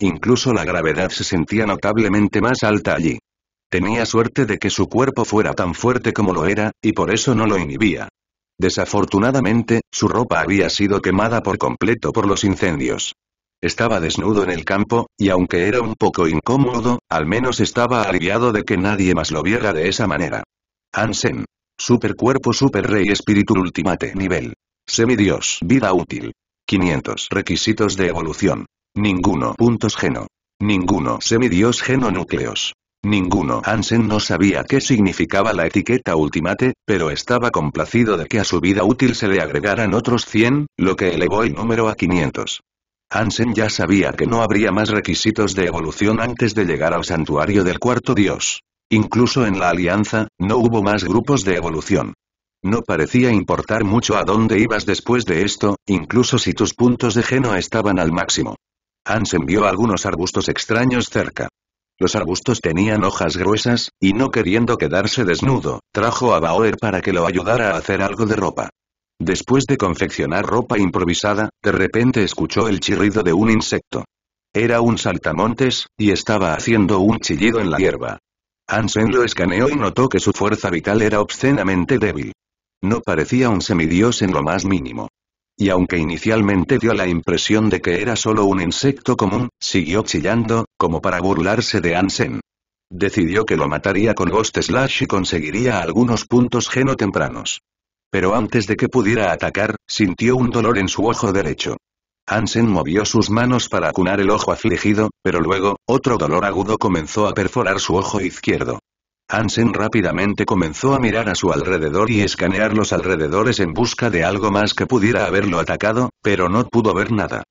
Incluso la gravedad se sentía notablemente más alta allí. Tenía suerte de que su cuerpo fuera tan fuerte como lo era, y por eso no lo inhibía. Desafortunadamente, su ropa había sido quemada por completo por los incendios. Estaba desnudo en el campo, y aunque era un poco incómodo, al menos estaba aliviado de que nadie más lo viera de esa manera. Super Supercuerpo Super Rey Espíritu Ultimate Nivel. Semidios. Vida útil. 500 requisitos de evolución. Ninguno. Puntos geno. Ninguno. Semidios geno núcleos. Ninguno. Hansen no sabía qué significaba la etiqueta Ultimate, pero estaba complacido de que a su vida útil se le agregaran otros 100, lo que elevó el número a 500. Hansen ya sabía que no habría más requisitos de evolución antes de llegar al santuario del cuarto dios. Incluso en la alianza, no hubo más grupos de evolución. No parecía importar mucho a dónde ibas después de esto, incluso si tus puntos de geno estaban al máximo. Hansen vio algunos arbustos extraños cerca. Los arbustos tenían hojas gruesas, y no queriendo quedarse desnudo, trajo a Bauer para que lo ayudara a hacer algo de ropa. Después de confeccionar ropa improvisada, de repente escuchó el chirrido de un insecto. Era un saltamontes, y estaba haciendo un chillido en la hierba. Ansen lo escaneó y notó que su fuerza vital era obscenamente débil. No parecía un semidios en lo más mínimo. Y aunque inicialmente dio la impresión de que era solo un insecto común, siguió chillando, como para burlarse de Ansen. Decidió que lo mataría con Ghost Slash y conseguiría algunos puntos geno tempranos. Pero antes de que pudiera atacar, sintió un dolor en su ojo derecho. Ansen movió sus manos para acunar el ojo afligido, pero luego, otro dolor agudo comenzó a perforar su ojo izquierdo. Ansen rápidamente comenzó a mirar a su alrededor y escanear los alrededores en busca de algo más que pudiera haberlo atacado, pero no pudo ver nada.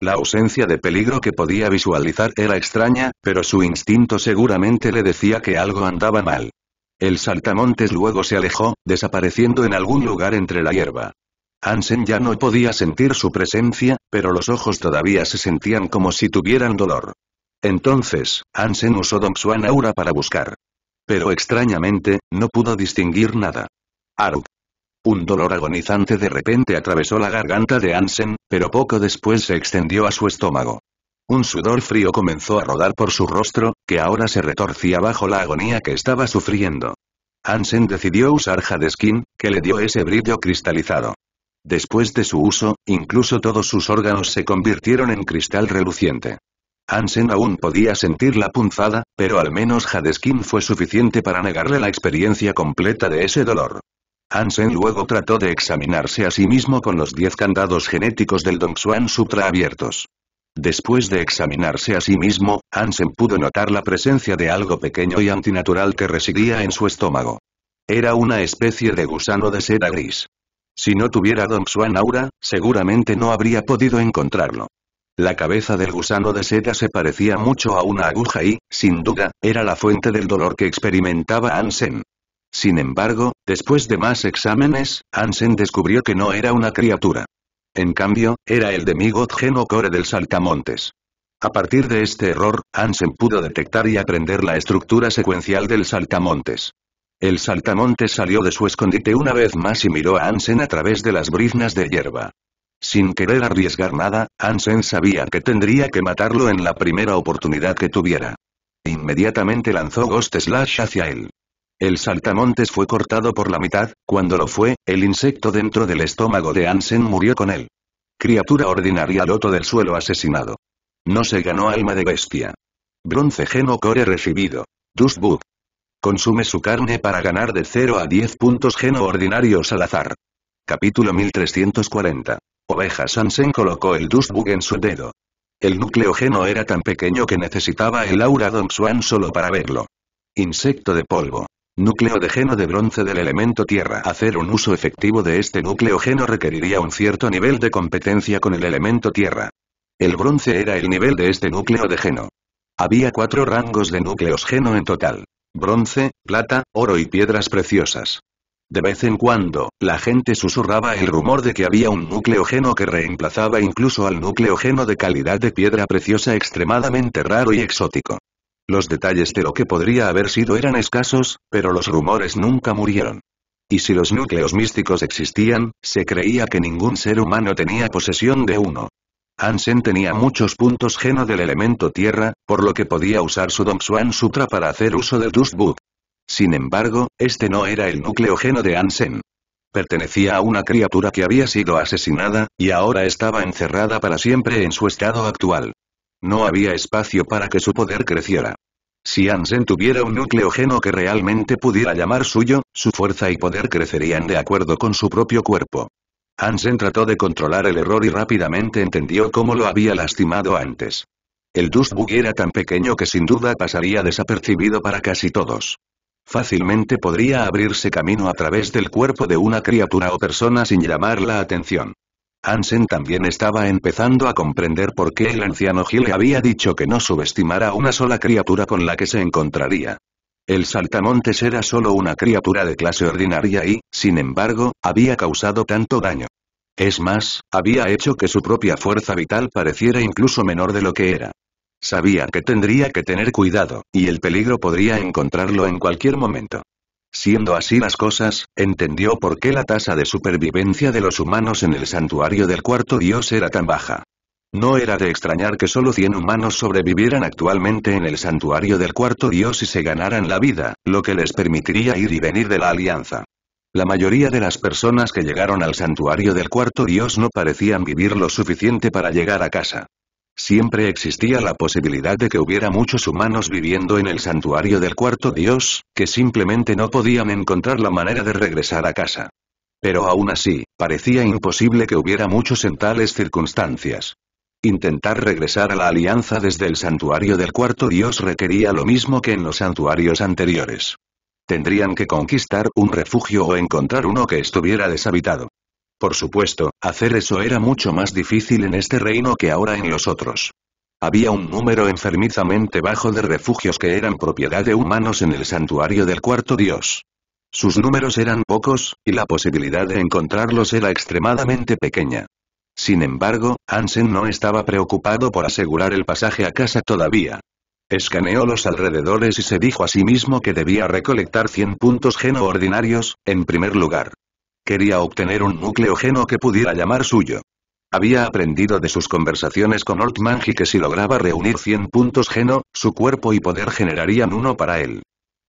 La ausencia de peligro que podía visualizar era extraña, pero su instinto seguramente le decía que algo andaba mal. El saltamontes luego se alejó, desapareciendo en algún lugar entre la hierba. Ansen ya no podía sentir su presencia, pero los ojos todavía se sentían como si tuvieran dolor. Entonces, Ansen usó Dongsuan Aura para buscar. Pero extrañamente, no pudo distinguir nada. Aruk. Un dolor agonizante de repente atravesó la garganta de Ansen, pero poco después se extendió a su estómago. Un sudor frío comenzó a rodar por su rostro, que ahora se retorcía bajo la agonía que estaba sufriendo. Ansen decidió usar Hadeskin, que le dio ese brillo cristalizado. Después de su uso, incluso todos sus órganos se convirtieron en cristal reluciente. Hansen aún podía sentir la punzada, pero al menos Hadeskin fue suficiente para negarle la experiencia completa de ese dolor. Hansen luego trató de examinarse a sí mismo con los diez candados genéticos del Dongxuan Sutra abiertos. Después de examinarse a sí mismo, Hansen pudo notar la presencia de algo pequeño y antinatural que residía en su estómago. Era una especie de gusano de seda gris. Si no tuviera Dongxuan Aura, seguramente no habría podido encontrarlo. La cabeza del gusano de seda se parecía mucho a una aguja y, sin duda, era la fuente del dolor que experimentaba Ansen. Sin embargo, después de más exámenes, Ansen descubrió que no era una criatura. En cambio, era el de Migot Genocore del Saltamontes. A partir de este error, Ansen pudo detectar y aprender la estructura secuencial del Saltamontes. El saltamontes salió de su escondite una vez más y miró a Ansen a través de las briznas de hierba. Sin querer arriesgar nada, Ansen sabía que tendría que matarlo en la primera oportunidad que tuviera. Inmediatamente lanzó Ghost Slash hacia él. El saltamontes fue cortado por la mitad, cuando lo fue, el insecto dentro del estómago de Ansen murió con él. Criatura ordinaria loto del suelo asesinado. No se ganó alma de bestia. Bronce Geno Core recibido. Dustbook. Consume su carne para ganar de 0 a 10 puntos geno ordinarios al azar. Capítulo 1340. Oveja Sansen colocó el Dustbug en su dedo. El núcleo geno era tan pequeño que necesitaba el aura Don Swan solo para verlo. Insecto de polvo. Núcleo de geno de bronce del elemento tierra. Hacer un uso efectivo de este núcleo geno requeriría un cierto nivel de competencia con el elemento tierra. El bronce era el nivel de este núcleo de geno. Había cuatro rangos de núcleos geno en total. Bronce, plata, oro y piedras preciosas. De vez en cuando, la gente susurraba el rumor de que había un núcleo geno que reemplazaba incluso al núcleo geno de calidad de piedra preciosa extremadamente raro y exótico. Los detalles de lo que podría haber sido eran escasos, pero los rumores nunca murieron. Y si los núcleos místicos existían, se creía que ningún ser humano tenía posesión de uno. Hansen tenía muchos puntos geno del elemento tierra, por lo que podía usar su Dong Sutra para hacer uso del Dust sin embargo, este no era el geno de Ansen. Pertenecía a una criatura que había sido asesinada, y ahora estaba encerrada para siempre en su estado actual. No había espacio para que su poder creciera. Si Ansen tuviera un geno que realmente pudiera llamar suyo, su fuerza y poder crecerían de acuerdo con su propio cuerpo. Ansen trató de controlar el error y rápidamente entendió cómo lo había lastimado antes. El Dustbug era tan pequeño que sin duda pasaría desapercibido para casi todos. Fácilmente podría abrirse camino a través del cuerpo de una criatura o persona sin llamar la atención. Ansen también estaba empezando a comprender por qué el anciano Gil había dicho que no subestimara una sola criatura con la que se encontraría. El saltamontes era solo una criatura de clase ordinaria y, sin embargo, había causado tanto daño. Es más, había hecho que su propia fuerza vital pareciera incluso menor de lo que era. Sabía que tendría que tener cuidado, y el peligro podría encontrarlo en cualquier momento. Siendo así las cosas, entendió por qué la tasa de supervivencia de los humanos en el santuario del cuarto dios era tan baja. No era de extrañar que solo 100 humanos sobrevivieran actualmente en el santuario del cuarto dios y se ganaran la vida, lo que les permitiría ir y venir de la alianza. La mayoría de las personas que llegaron al santuario del cuarto dios no parecían vivir lo suficiente para llegar a casa. Siempre existía la posibilidad de que hubiera muchos humanos viviendo en el santuario del cuarto dios, que simplemente no podían encontrar la manera de regresar a casa. Pero aún así, parecía imposible que hubiera muchos en tales circunstancias. Intentar regresar a la alianza desde el santuario del cuarto dios requería lo mismo que en los santuarios anteriores. Tendrían que conquistar un refugio o encontrar uno que estuviera deshabitado. Por supuesto, hacer eso era mucho más difícil en este reino que ahora en los otros. Había un número enfermizamente bajo de refugios que eran propiedad de humanos en el santuario del cuarto dios. Sus números eran pocos, y la posibilidad de encontrarlos era extremadamente pequeña. Sin embargo, Ansen no estaba preocupado por asegurar el pasaje a casa todavía. Escaneó los alrededores y se dijo a sí mismo que debía recolectar 100 puntos geno ordinarios, en primer lugar. Quería obtener un núcleo geno que pudiera llamar suyo. Había aprendido de sus conversaciones con Old Manji que si lograba reunir 100 puntos geno, su cuerpo y poder generarían uno para él.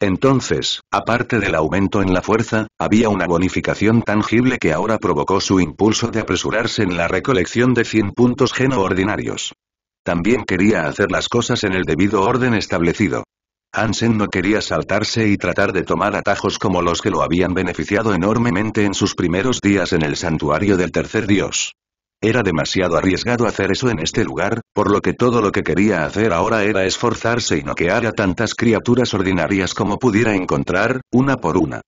Entonces, aparte del aumento en la fuerza, había una bonificación tangible que ahora provocó su impulso de apresurarse en la recolección de 100 puntos geno ordinarios. También quería hacer las cosas en el debido orden establecido. Hansen no quería saltarse y tratar de tomar atajos como los que lo habían beneficiado enormemente en sus primeros días en el santuario del tercer dios. Era demasiado arriesgado hacer eso en este lugar, por lo que todo lo que quería hacer ahora era esforzarse y noquear a tantas criaturas ordinarias como pudiera encontrar, una por una.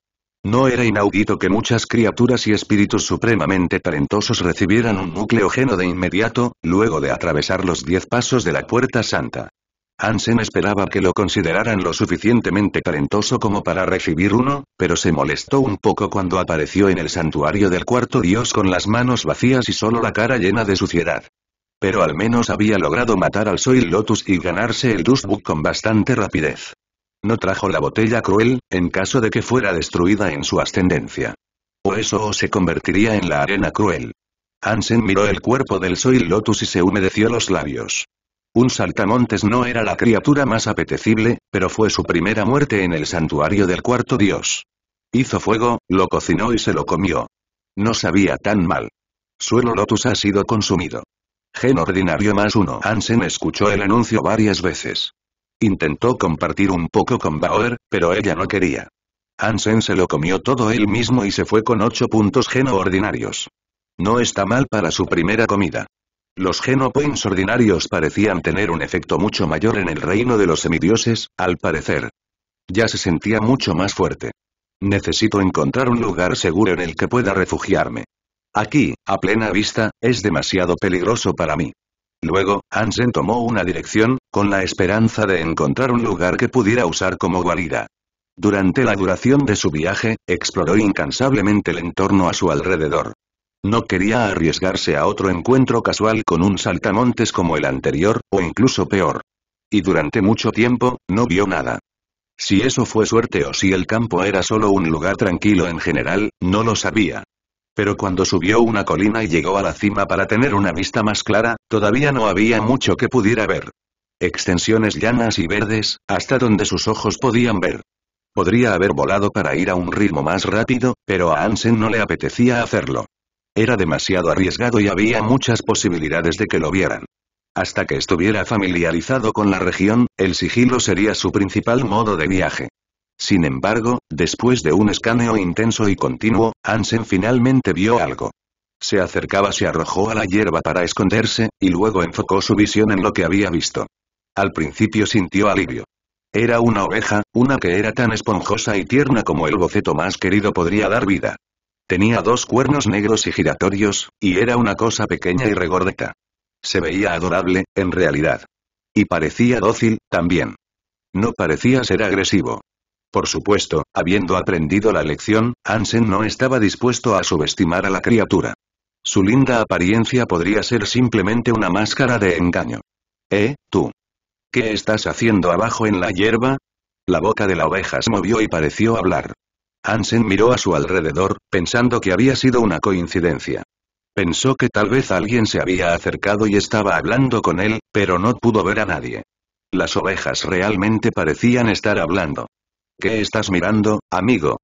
No era inaudito que muchas criaturas y espíritus supremamente talentosos recibieran un núcleo geno de inmediato, luego de atravesar los diez pasos de la Puerta Santa. Hansen esperaba que lo consideraran lo suficientemente talentoso como para recibir uno, pero se molestó un poco cuando apareció en el santuario del cuarto dios con las manos vacías y solo la cara llena de suciedad. Pero al menos había logrado matar al Soil Lotus y ganarse el Dustbook con bastante rapidez. No trajo la botella cruel, en caso de que fuera destruida en su ascendencia. O eso o se convertiría en la arena cruel. Hansen miró el cuerpo del Soil Lotus y se humedeció los labios. Un saltamontes no era la criatura más apetecible, pero fue su primera muerte en el santuario del cuarto dios. Hizo fuego, lo cocinó y se lo comió. No sabía tan mal. Suelo Lotus ha sido consumido. Gen ordinario más uno. Ansen escuchó el anuncio varias veces. Intentó compartir un poco con Bauer, pero ella no quería. Ansen se lo comió todo él mismo y se fue con ocho puntos geno ordinarios. No está mal para su primera comida. Los genopoints ordinarios parecían tener un efecto mucho mayor en el reino de los semidioses, al parecer. Ya se sentía mucho más fuerte. Necesito encontrar un lugar seguro en el que pueda refugiarme. Aquí, a plena vista, es demasiado peligroso para mí. Luego, Hansen tomó una dirección, con la esperanza de encontrar un lugar que pudiera usar como guarida. Durante la duración de su viaje, exploró incansablemente el entorno a su alrededor. No quería arriesgarse a otro encuentro casual con un saltamontes como el anterior, o incluso peor. Y durante mucho tiempo, no vio nada. Si eso fue suerte o si el campo era solo un lugar tranquilo en general, no lo sabía. Pero cuando subió una colina y llegó a la cima para tener una vista más clara, todavía no había mucho que pudiera ver. Extensiones llanas y verdes, hasta donde sus ojos podían ver. Podría haber volado para ir a un ritmo más rápido, pero a Ansen no le apetecía hacerlo. Era demasiado arriesgado y había muchas posibilidades de que lo vieran. Hasta que estuviera familiarizado con la región, el sigilo sería su principal modo de viaje. Sin embargo, después de un escaneo intenso y continuo, Ansen finalmente vio algo. Se acercaba, se arrojó a la hierba para esconderse, y luego enfocó su visión en lo que había visto. Al principio sintió alivio. Era una oveja, una que era tan esponjosa y tierna como el boceto más querido podría dar vida. Tenía dos cuernos negros y giratorios, y era una cosa pequeña y regordeta. Se veía adorable, en realidad. Y parecía dócil, también. No parecía ser agresivo. Por supuesto, habiendo aprendido la lección, Ansen no estaba dispuesto a subestimar a la criatura. Su linda apariencia podría ser simplemente una máscara de engaño. ¿Eh, tú? ¿Qué estás haciendo abajo en la hierba? La boca de la oveja se movió y pareció hablar. Hansen miró a su alrededor, pensando que había sido una coincidencia. Pensó que tal vez alguien se había acercado y estaba hablando con él, pero no pudo ver a nadie. Las ovejas realmente parecían estar hablando. ¿Qué estás mirando, amigo?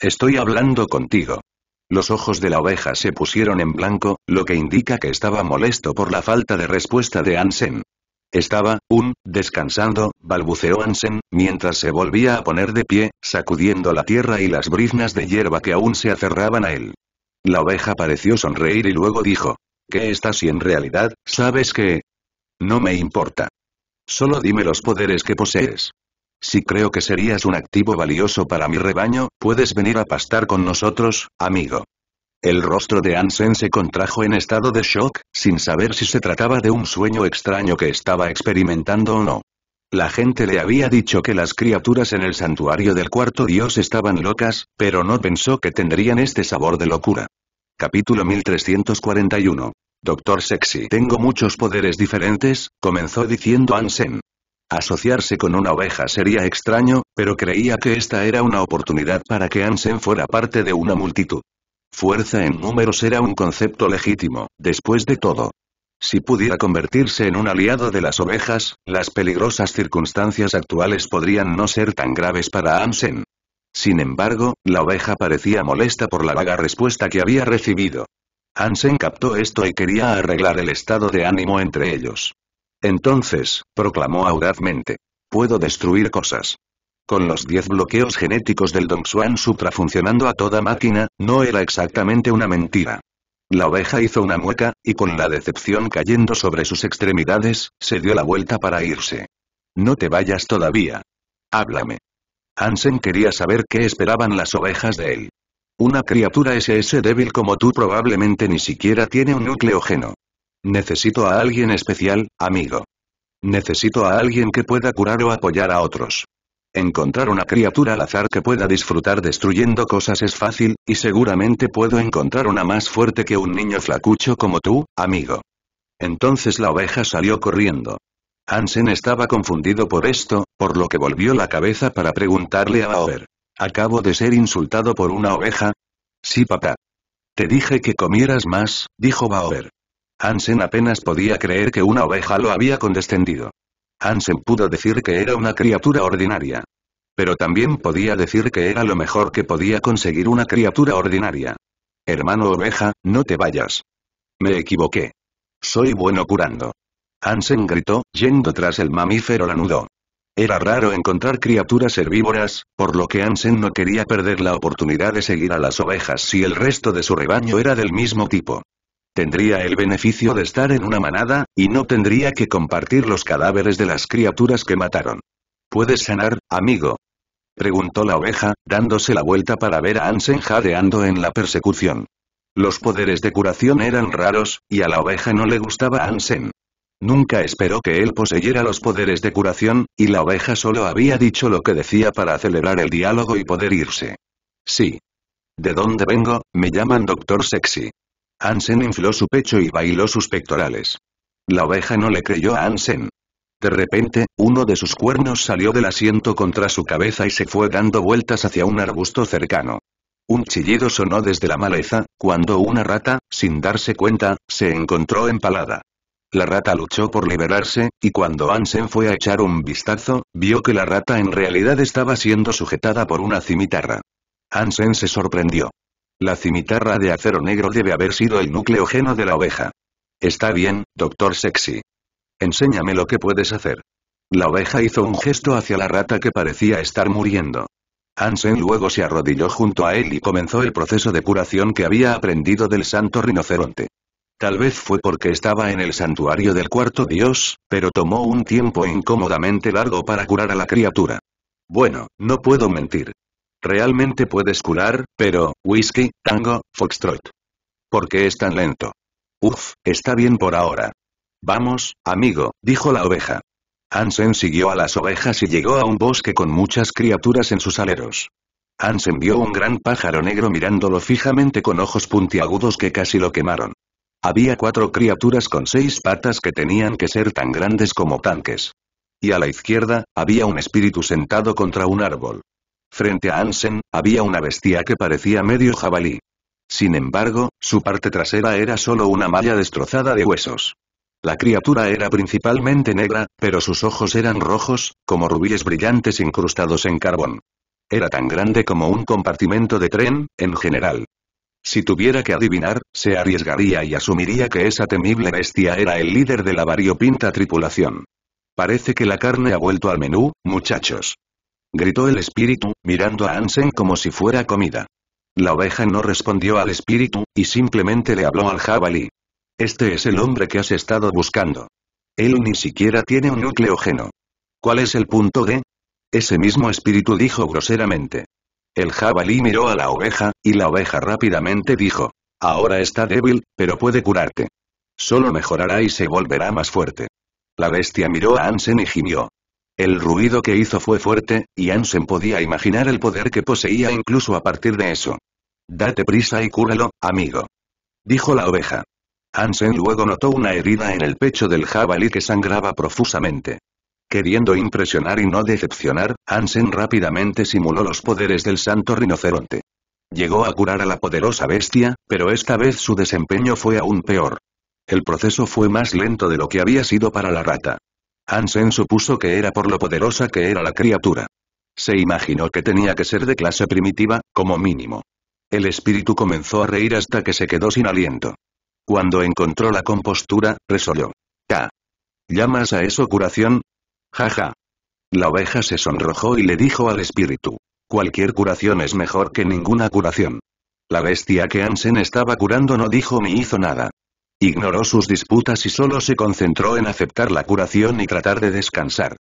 Estoy hablando contigo. Los ojos de la oveja se pusieron en blanco, lo que indica que estaba molesto por la falta de respuesta de Ansen. Estaba, un, descansando, balbuceó Ansen, mientras se volvía a poner de pie, sacudiendo la tierra y las briznas de hierba que aún se aferraban a él. La oveja pareció sonreír y luego dijo, ¿qué estás y en realidad, sabes que... No me importa. Solo dime los poderes que posees. Si creo que serías un activo valioso para mi rebaño, puedes venir a pastar con nosotros, amigo. El rostro de Ansen se contrajo en estado de shock, sin saber si se trataba de un sueño extraño que estaba experimentando o no. La gente le había dicho que las criaturas en el santuario del cuarto dios estaban locas, pero no pensó que tendrían este sabor de locura. Capítulo 1341. Doctor Sexy. Tengo muchos poderes diferentes, comenzó diciendo Ansen. Asociarse con una oveja sería extraño, pero creía que esta era una oportunidad para que Ansen fuera parte de una multitud. Fuerza en números era un concepto legítimo, después de todo. Si pudiera convertirse en un aliado de las ovejas, las peligrosas circunstancias actuales podrían no ser tan graves para ansen Sin embargo, la oveja parecía molesta por la vaga respuesta que había recibido. ansen captó esto y quería arreglar el estado de ánimo entre ellos. Entonces, proclamó audazmente. Puedo destruir cosas. Con los 10 bloqueos genéticos del Dongxuan Sutra funcionando a toda máquina, no era exactamente una mentira. La oveja hizo una mueca, y con la decepción cayendo sobre sus extremidades, se dio la vuelta para irse. No te vayas todavía. Háblame. Hansen quería saber qué esperaban las ovejas de él. Una criatura SS débil como tú probablemente ni siquiera tiene un geno. Necesito a alguien especial, amigo. Necesito a alguien que pueda curar o apoyar a otros. Encontrar una criatura al azar que pueda disfrutar destruyendo cosas es fácil, y seguramente puedo encontrar una más fuerte que un niño flacucho como tú, amigo. Entonces la oveja salió corriendo. Hansen estaba confundido por esto, por lo que volvió la cabeza para preguntarle a Bauer. ¿Acabo de ser insultado por una oveja? Sí papá. Te dije que comieras más, dijo Bauer. Hansen apenas podía creer que una oveja lo había condescendido. Ansen pudo decir que era una criatura ordinaria. Pero también podía decir que era lo mejor que podía conseguir una criatura ordinaria. Hermano oveja, no te vayas. Me equivoqué. Soy bueno curando. Ansen gritó, yendo tras el mamífero lanudo. Era raro encontrar criaturas herbívoras, por lo que Ansen no quería perder la oportunidad de seguir a las ovejas si el resto de su rebaño era del mismo tipo. Tendría el beneficio de estar en una manada, y no tendría que compartir los cadáveres de las criaturas que mataron. ¿Puedes sanar, amigo? Preguntó la oveja, dándose la vuelta para ver a Ansen jadeando en la persecución. Los poderes de curación eran raros, y a la oveja no le gustaba Ansen. Nunca esperó que él poseyera los poderes de curación, y la oveja solo había dicho lo que decía para acelerar el diálogo y poder irse. Sí. ¿De dónde vengo? Me llaman Doctor Sexy. Ansen infló su pecho y bailó sus pectorales. La oveja no le creyó a Ansen. De repente, uno de sus cuernos salió del asiento contra su cabeza y se fue dando vueltas hacia un arbusto cercano. Un chillido sonó desde la maleza, cuando una rata, sin darse cuenta, se encontró empalada. La rata luchó por liberarse, y cuando Ansen fue a echar un vistazo, vio que la rata en realidad estaba siendo sujetada por una cimitarra. Ansen se sorprendió. La cimitarra de acero negro debe haber sido el núcleo geno de la oveja. Está bien, doctor Sexy. Enséñame lo que puedes hacer. La oveja hizo un gesto hacia la rata que parecía estar muriendo. Hansen luego se arrodilló junto a él y comenzó el proceso de curación que había aprendido del santo rinoceronte. Tal vez fue porque estaba en el santuario del cuarto dios, pero tomó un tiempo incómodamente largo para curar a la criatura. Bueno, no puedo mentir, Realmente puedes curar, pero, whisky, tango, foxtrot. ¿Por qué es tan lento? Uf, está bien por ahora. Vamos, amigo, dijo la oveja. Hansen siguió a las ovejas y llegó a un bosque con muchas criaturas en sus aleros. Hansen vio un gran pájaro negro mirándolo fijamente con ojos puntiagudos que casi lo quemaron. Había cuatro criaturas con seis patas que tenían que ser tan grandes como tanques. Y a la izquierda, había un espíritu sentado contra un árbol. Frente a Ansen, había una bestia que parecía medio jabalí. Sin embargo, su parte trasera era solo una malla destrozada de huesos. La criatura era principalmente negra, pero sus ojos eran rojos, como rubíes brillantes incrustados en carbón. Era tan grande como un compartimento de tren, en general. Si tuviera que adivinar, se arriesgaría y asumiría que esa temible bestia era el líder de la variopinta tripulación. Parece que la carne ha vuelto al menú, muchachos gritó el espíritu, mirando a Ansen como si fuera comida. La oveja no respondió al espíritu, y simplemente le habló al jabalí. Este es el hombre que has estado buscando. Él ni siquiera tiene un núcleo geno. ¿Cuál es el punto de? Ese mismo espíritu dijo groseramente. El jabalí miró a la oveja, y la oveja rápidamente dijo. Ahora está débil, pero puede curarte. Solo mejorará y se volverá más fuerte. La bestia miró a Ansen y gimió. El ruido que hizo fue fuerte, y Ansen podía imaginar el poder que poseía incluso a partir de eso. Date prisa y cúralo, amigo. Dijo la oveja. Ansen luego notó una herida en el pecho del jabalí que sangraba profusamente. Queriendo impresionar y no decepcionar, Ansen rápidamente simuló los poderes del santo rinoceronte. Llegó a curar a la poderosa bestia, pero esta vez su desempeño fue aún peor. El proceso fue más lento de lo que había sido para la rata. Ansen supuso que era por lo poderosa que era la criatura. Se imaginó que tenía que ser de clase primitiva, como mínimo. El espíritu comenzó a reír hasta que se quedó sin aliento. Cuando encontró la compostura, resolvió. «¡Ah! ¿Llamas a eso curación? Jaja. La oveja se sonrojó y le dijo al espíritu. Cualquier curación es mejor que ninguna curación. La bestia que Ansen estaba curando no dijo ni hizo nada. Ignoró sus disputas y solo se concentró en aceptar la curación y tratar de descansar.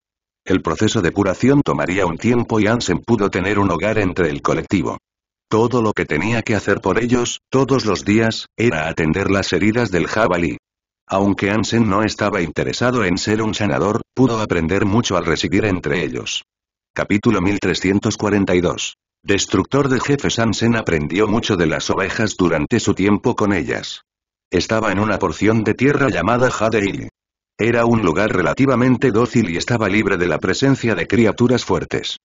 El proceso de curación tomaría un tiempo y Ansen pudo tener un hogar entre el colectivo. Todo lo que tenía que hacer por ellos, todos los días, era atender las heridas del jabalí. Aunque Ansen no estaba interesado en ser un sanador, pudo aprender mucho al residir entre ellos. Capítulo 1342. Destructor de jefes Ansen aprendió mucho de las ovejas durante su tiempo con ellas. Estaba en una porción de tierra llamada Haderil. Era un lugar relativamente dócil y estaba libre de la presencia de criaturas fuertes.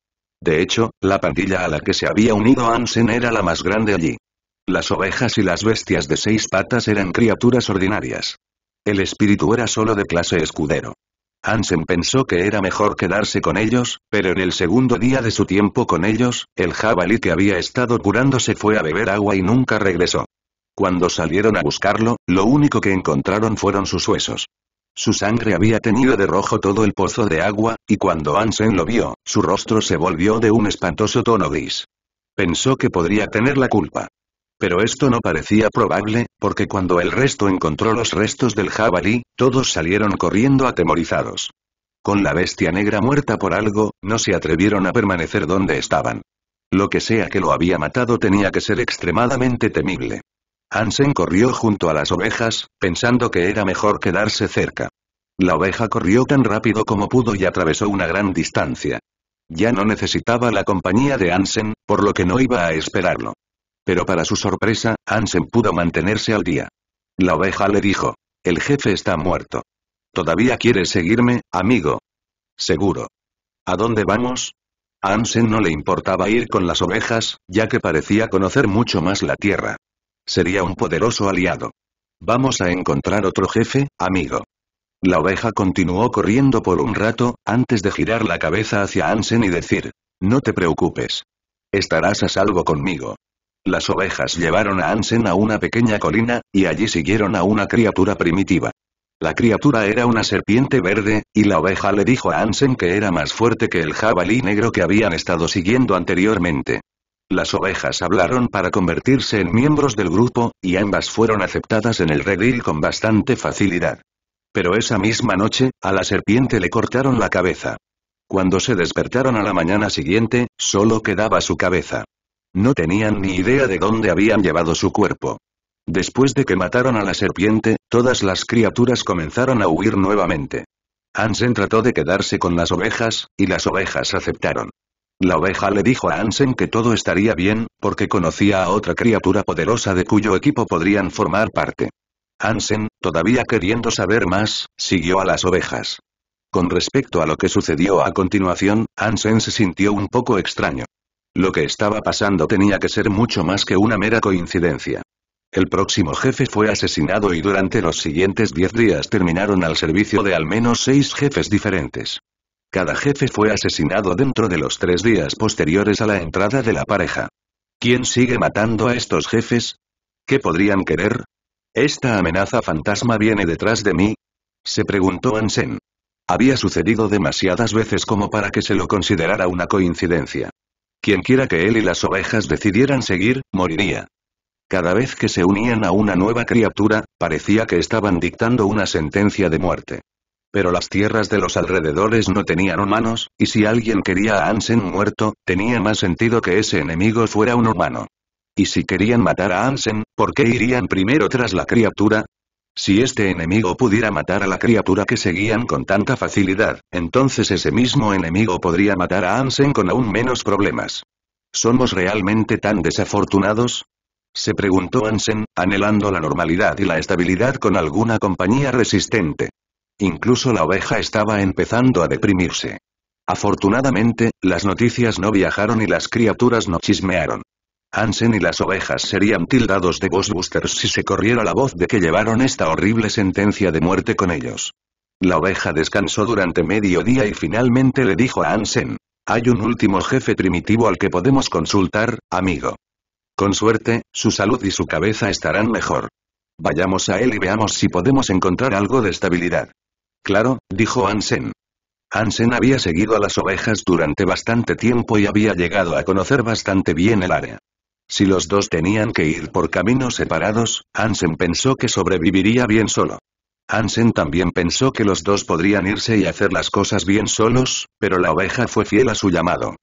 De hecho, la pandilla a la que se había unido Ansen era la más grande allí. Las ovejas y las bestias de seis patas eran criaturas ordinarias. El espíritu era solo de clase escudero. Ansen pensó que era mejor quedarse con ellos, pero en el segundo día de su tiempo con ellos, el jabalí que había estado curándose fue a beber agua y nunca regresó. Cuando salieron a buscarlo, lo único que encontraron fueron sus huesos. Su sangre había tenido de rojo todo el pozo de agua, y cuando Ansen lo vio, su rostro se volvió de un espantoso tono gris. Pensó que podría tener la culpa. Pero esto no parecía probable, porque cuando el resto encontró los restos del jabalí, todos salieron corriendo atemorizados. Con la bestia negra muerta por algo, no se atrevieron a permanecer donde estaban. Lo que sea que lo había matado tenía que ser extremadamente temible. Ansen corrió junto a las ovejas, pensando que era mejor quedarse cerca. La oveja corrió tan rápido como pudo y atravesó una gran distancia. Ya no necesitaba la compañía de Ansen, por lo que no iba a esperarlo. Pero para su sorpresa, Ansen pudo mantenerse al día. La oveja le dijo, el jefe está muerto. ¿Todavía quieres seguirme, amigo? Seguro. ¿A dónde vamos? Ansen no le importaba ir con las ovejas, ya que parecía conocer mucho más la tierra. Sería un poderoso aliado. Vamos a encontrar otro jefe, amigo. La oveja continuó corriendo por un rato, antes de girar la cabeza hacia Ansen y decir, no te preocupes. Estarás a salvo conmigo. Las ovejas llevaron a Ansen a una pequeña colina, y allí siguieron a una criatura primitiva. La criatura era una serpiente verde, y la oveja le dijo a Ansen que era más fuerte que el jabalí negro que habían estado siguiendo anteriormente. Las ovejas hablaron para convertirse en miembros del grupo, y ambas fueron aceptadas en el redil con bastante facilidad. Pero esa misma noche, a la serpiente le cortaron la cabeza. Cuando se despertaron a la mañana siguiente, solo quedaba su cabeza. No tenían ni idea de dónde habían llevado su cuerpo. Después de que mataron a la serpiente, todas las criaturas comenzaron a huir nuevamente. Ansen trató de quedarse con las ovejas, y las ovejas aceptaron. La oveja le dijo a Ansen que todo estaría bien, porque conocía a otra criatura poderosa de cuyo equipo podrían formar parte. Ansen, todavía queriendo saber más, siguió a las ovejas. Con respecto a lo que sucedió a continuación, Ansen se sintió un poco extraño. Lo que estaba pasando tenía que ser mucho más que una mera coincidencia. El próximo jefe fue asesinado y durante los siguientes diez días terminaron al servicio de al menos seis jefes diferentes. Cada jefe fue asesinado dentro de los tres días posteriores a la entrada de la pareja. ¿Quién sigue matando a estos jefes? ¿Qué podrían querer? ¿Esta amenaza fantasma viene detrás de mí? Se preguntó Ansen. Había sucedido demasiadas veces como para que se lo considerara una coincidencia. Quienquiera que él y las ovejas decidieran seguir, moriría. Cada vez que se unían a una nueva criatura, parecía que estaban dictando una sentencia de muerte pero las tierras de los alrededores no tenían humanos, y si alguien quería a Ansen muerto, tenía más sentido que ese enemigo fuera un humano. Y si querían matar a Ansen, ¿por qué irían primero tras la criatura? Si este enemigo pudiera matar a la criatura que seguían con tanta facilidad, entonces ese mismo enemigo podría matar a Ansen con aún menos problemas. ¿Somos realmente tan desafortunados? Se preguntó Ansen, anhelando la normalidad y la estabilidad con alguna compañía resistente. Incluso la oveja estaba empezando a deprimirse. Afortunadamente, las noticias no viajaron y las criaturas no chismearon. Hansen y las ovejas serían tildados de Ghostbusters si se corriera la voz de que llevaron esta horrible sentencia de muerte con ellos. La oveja descansó durante medio día y finalmente le dijo a Hansen, hay un último jefe primitivo al que podemos consultar, amigo. Con suerte, su salud y su cabeza estarán mejor. Vayamos a él y veamos si podemos encontrar algo de estabilidad. Claro, dijo Ansen. Ansen había seguido a las ovejas durante bastante tiempo y había llegado a conocer bastante bien el área. Si los dos tenían que ir por caminos separados, Ansen pensó que sobreviviría bien solo. Ansen también pensó que los dos podrían irse y hacer las cosas bien solos, pero la oveja fue fiel a su llamado.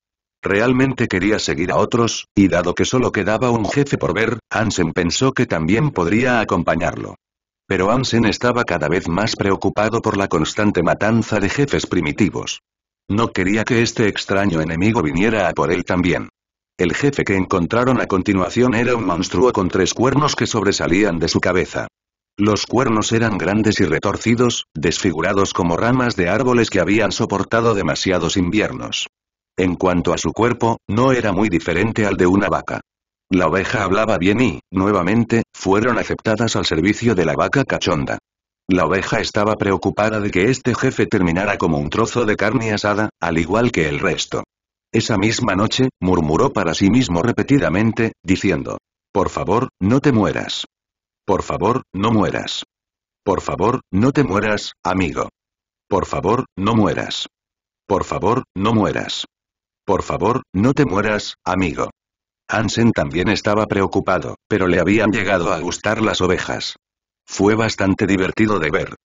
Realmente quería seguir a otros, y dado que solo quedaba un jefe por ver, Ansen pensó que también podría acompañarlo. Pero Amsen estaba cada vez más preocupado por la constante matanza de jefes primitivos. No quería que este extraño enemigo viniera a por él también. El jefe que encontraron a continuación era un monstruo con tres cuernos que sobresalían de su cabeza. Los cuernos eran grandes y retorcidos, desfigurados como ramas de árboles que habían soportado demasiados inviernos. En cuanto a su cuerpo, no era muy diferente al de una vaca. La oveja hablaba bien y, nuevamente, fueron aceptadas al servicio de la vaca cachonda. La oveja estaba preocupada de que este jefe terminara como un trozo de carne asada, al igual que el resto. Esa misma noche, murmuró para sí mismo repetidamente, diciendo, Por favor, no te mueras. Por favor, no mueras. Por favor, no te mueras, amigo. Por favor, no mueras. Por favor, no mueras. Por favor, no te mueras, amigo. Hansen también estaba preocupado, pero le habían llegado a gustar las ovejas. Fue bastante divertido de ver.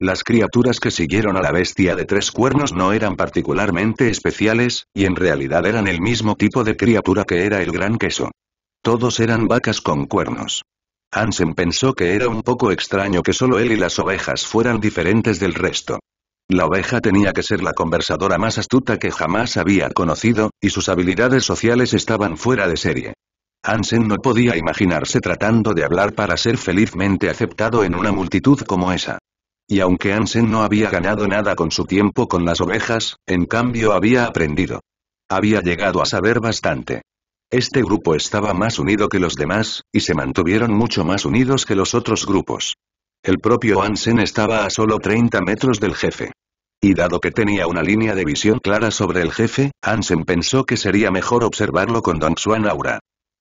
Las criaturas que siguieron a la bestia de tres cuernos no eran particularmente especiales, y en realidad eran el mismo tipo de criatura que era el gran queso. Todos eran vacas con cuernos. Hansen pensó que era un poco extraño que solo él y las ovejas fueran diferentes del resto. La oveja tenía que ser la conversadora más astuta que jamás había conocido, y sus habilidades sociales estaban fuera de serie. Hansen no podía imaginarse tratando de hablar para ser felizmente aceptado en una multitud como esa. Y aunque Ansen no había ganado nada con su tiempo con las ovejas, en cambio había aprendido. Había llegado a saber bastante. Este grupo estaba más unido que los demás, y se mantuvieron mucho más unidos que los otros grupos. El propio Ansen estaba a solo 30 metros del jefe. Y dado que tenía una línea de visión clara sobre el jefe, Ansen pensó que sería mejor observarlo con Don Xuan Aura.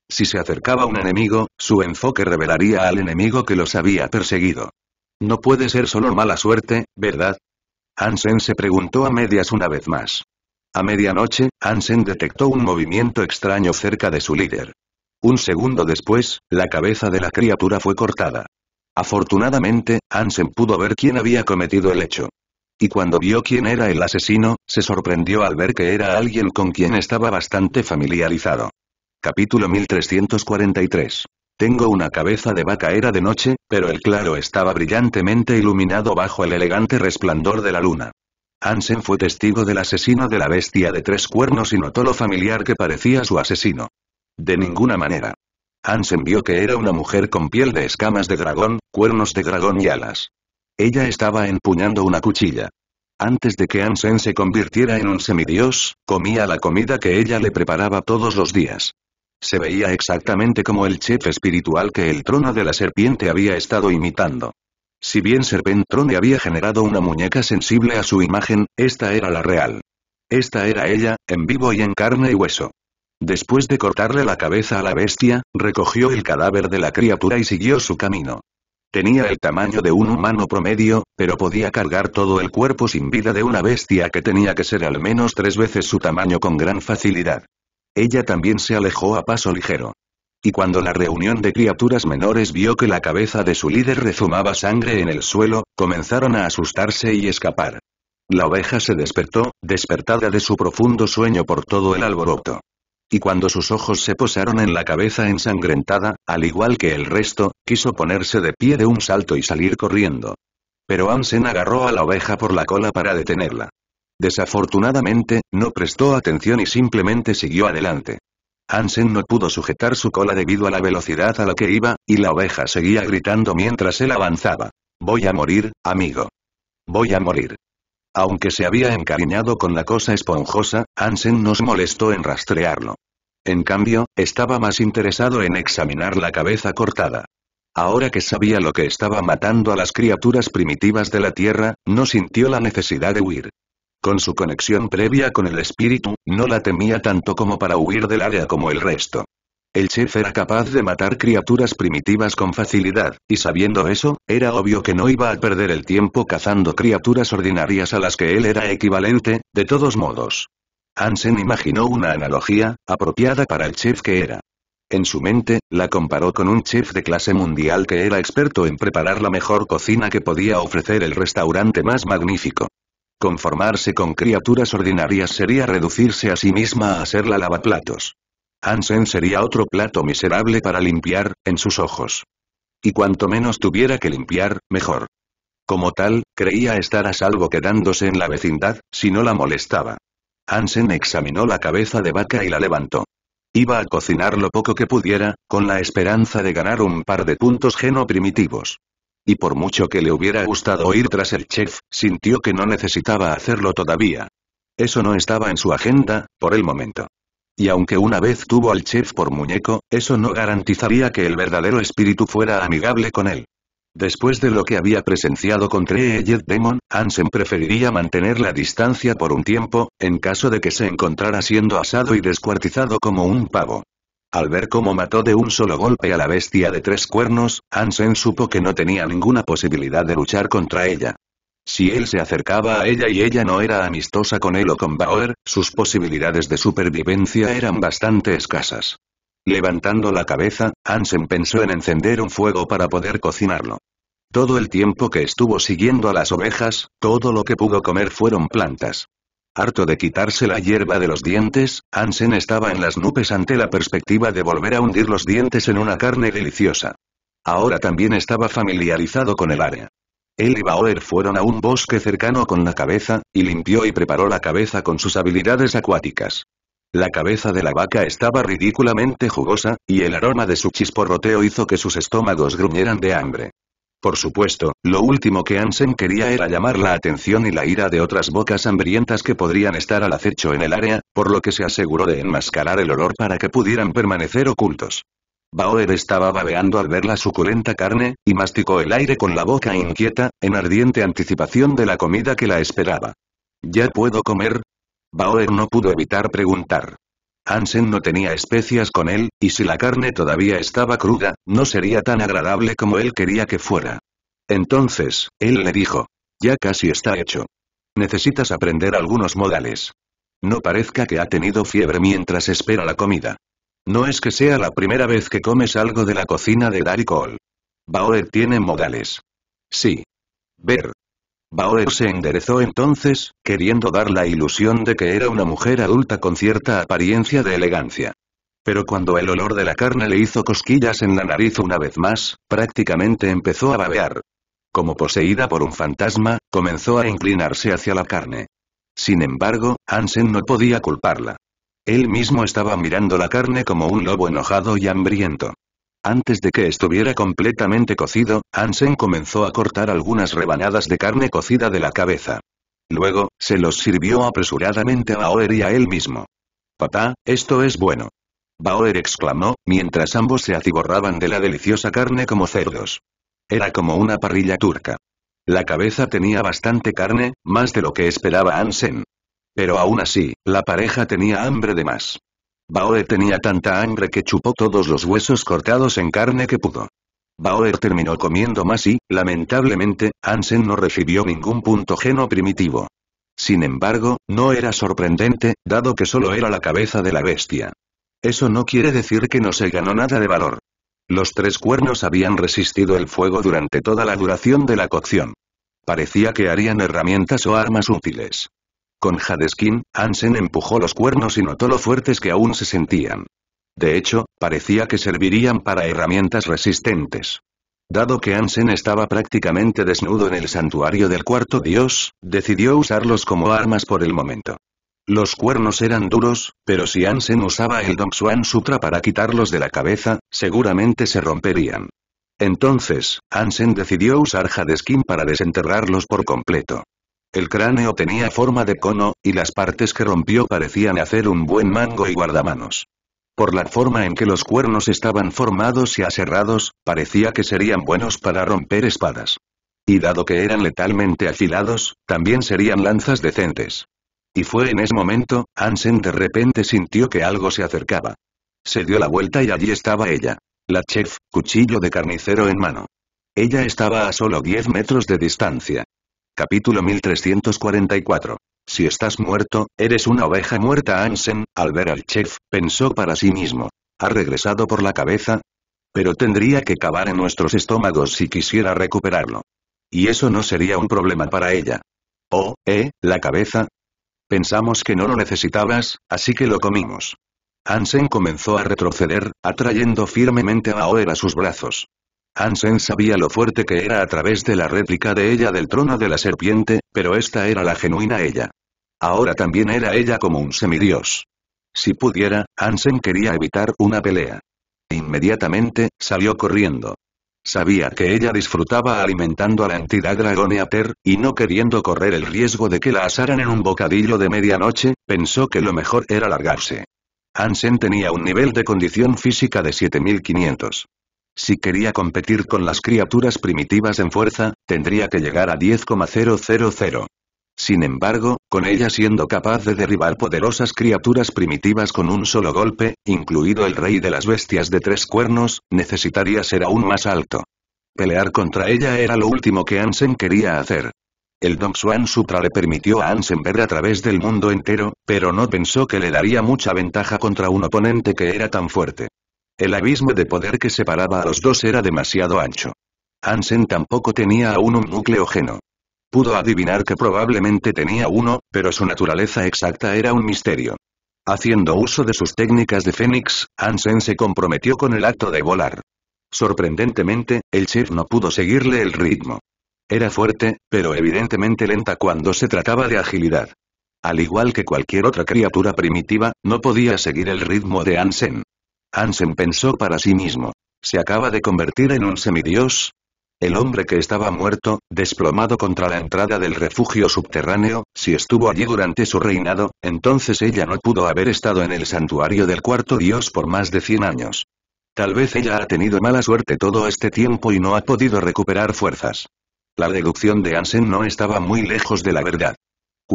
Si se acercaba un enemigo, su enfoque revelaría al enemigo que los había perseguido. No puede ser solo mala suerte, ¿verdad? Ansen se preguntó a medias una vez más. A medianoche, Ansen detectó un movimiento extraño cerca de su líder. Un segundo después, la cabeza de la criatura fue cortada. Afortunadamente, Hansen pudo ver quién había cometido el hecho. Y cuando vio quién era el asesino, se sorprendió al ver que era alguien con quien estaba bastante familiarizado. Capítulo 1343. Tengo una cabeza de vaca era de noche, pero el claro estaba brillantemente iluminado bajo el elegante resplandor de la luna. Hansen fue testigo del asesino de la bestia de tres cuernos y notó lo familiar que parecía su asesino. De ninguna manera. Ansen vio que era una mujer con piel de escamas de dragón, cuernos de dragón y alas. Ella estaba empuñando una cuchilla. Antes de que Ansen se convirtiera en un semidios, comía la comida que ella le preparaba todos los días. Se veía exactamente como el chef espiritual que el trono de la serpiente había estado imitando. Si bien Serpentrone había generado una muñeca sensible a su imagen, esta era la real. Esta era ella, en vivo y en carne y hueso. Después de cortarle la cabeza a la bestia, recogió el cadáver de la criatura y siguió su camino. Tenía el tamaño de un humano promedio, pero podía cargar todo el cuerpo sin vida de una bestia que tenía que ser al menos tres veces su tamaño con gran facilidad. Ella también se alejó a paso ligero. Y cuando la reunión de criaturas menores vio que la cabeza de su líder rezumaba sangre en el suelo, comenzaron a asustarse y escapar. La oveja se despertó, despertada de su profundo sueño por todo el alboroto. Y cuando sus ojos se posaron en la cabeza ensangrentada, al igual que el resto, quiso ponerse de pie de un salto y salir corriendo. Pero Ansen agarró a la oveja por la cola para detenerla. Desafortunadamente, no prestó atención y simplemente siguió adelante. Ansen no pudo sujetar su cola debido a la velocidad a la que iba, y la oveja seguía gritando mientras él avanzaba. Voy a morir, amigo. Voy a morir. Aunque se había encariñado con la cosa esponjosa, Ansen nos molestó en rastrearlo. En cambio, estaba más interesado en examinar la cabeza cortada. Ahora que sabía lo que estaba matando a las criaturas primitivas de la Tierra, no sintió la necesidad de huir. Con su conexión previa con el espíritu, no la temía tanto como para huir del área como el resto. El chef era capaz de matar criaturas primitivas con facilidad, y sabiendo eso, era obvio que no iba a perder el tiempo cazando criaturas ordinarias a las que él era equivalente, de todos modos. Hansen imaginó una analogía, apropiada para el chef que era. En su mente, la comparó con un chef de clase mundial que era experto en preparar la mejor cocina que podía ofrecer el restaurante más magnífico. Conformarse con criaturas ordinarias sería reducirse a sí misma a ser la lavaplatos. Ansen sería otro plato miserable para limpiar, en sus ojos. Y cuanto menos tuviera que limpiar, mejor. Como tal, creía estar a salvo quedándose en la vecindad, si no la molestaba. Ansen examinó la cabeza de vaca y la levantó. Iba a cocinar lo poco que pudiera, con la esperanza de ganar un par de puntos geno primitivos. Y por mucho que le hubiera gustado ir tras el chef, sintió que no necesitaba hacerlo todavía. Eso no estaba en su agenda, por el momento. Y aunque una vez tuvo al chef por muñeco, eso no garantizaría que el verdadero espíritu fuera amigable con él. Después de lo que había presenciado contra Jet Demon, Ansem preferiría mantener la distancia por un tiempo, en caso de que se encontrara siendo asado y descuartizado como un pavo. Al ver cómo mató de un solo golpe a la bestia de tres cuernos, Ansem supo que no tenía ninguna posibilidad de luchar contra ella. Si él se acercaba a ella y ella no era amistosa con él o con Bauer, sus posibilidades de supervivencia eran bastante escasas. Levantando la cabeza, Hansen pensó en encender un fuego para poder cocinarlo. Todo el tiempo que estuvo siguiendo a las ovejas, todo lo que pudo comer fueron plantas. Harto de quitarse la hierba de los dientes, Ansen estaba en las nubes ante la perspectiva de volver a hundir los dientes en una carne deliciosa. Ahora también estaba familiarizado con el área. Él y Bauer fueron a un bosque cercano con la cabeza, y limpió y preparó la cabeza con sus habilidades acuáticas. La cabeza de la vaca estaba ridículamente jugosa, y el aroma de su chisporroteo hizo que sus estómagos gruñeran de hambre. Por supuesto, lo último que Ansen quería era llamar la atención y la ira de otras bocas hambrientas que podrían estar al acecho en el área, por lo que se aseguró de enmascarar el olor para que pudieran permanecer ocultos. Bauer estaba babeando al ver la suculenta carne, y masticó el aire con la boca inquieta, en ardiente anticipación de la comida que la esperaba. ¿Ya puedo comer? Bauer no pudo evitar preguntar. Hansen no tenía especias con él, y si la carne todavía estaba cruda, no sería tan agradable como él quería que fuera. Entonces, él le dijo. Ya casi está hecho. Necesitas aprender algunos modales. No parezca que ha tenido fiebre mientras espera la comida. No es que sea la primera vez que comes algo de la cocina de Darikol. Cole. tiene modales. Sí. Ver. Bauer se enderezó entonces, queriendo dar la ilusión de que era una mujer adulta con cierta apariencia de elegancia. Pero cuando el olor de la carne le hizo cosquillas en la nariz una vez más, prácticamente empezó a babear. Como poseída por un fantasma, comenzó a inclinarse hacia la carne. Sin embargo, Hansen no podía culparla. Él mismo estaba mirando la carne como un lobo enojado y hambriento. Antes de que estuviera completamente cocido, Ansen comenzó a cortar algunas rebanadas de carne cocida de la cabeza. Luego, se los sirvió apresuradamente a Baoer y a él mismo. «Papá, esto es bueno». Baoer exclamó, mientras ambos se atiborraban de la deliciosa carne como cerdos. Era como una parrilla turca. La cabeza tenía bastante carne, más de lo que esperaba Ansen. Pero aún así, la pareja tenía hambre de más. Baoer tenía tanta hambre que chupó todos los huesos cortados en carne que pudo. Baoer terminó comiendo más y, lamentablemente, Ansen no recibió ningún punto geno primitivo. Sin embargo, no era sorprendente, dado que solo era la cabeza de la bestia. Eso no quiere decir que no se ganó nada de valor. Los tres cuernos habían resistido el fuego durante toda la duración de la cocción. Parecía que harían herramientas o armas útiles. Con Hadeskin, Ansen empujó los cuernos y notó lo fuertes que aún se sentían. De hecho, parecía que servirían para herramientas resistentes. Dado que Ansen estaba prácticamente desnudo en el santuario del cuarto dios, decidió usarlos como armas por el momento. Los cuernos eran duros, pero si Ansen usaba el Dongxuan Sutra para quitarlos de la cabeza, seguramente se romperían. Entonces, Ansen decidió usar Hadeskin para desenterrarlos por completo. El cráneo tenía forma de cono, y las partes que rompió parecían hacer un buen mango y guardamanos. Por la forma en que los cuernos estaban formados y aserrados, parecía que serían buenos para romper espadas. Y dado que eran letalmente afilados, también serían lanzas decentes. Y fue en ese momento, Ansen de repente sintió que algo se acercaba. Se dio la vuelta y allí estaba ella. La chef, cuchillo de carnicero en mano. Ella estaba a solo 10 metros de distancia. Capítulo 1344. Si estás muerto, eres una oveja muerta Ansen, al ver al chef, pensó para sí mismo. ¿Ha regresado por la cabeza? Pero tendría que cavar en nuestros estómagos si quisiera recuperarlo. Y eso no sería un problema para ella. Oh, eh, la cabeza. Pensamos que no lo necesitabas, así que lo comimos. Ansen comenzó a retroceder, atrayendo firmemente a Oer a sus brazos. Ansen sabía lo fuerte que era a través de la réplica de ella del trono de la serpiente, pero esta era la genuina ella. Ahora también era ella como un semidios. Si pudiera, Ansen quería evitar una pelea. Inmediatamente, salió corriendo. Sabía que ella disfrutaba alimentando a la entidad dragoneater, y no queriendo correr el riesgo de que la asaran en un bocadillo de medianoche, pensó que lo mejor era largarse. Ansen tenía un nivel de condición física de 7500. Si quería competir con las criaturas primitivas en fuerza, tendría que llegar a 10,000. Sin embargo, con ella siendo capaz de derribar poderosas criaturas primitivas con un solo golpe, incluido el rey de las bestias de tres cuernos, necesitaría ser aún más alto. Pelear contra ella era lo último que Ansen quería hacer. El Dong Swan Sutra le permitió a Ansen ver a través del mundo entero, pero no pensó que le daría mucha ventaja contra un oponente que era tan fuerte. El abismo de poder que separaba a los dos era demasiado ancho. Ansen tampoco tenía aún un núcleo geno. Pudo adivinar que probablemente tenía uno, pero su naturaleza exacta era un misterio. Haciendo uso de sus técnicas de Fénix, Ansen se comprometió con el acto de volar. Sorprendentemente, el chef no pudo seguirle el ritmo. Era fuerte, pero evidentemente lenta cuando se trataba de agilidad. Al igual que cualquier otra criatura primitiva, no podía seguir el ritmo de Ansen. Ansen pensó para sí mismo. ¿Se acaba de convertir en un semidios? El hombre que estaba muerto, desplomado contra la entrada del refugio subterráneo, si estuvo allí durante su reinado, entonces ella no pudo haber estado en el santuario del cuarto dios por más de 100 años. Tal vez ella ha tenido mala suerte todo este tiempo y no ha podido recuperar fuerzas. La deducción de Ansen no estaba muy lejos de la verdad.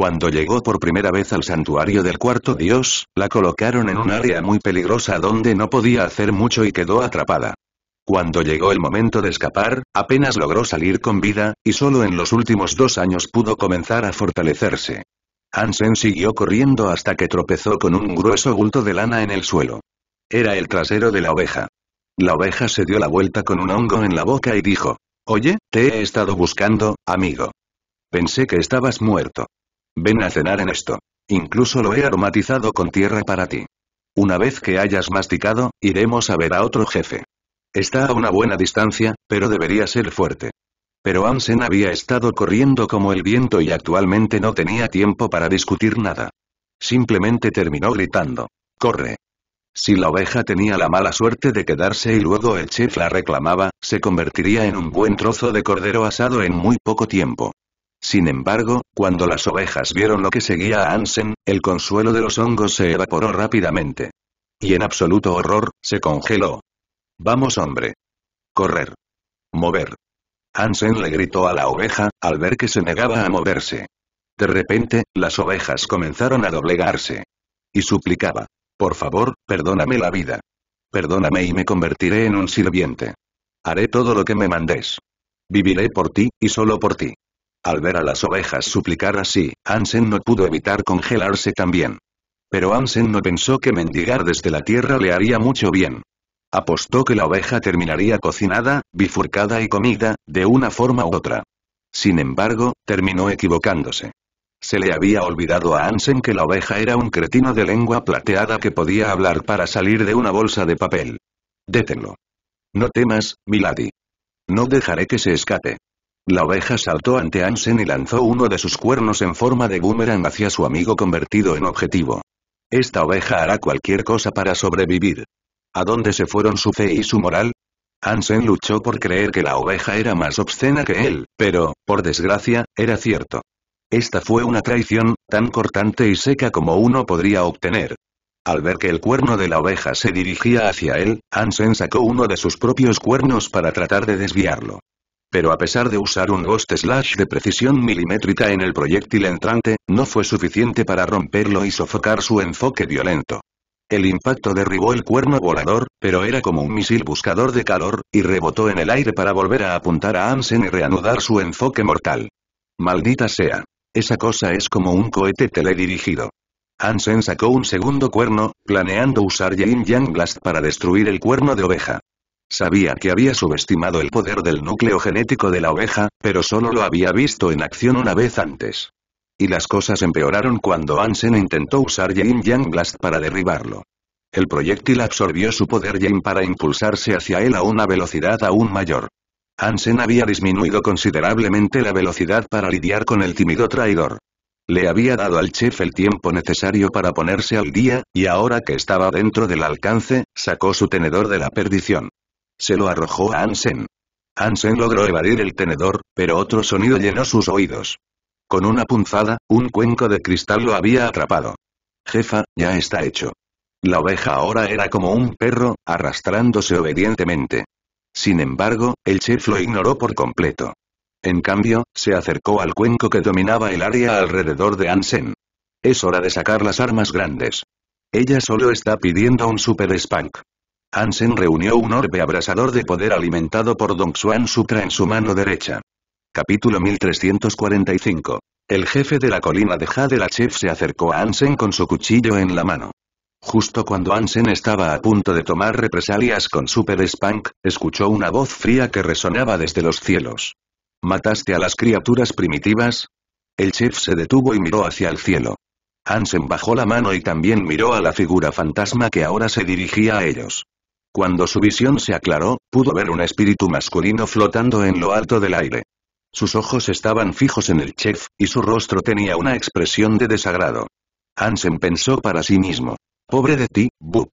Cuando llegó por primera vez al santuario del cuarto dios, la colocaron en un área muy peligrosa donde no podía hacer mucho y quedó atrapada. Cuando llegó el momento de escapar, apenas logró salir con vida, y solo en los últimos dos años pudo comenzar a fortalecerse. Hansen siguió corriendo hasta que tropezó con un grueso bulto de lana en el suelo. Era el trasero de la oveja. La oveja se dio la vuelta con un hongo en la boca y dijo, Oye, te he estado buscando, amigo. Pensé que estabas muerto. Ven a cenar en esto. Incluso lo he aromatizado con tierra para ti. Una vez que hayas masticado, iremos a ver a otro jefe. Está a una buena distancia, pero debería ser fuerte. Pero Ansen había estado corriendo como el viento y actualmente no tenía tiempo para discutir nada. Simplemente terminó gritando. ¡Corre! Si la oveja tenía la mala suerte de quedarse y luego el chef la reclamaba, se convertiría en un buen trozo de cordero asado en muy poco tiempo. Sin embargo, cuando las ovejas vieron lo que seguía a Ansen, el consuelo de los hongos se evaporó rápidamente. Y en absoluto horror, se congeló. Vamos hombre. Correr. Mover. Ansen le gritó a la oveja, al ver que se negaba a moverse. De repente, las ovejas comenzaron a doblegarse. Y suplicaba. Por favor, perdóname la vida. Perdóname y me convertiré en un sirviente. Haré todo lo que me mandes. Viviré por ti, y solo por ti. Al ver a las ovejas suplicar así, Ansen no pudo evitar congelarse también. Pero Ansen no pensó que mendigar desde la tierra le haría mucho bien. Apostó que la oveja terminaría cocinada, bifurcada y comida, de una forma u otra. Sin embargo, terminó equivocándose. Se le había olvidado a Ansen que la oveja era un cretino de lengua plateada que podía hablar para salir de una bolsa de papel. Détenlo. No temas, Milady. No dejaré que se escape. La oveja saltó ante Ansen y lanzó uno de sus cuernos en forma de boomerang hacia su amigo convertido en objetivo. Esta oveja hará cualquier cosa para sobrevivir. ¿A dónde se fueron su fe y su moral? Ansen luchó por creer que la oveja era más obscena que él, pero, por desgracia, era cierto. Esta fue una traición, tan cortante y seca como uno podría obtener. Al ver que el cuerno de la oveja se dirigía hacia él, Ansen sacó uno de sus propios cuernos para tratar de desviarlo. Pero a pesar de usar un Ghost Slash de precisión milimétrica en el proyectil entrante, no fue suficiente para romperlo y sofocar su enfoque violento. El impacto derribó el cuerno volador, pero era como un misil buscador de calor, y rebotó en el aire para volver a apuntar a Ansen y reanudar su enfoque mortal. Maldita sea. Esa cosa es como un cohete teledirigido. Ansen sacó un segundo cuerno, planeando usar Yin Yang Blast para destruir el cuerno de oveja. Sabía que había subestimado el poder del núcleo genético de la oveja, pero solo lo había visto en acción una vez antes. Y las cosas empeoraron cuando Ansen intentó usar Yin Yang Blast para derribarlo. El proyectil absorbió su poder Jane para impulsarse hacia él a una velocidad aún mayor. Ansen había disminuido considerablemente la velocidad para lidiar con el tímido traidor. Le había dado al chef el tiempo necesario para ponerse al día, y ahora que estaba dentro del alcance, sacó su tenedor de la perdición. Se lo arrojó a Ansen. Ansen logró evadir el tenedor, pero otro sonido llenó sus oídos. Con una punzada, un cuenco de cristal lo había atrapado. Jefa, ya está hecho. La oveja ahora era como un perro, arrastrándose obedientemente. Sin embargo, el chef lo ignoró por completo. En cambio, se acercó al cuenco que dominaba el área alrededor de Ansen. Es hora de sacar las armas grandes. Ella solo está pidiendo un super spank. Ansen reunió un orbe abrasador de poder alimentado por Xuan Sutra en su mano derecha. Capítulo 1345. El jefe de la colina de chef, se acercó a Ansen con su cuchillo en la mano. Justo cuando Ansen estaba a punto de tomar represalias con Super Spank, escuchó una voz fría que resonaba desde los cielos. ¿Mataste a las criaturas primitivas? El chef se detuvo y miró hacia el cielo. Ansen bajó la mano y también miró a la figura fantasma que ahora se dirigía a ellos. Cuando su visión se aclaró, pudo ver un espíritu masculino flotando en lo alto del aire. Sus ojos estaban fijos en el chef, y su rostro tenía una expresión de desagrado. Hansen pensó para sí mismo. Pobre de ti, Bub.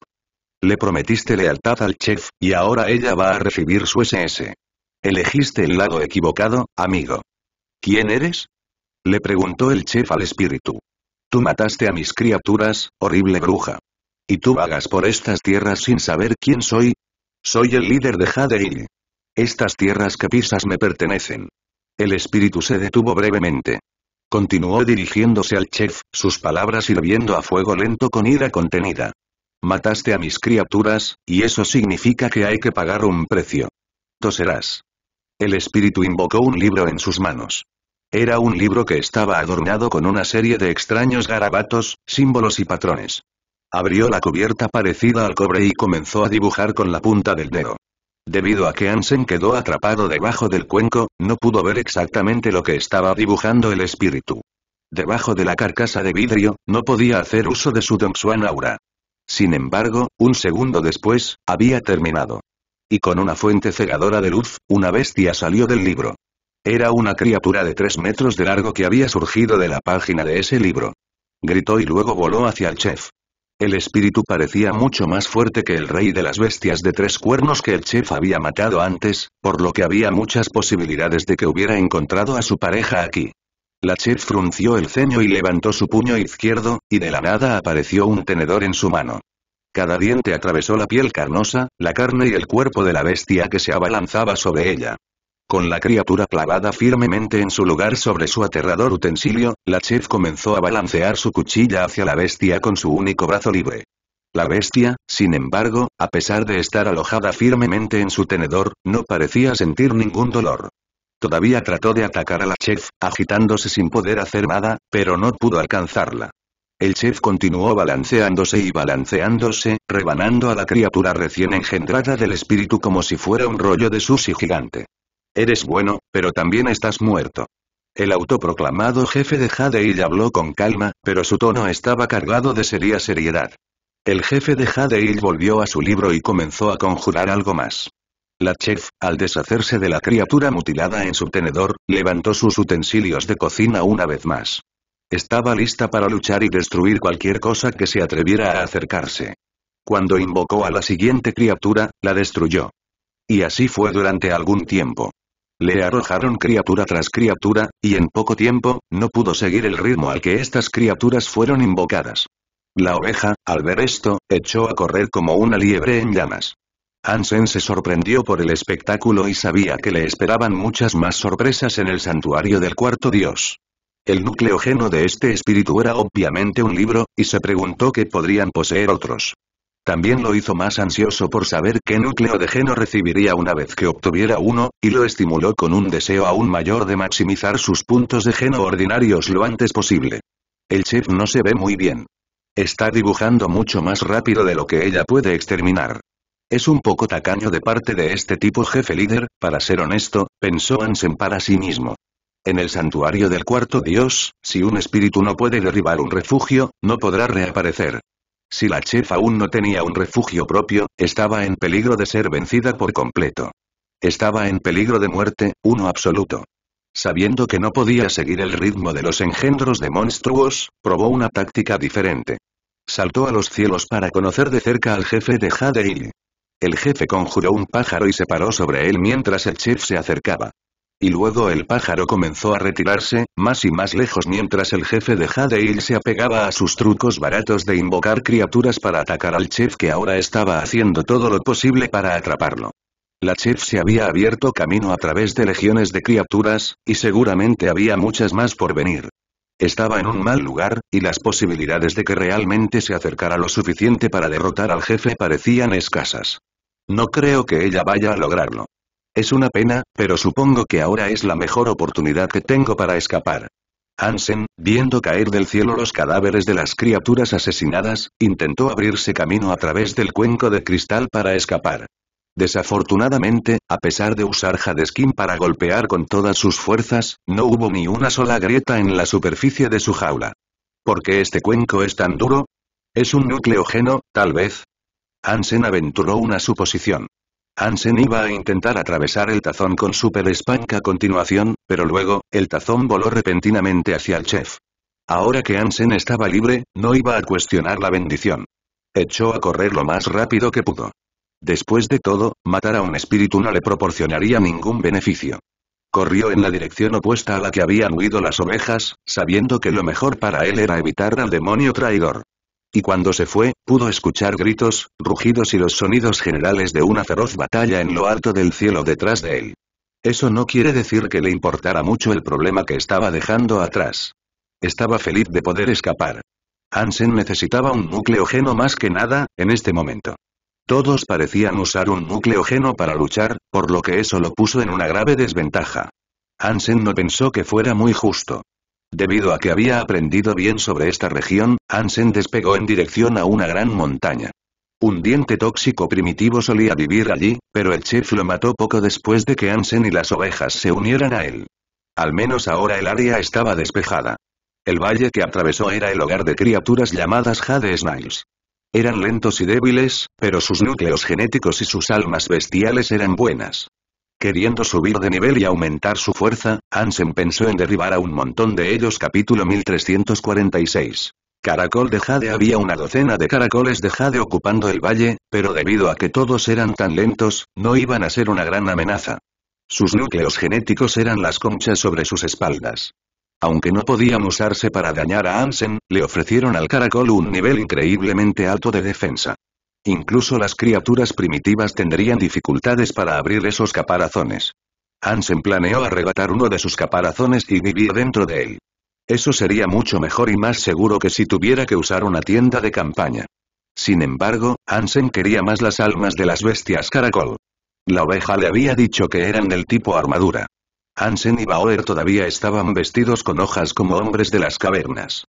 Le prometiste lealtad al chef, y ahora ella va a recibir su SS. Elegiste el lado equivocado, amigo. ¿Quién eres? Le preguntó el chef al espíritu. Tú mataste a mis criaturas, horrible bruja. ¿Y tú vagas por estas tierras sin saber quién soy? Soy el líder de Jadeil. Estas tierras que pisas me pertenecen. El espíritu se detuvo brevemente. Continuó dirigiéndose al chef, sus palabras hirviendo a fuego lento con ira contenida. Mataste a mis criaturas, y eso significa que hay que pagar un precio. Toserás. El espíritu invocó un libro en sus manos. Era un libro que estaba adornado con una serie de extraños garabatos, símbolos y patrones. Abrió la cubierta parecida al cobre y comenzó a dibujar con la punta del dedo. Debido a que Ansen quedó atrapado debajo del cuenco, no pudo ver exactamente lo que estaba dibujando el espíritu. Debajo de la carcasa de vidrio, no podía hacer uso de su Dongsuan aura. Sin embargo, un segundo después, había terminado. Y con una fuente cegadora de luz, una bestia salió del libro. Era una criatura de tres metros de largo que había surgido de la página de ese libro. Gritó y luego voló hacia el chef. El espíritu parecía mucho más fuerte que el rey de las bestias de tres cuernos que el chef había matado antes, por lo que había muchas posibilidades de que hubiera encontrado a su pareja aquí. La chef frunció el ceño y levantó su puño izquierdo, y de la nada apareció un tenedor en su mano. Cada diente atravesó la piel carnosa, la carne y el cuerpo de la bestia que se abalanzaba sobre ella. Con la criatura clavada firmemente en su lugar sobre su aterrador utensilio, la chef comenzó a balancear su cuchilla hacia la bestia con su único brazo libre. La bestia, sin embargo, a pesar de estar alojada firmemente en su tenedor, no parecía sentir ningún dolor. Todavía trató de atacar a la chef, agitándose sin poder hacer nada, pero no pudo alcanzarla. El chef continuó balanceándose y balanceándose, rebanando a la criatura recién engendrada del espíritu como si fuera un rollo de sushi gigante. Eres bueno, pero también estás muerto. El autoproclamado jefe de Jade habló con calma, pero su tono estaba cargado de seria seriedad. El jefe de Jade volvió a su libro y comenzó a conjurar algo más. La chef, al deshacerse de la criatura mutilada en su tenedor, levantó sus utensilios de cocina una vez más. Estaba lista para luchar y destruir cualquier cosa que se atreviera a acercarse. Cuando invocó a la siguiente criatura, la destruyó. Y así fue durante algún tiempo le arrojaron criatura tras criatura, y en poco tiempo, no pudo seguir el ritmo al que estas criaturas fueron invocadas. La oveja, al ver esto, echó a correr como una liebre en llamas. Hansen se sorprendió por el espectáculo y sabía que le esperaban muchas más sorpresas en el santuario del cuarto dios. El núcleo geno de este espíritu era obviamente un libro, y se preguntó qué podrían poseer otros. También lo hizo más ansioso por saber qué núcleo de geno recibiría una vez que obtuviera uno, y lo estimuló con un deseo aún mayor de maximizar sus puntos de geno ordinarios lo antes posible. El chef no se ve muy bien. Está dibujando mucho más rápido de lo que ella puede exterminar. Es un poco tacaño de parte de este tipo jefe líder, para ser honesto, pensó Ansem para sí mismo. En el santuario del cuarto dios, si un espíritu no puede derribar un refugio, no podrá reaparecer. Si la chef aún no tenía un refugio propio, estaba en peligro de ser vencida por completo. Estaba en peligro de muerte, uno absoluto. Sabiendo que no podía seguir el ritmo de los engendros de monstruos, probó una táctica diferente. Saltó a los cielos para conocer de cerca al jefe de Jade El jefe conjuró un pájaro y se paró sobre él mientras el chef se acercaba y luego el pájaro comenzó a retirarse, más y más lejos mientras el jefe de Jadeil se apegaba a sus trucos baratos de invocar criaturas para atacar al chef que ahora estaba haciendo todo lo posible para atraparlo. La chef se había abierto camino a través de legiones de criaturas, y seguramente había muchas más por venir. Estaba en un mal lugar, y las posibilidades de que realmente se acercara lo suficiente para derrotar al jefe parecían escasas. No creo que ella vaya a lograrlo. Es una pena, pero supongo que ahora es la mejor oportunidad que tengo para escapar. Hansen, viendo caer del cielo los cadáveres de las criaturas asesinadas, intentó abrirse camino a través del cuenco de cristal para escapar. Desafortunadamente, a pesar de usar Hadeskin para golpear con todas sus fuerzas, no hubo ni una sola grieta en la superficie de su jaula. ¿Por qué este cuenco es tan duro? ¿Es un núcleo geno, tal vez? Hansen aventuró una suposición. Ansen iba a intentar atravesar el tazón con Super Spank a continuación, pero luego, el tazón voló repentinamente hacia el chef. Ahora que Ansen estaba libre, no iba a cuestionar la bendición. Echó a correr lo más rápido que pudo. Después de todo, matar a un espíritu no le proporcionaría ningún beneficio. Corrió en la dirección opuesta a la que habían huido las ovejas, sabiendo que lo mejor para él era evitar al demonio traidor y cuando se fue, pudo escuchar gritos, rugidos y los sonidos generales de una feroz batalla en lo alto del cielo detrás de él. Eso no quiere decir que le importara mucho el problema que estaba dejando atrás. Estaba feliz de poder escapar. Hansen necesitaba un nucleógeno más que nada, en este momento. Todos parecían usar un nucleógeno para luchar, por lo que eso lo puso en una grave desventaja. Hansen no pensó que fuera muy justo. Debido a que había aprendido bien sobre esta región, Ansen despegó en dirección a una gran montaña. Un diente tóxico primitivo solía vivir allí, pero el chef lo mató poco después de que Ansen y las ovejas se unieran a él. Al menos ahora el área estaba despejada. El valle que atravesó era el hogar de criaturas llamadas Jade Snails. Eran lentos y débiles, pero sus núcleos genéticos y sus almas bestiales eran buenas. Queriendo subir de nivel y aumentar su fuerza, Ansen pensó en derribar a un montón de ellos. Capítulo 1346. Caracol de Jade Había una docena de caracoles de Jade ocupando el valle, pero debido a que todos eran tan lentos, no iban a ser una gran amenaza. Sus núcleos genéticos eran las conchas sobre sus espaldas. Aunque no podían usarse para dañar a Ansen, le ofrecieron al caracol un nivel increíblemente alto de defensa. Incluso las criaturas primitivas tendrían dificultades para abrir esos caparazones. Ansen planeó arrebatar uno de sus caparazones y vivir dentro de él. Eso sería mucho mejor y más seguro que si tuviera que usar una tienda de campaña. Sin embargo, Ansen quería más las almas de las bestias caracol. La oveja le había dicho que eran del tipo armadura. Ansen y Bauer todavía estaban vestidos con hojas como hombres de las cavernas.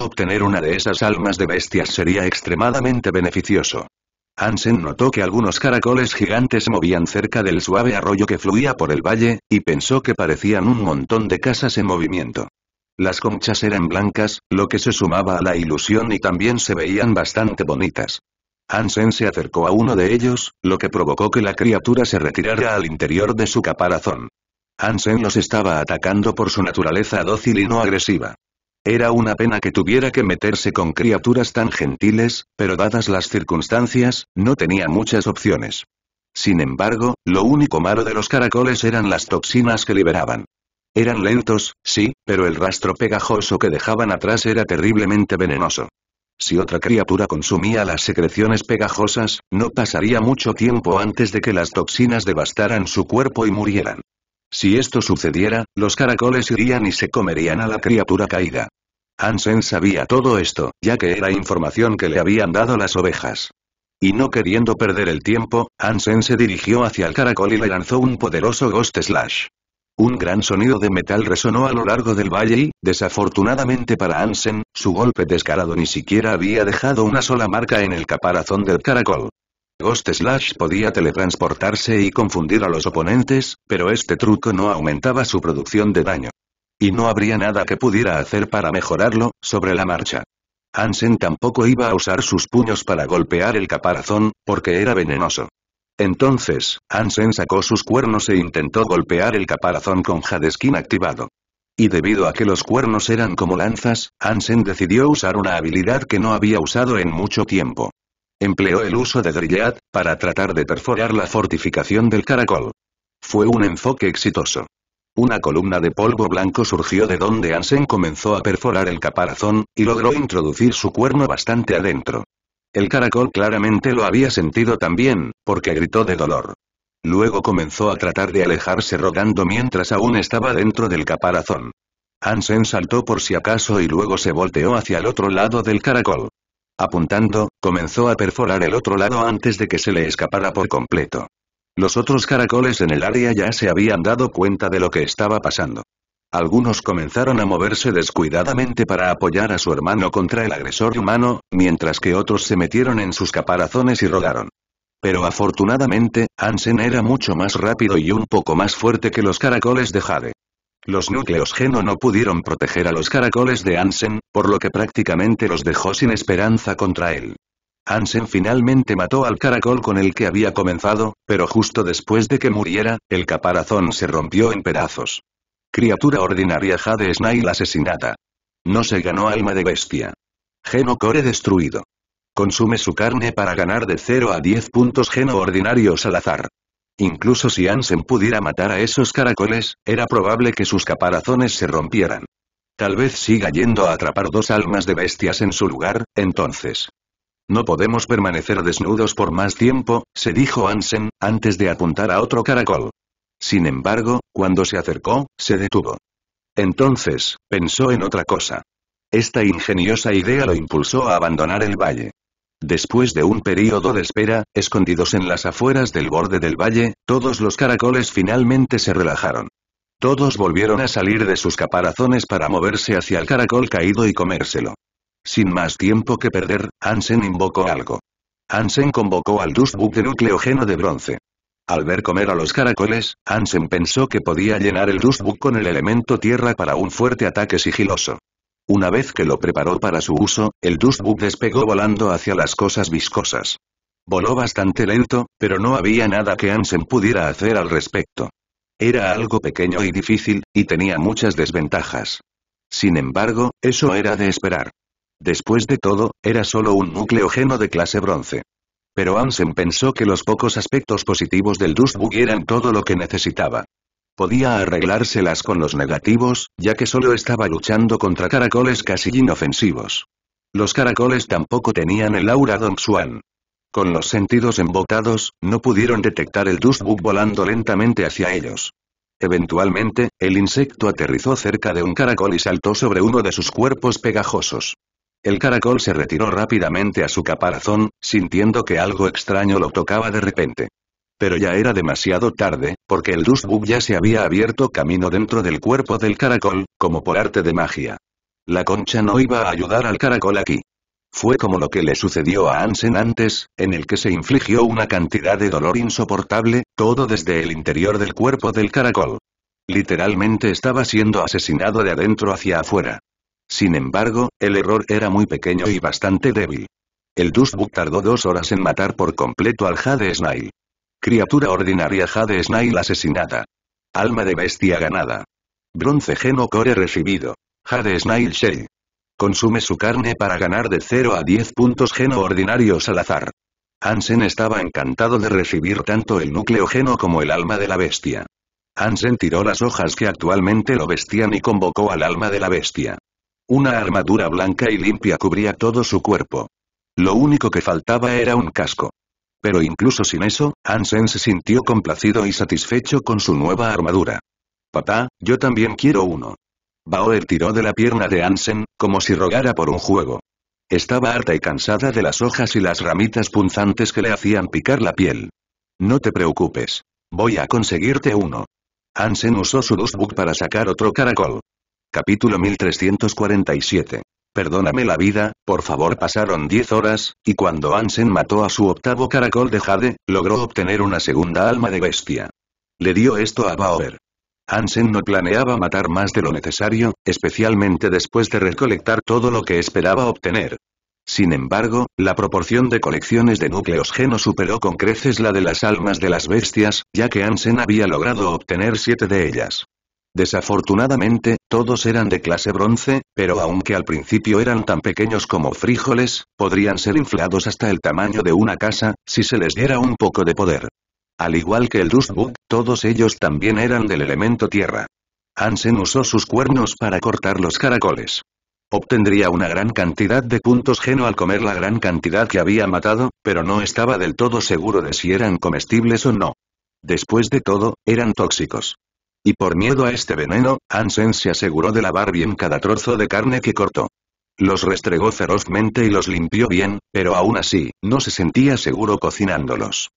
Obtener una de esas almas de bestias sería extremadamente beneficioso. Hansen notó que algunos caracoles gigantes movían cerca del suave arroyo que fluía por el valle, y pensó que parecían un montón de casas en movimiento. Las conchas eran blancas, lo que se sumaba a la ilusión y también se veían bastante bonitas. Hansen se acercó a uno de ellos, lo que provocó que la criatura se retirara al interior de su caparazón. Hansen los estaba atacando por su naturaleza dócil y no agresiva. Era una pena que tuviera que meterse con criaturas tan gentiles, pero dadas las circunstancias, no tenía muchas opciones. Sin embargo, lo único malo de los caracoles eran las toxinas que liberaban. Eran lentos, sí, pero el rastro pegajoso que dejaban atrás era terriblemente venenoso. Si otra criatura consumía las secreciones pegajosas, no pasaría mucho tiempo antes de que las toxinas devastaran su cuerpo y murieran. Si esto sucediera, los caracoles irían y se comerían a la criatura caída. Ansen sabía todo esto, ya que era información que le habían dado las ovejas. Y no queriendo perder el tiempo, Ansen se dirigió hacia el caracol y le lanzó un poderoso Ghost Slash. Un gran sonido de metal resonó a lo largo del valle y, desafortunadamente para Ansen, su golpe descarado ni siquiera había dejado una sola marca en el caparazón del caracol. Ghost Slash podía teletransportarse y confundir a los oponentes, pero este truco no aumentaba su producción de daño. Y no habría nada que pudiera hacer para mejorarlo, sobre la marcha. Hansen tampoco iba a usar sus puños para golpear el caparazón, porque era venenoso. Entonces, Hansen sacó sus cuernos e intentó golpear el caparazón con Hadeskin activado. Y debido a que los cuernos eran como lanzas, Hansen decidió usar una habilidad que no había usado en mucho tiempo empleó el uso de Drillead, para tratar de perforar la fortificación del caracol. Fue un enfoque exitoso. Una columna de polvo blanco surgió de donde Ansen comenzó a perforar el caparazón, y logró introducir su cuerno bastante adentro. El caracol claramente lo había sentido también, porque gritó de dolor. Luego comenzó a tratar de alejarse rogando mientras aún estaba dentro del caparazón. Ansen saltó por si acaso y luego se volteó hacia el otro lado del caracol. Apuntando, comenzó a perforar el otro lado antes de que se le escapara por completo. Los otros caracoles en el área ya se habían dado cuenta de lo que estaba pasando. Algunos comenzaron a moverse descuidadamente para apoyar a su hermano contra el agresor humano, mientras que otros se metieron en sus caparazones y rodaron. Pero afortunadamente, Ansen era mucho más rápido y un poco más fuerte que los caracoles de Jade. Los núcleos Geno no pudieron proteger a los caracoles de Ansen, por lo que prácticamente los dejó sin esperanza contra él. Ansen finalmente mató al caracol con el que había comenzado, pero justo después de que muriera, el caparazón se rompió en pedazos. Criatura ordinaria Jade Snail asesinada. No se ganó alma de bestia. Geno Core destruido. Consume su carne para ganar de 0 a 10 puntos Geno ordinarios al azar. Incluso si Ansen pudiera matar a esos caracoles, era probable que sus caparazones se rompieran. Tal vez siga yendo a atrapar dos almas de bestias en su lugar, entonces. No podemos permanecer desnudos por más tiempo, se dijo Ansen antes de apuntar a otro caracol. Sin embargo, cuando se acercó, se detuvo. Entonces, pensó en otra cosa. Esta ingeniosa idea lo impulsó a abandonar el valle. Después de un período de espera, escondidos en las afueras del borde del valle, todos los caracoles finalmente se relajaron. Todos volvieron a salir de sus caparazones para moverse hacia el caracol caído y comérselo. Sin más tiempo que perder, Ansen invocó algo. Ansen convocó al Dustbug de nucleogeno de bronce. Al ver comer a los caracoles, Ansen pensó que podía llenar el Dustbug con el elemento tierra para un fuerte ataque sigiloso. Una vez que lo preparó para su uso, el Dustbug despegó volando hacia las cosas viscosas. Voló bastante lento, pero no había nada que Ansem pudiera hacer al respecto. Era algo pequeño y difícil, y tenía muchas desventajas. Sin embargo, eso era de esperar. Después de todo, era solo un nucleógeno de clase bronce. Pero Ansem pensó que los pocos aspectos positivos del Dustbug eran todo lo que necesitaba podía arreglárselas con los negativos, ya que solo estaba luchando contra caracoles casi inofensivos. Los caracoles tampoco tenían el aura Don Xuan. Con los sentidos embotados, no pudieron detectar el Dustbug volando lentamente hacia ellos. Eventualmente, el insecto aterrizó cerca de un caracol y saltó sobre uno de sus cuerpos pegajosos. El caracol se retiró rápidamente a su caparazón, sintiendo que algo extraño lo tocaba de repente. Pero ya era demasiado tarde, porque el Dustbug ya se había abierto camino dentro del cuerpo del caracol, como por arte de magia. La concha no iba a ayudar al caracol aquí. Fue como lo que le sucedió a Ansen antes, en el que se infligió una cantidad de dolor insoportable, todo desde el interior del cuerpo del caracol. Literalmente estaba siendo asesinado de adentro hacia afuera. Sin embargo, el error era muy pequeño y bastante débil. El Dustbug tardó dos horas en matar por completo al Jade Snail. Criatura ordinaria Jade Snail asesinada. Alma de bestia ganada. Bronce Geno Core recibido. Jade Snail Shell. Consume su carne para ganar de 0 a 10 puntos Geno ordinarios al azar. Hansen estaba encantado de recibir tanto el núcleo Geno como el alma de la bestia. Hansen tiró las hojas que actualmente lo vestían y convocó al alma de la bestia. Una armadura blanca y limpia cubría todo su cuerpo. Lo único que faltaba era un casco. Pero incluso sin eso, Ansen se sintió complacido y satisfecho con su nueva armadura. Papá, yo también quiero uno. Bauer tiró de la pierna de Ansen, como si rogara por un juego. Estaba harta y cansada de las hojas y las ramitas punzantes que le hacían picar la piel. No te preocupes. Voy a conseguirte uno. Ansen usó su notebook para sacar otro caracol. Capítulo 1347. Perdóname la vida, por favor. Pasaron 10 horas, y cuando Ansen mató a su octavo caracol de Jade, logró obtener una segunda alma de bestia. Le dio esto a Bauer. Ansen no planeaba matar más de lo necesario, especialmente después de recolectar todo lo que esperaba obtener. Sin embargo, la proporción de colecciones de núcleos geno superó con creces la de las almas de las bestias, ya que Ansen había logrado obtener siete de ellas. Desafortunadamente, todos eran de clase bronce, pero aunque al principio eran tan pequeños como frijoles, podrían ser inflados hasta el tamaño de una casa, si se les diera un poco de poder. Al igual que el Dustbug, todos ellos también eran del elemento tierra. Hansen usó sus cuernos para cortar los caracoles. Obtendría una gran cantidad de puntos geno al comer la gran cantidad que había matado, pero no estaba del todo seguro de si eran comestibles o no. Después de todo, eran tóxicos. Y por miedo a este veneno, Ansen se aseguró de lavar bien cada trozo de carne que cortó. Los restregó ferozmente y los limpió bien, pero aún así, no se sentía seguro cocinándolos.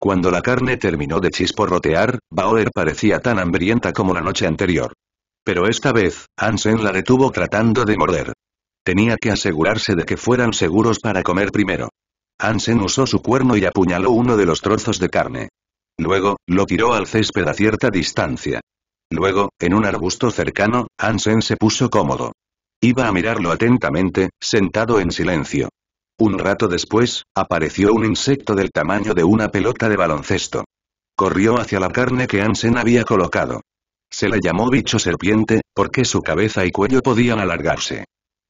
Cuando la carne terminó de chisporrotear, Bauer parecía tan hambrienta como la noche anterior. Pero esta vez, Ansen la detuvo tratando de morder. Tenía que asegurarse de que fueran seguros para comer primero. Ansen usó su cuerno y apuñaló uno de los trozos de carne. Luego, lo tiró al césped a cierta distancia. Luego, en un arbusto cercano, Ansen se puso cómodo. Iba a mirarlo atentamente, sentado en silencio. Un rato después, apareció un insecto del tamaño de una pelota de baloncesto. Corrió hacia la carne que Ansen había colocado. Se le llamó bicho serpiente, porque su cabeza y cuello podían alargarse.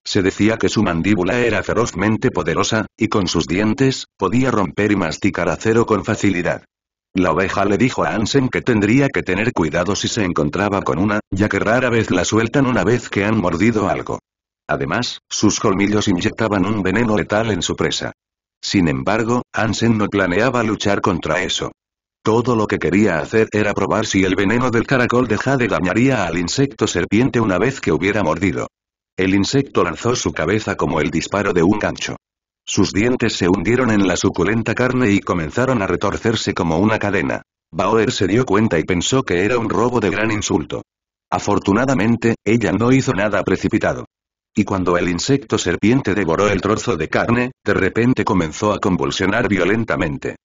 Se decía que su mandíbula era ferozmente poderosa, y con sus dientes, podía romper y masticar acero con facilidad. La oveja le dijo a Ansen que tendría que tener cuidado si se encontraba con una, ya que rara vez la sueltan una vez que han mordido algo. Además, sus colmillos inyectaban un veneno letal en su presa. Sin embargo, Ansen no planeaba luchar contra eso. Todo lo que quería hacer era probar si el veneno del caracol de Jade dañaría al insecto serpiente una vez que hubiera mordido. El insecto lanzó su cabeza como el disparo de un gancho. Sus dientes se hundieron en la suculenta carne y comenzaron a retorcerse como una cadena. Bauer se dio cuenta y pensó que era un robo de gran insulto. Afortunadamente, ella no hizo nada precipitado. Y cuando el insecto serpiente devoró el trozo de carne, de repente comenzó a convulsionar violentamente.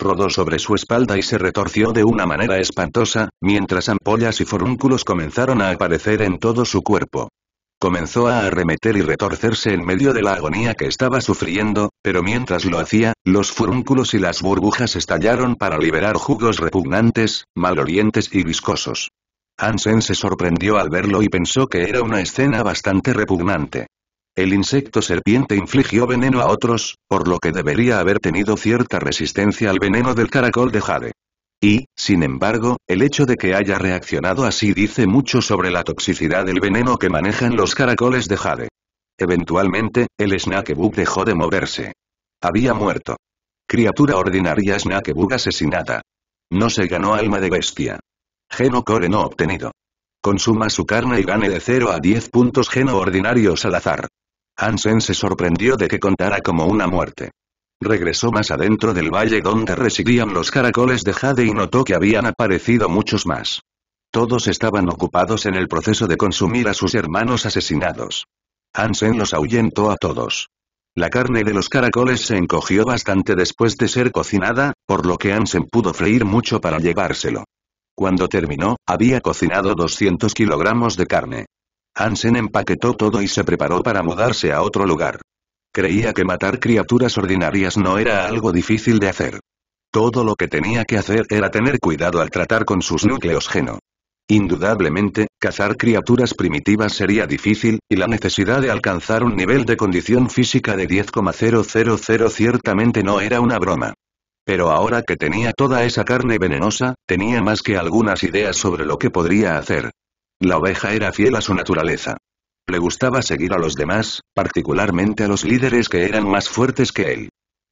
Rodó sobre su espalda y se retorció de una manera espantosa, mientras ampollas y forúnculos comenzaron a aparecer en todo su cuerpo comenzó a arremeter y retorcerse en medio de la agonía que estaba sufriendo, pero mientras lo hacía, los furúnculos y las burbujas estallaron para liberar jugos repugnantes, malolientes y viscosos. Hansen se sorprendió al verlo y pensó que era una escena bastante repugnante. El insecto serpiente infligió veneno a otros, por lo que debería haber tenido cierta resistencia al veneno del caracol de jade. Y, sin embargo, el hecho de que haya reaccionado así dice mucho sobre la toxicidad del veneno que manejan los caracoles de Jade. Eventualmente, el Snakebug dejó de moverse. Había muerto. Criatura ordinaria Snakebug asesinada. No se ganó alma de bestia. Geno core no obtenido. Consuma su carne y gane de 0 a 10 puntos geno ordinarios al azar. Hansen se sorprendió de que contara como una muerte. Regresó más adentro del valle donde residían los caracoles de Jade y notó que habían aparecido muchos más. Todos estaban ocupados en el proceso de consumir a sus hermanos asesinados. Hansen los ahuyentó a todos. La carne de los caracoles se encogió bastante después de ser cocinada, por lo que Hansen pudo freír mucho para llevárselo. Cuando terminó, había cocinado 200 kilogramos de carne. Hansen empaquetó todo y se preparó para mudarse a otro lugar. Creía que matar criaturas ordinarias no era algo difícil de hacer. Todo lo que tenía que hacer era tener cuidado al tratar con sus núcleos geno. Indudablemente, cazar criaturas primitivas sería difícil, y la necesidad de alcanzar un nivel de condición física de 10,000 ciertamente no era una broma. Pero ahora que tenía toda esa carne venenosa, tenía más que algunas ideas sobre lo que podría hacer. La oveja era fiel a su naturaleza. Le gustaba seguir a los demás, particularmente a los líderes que eran más fuertes que él.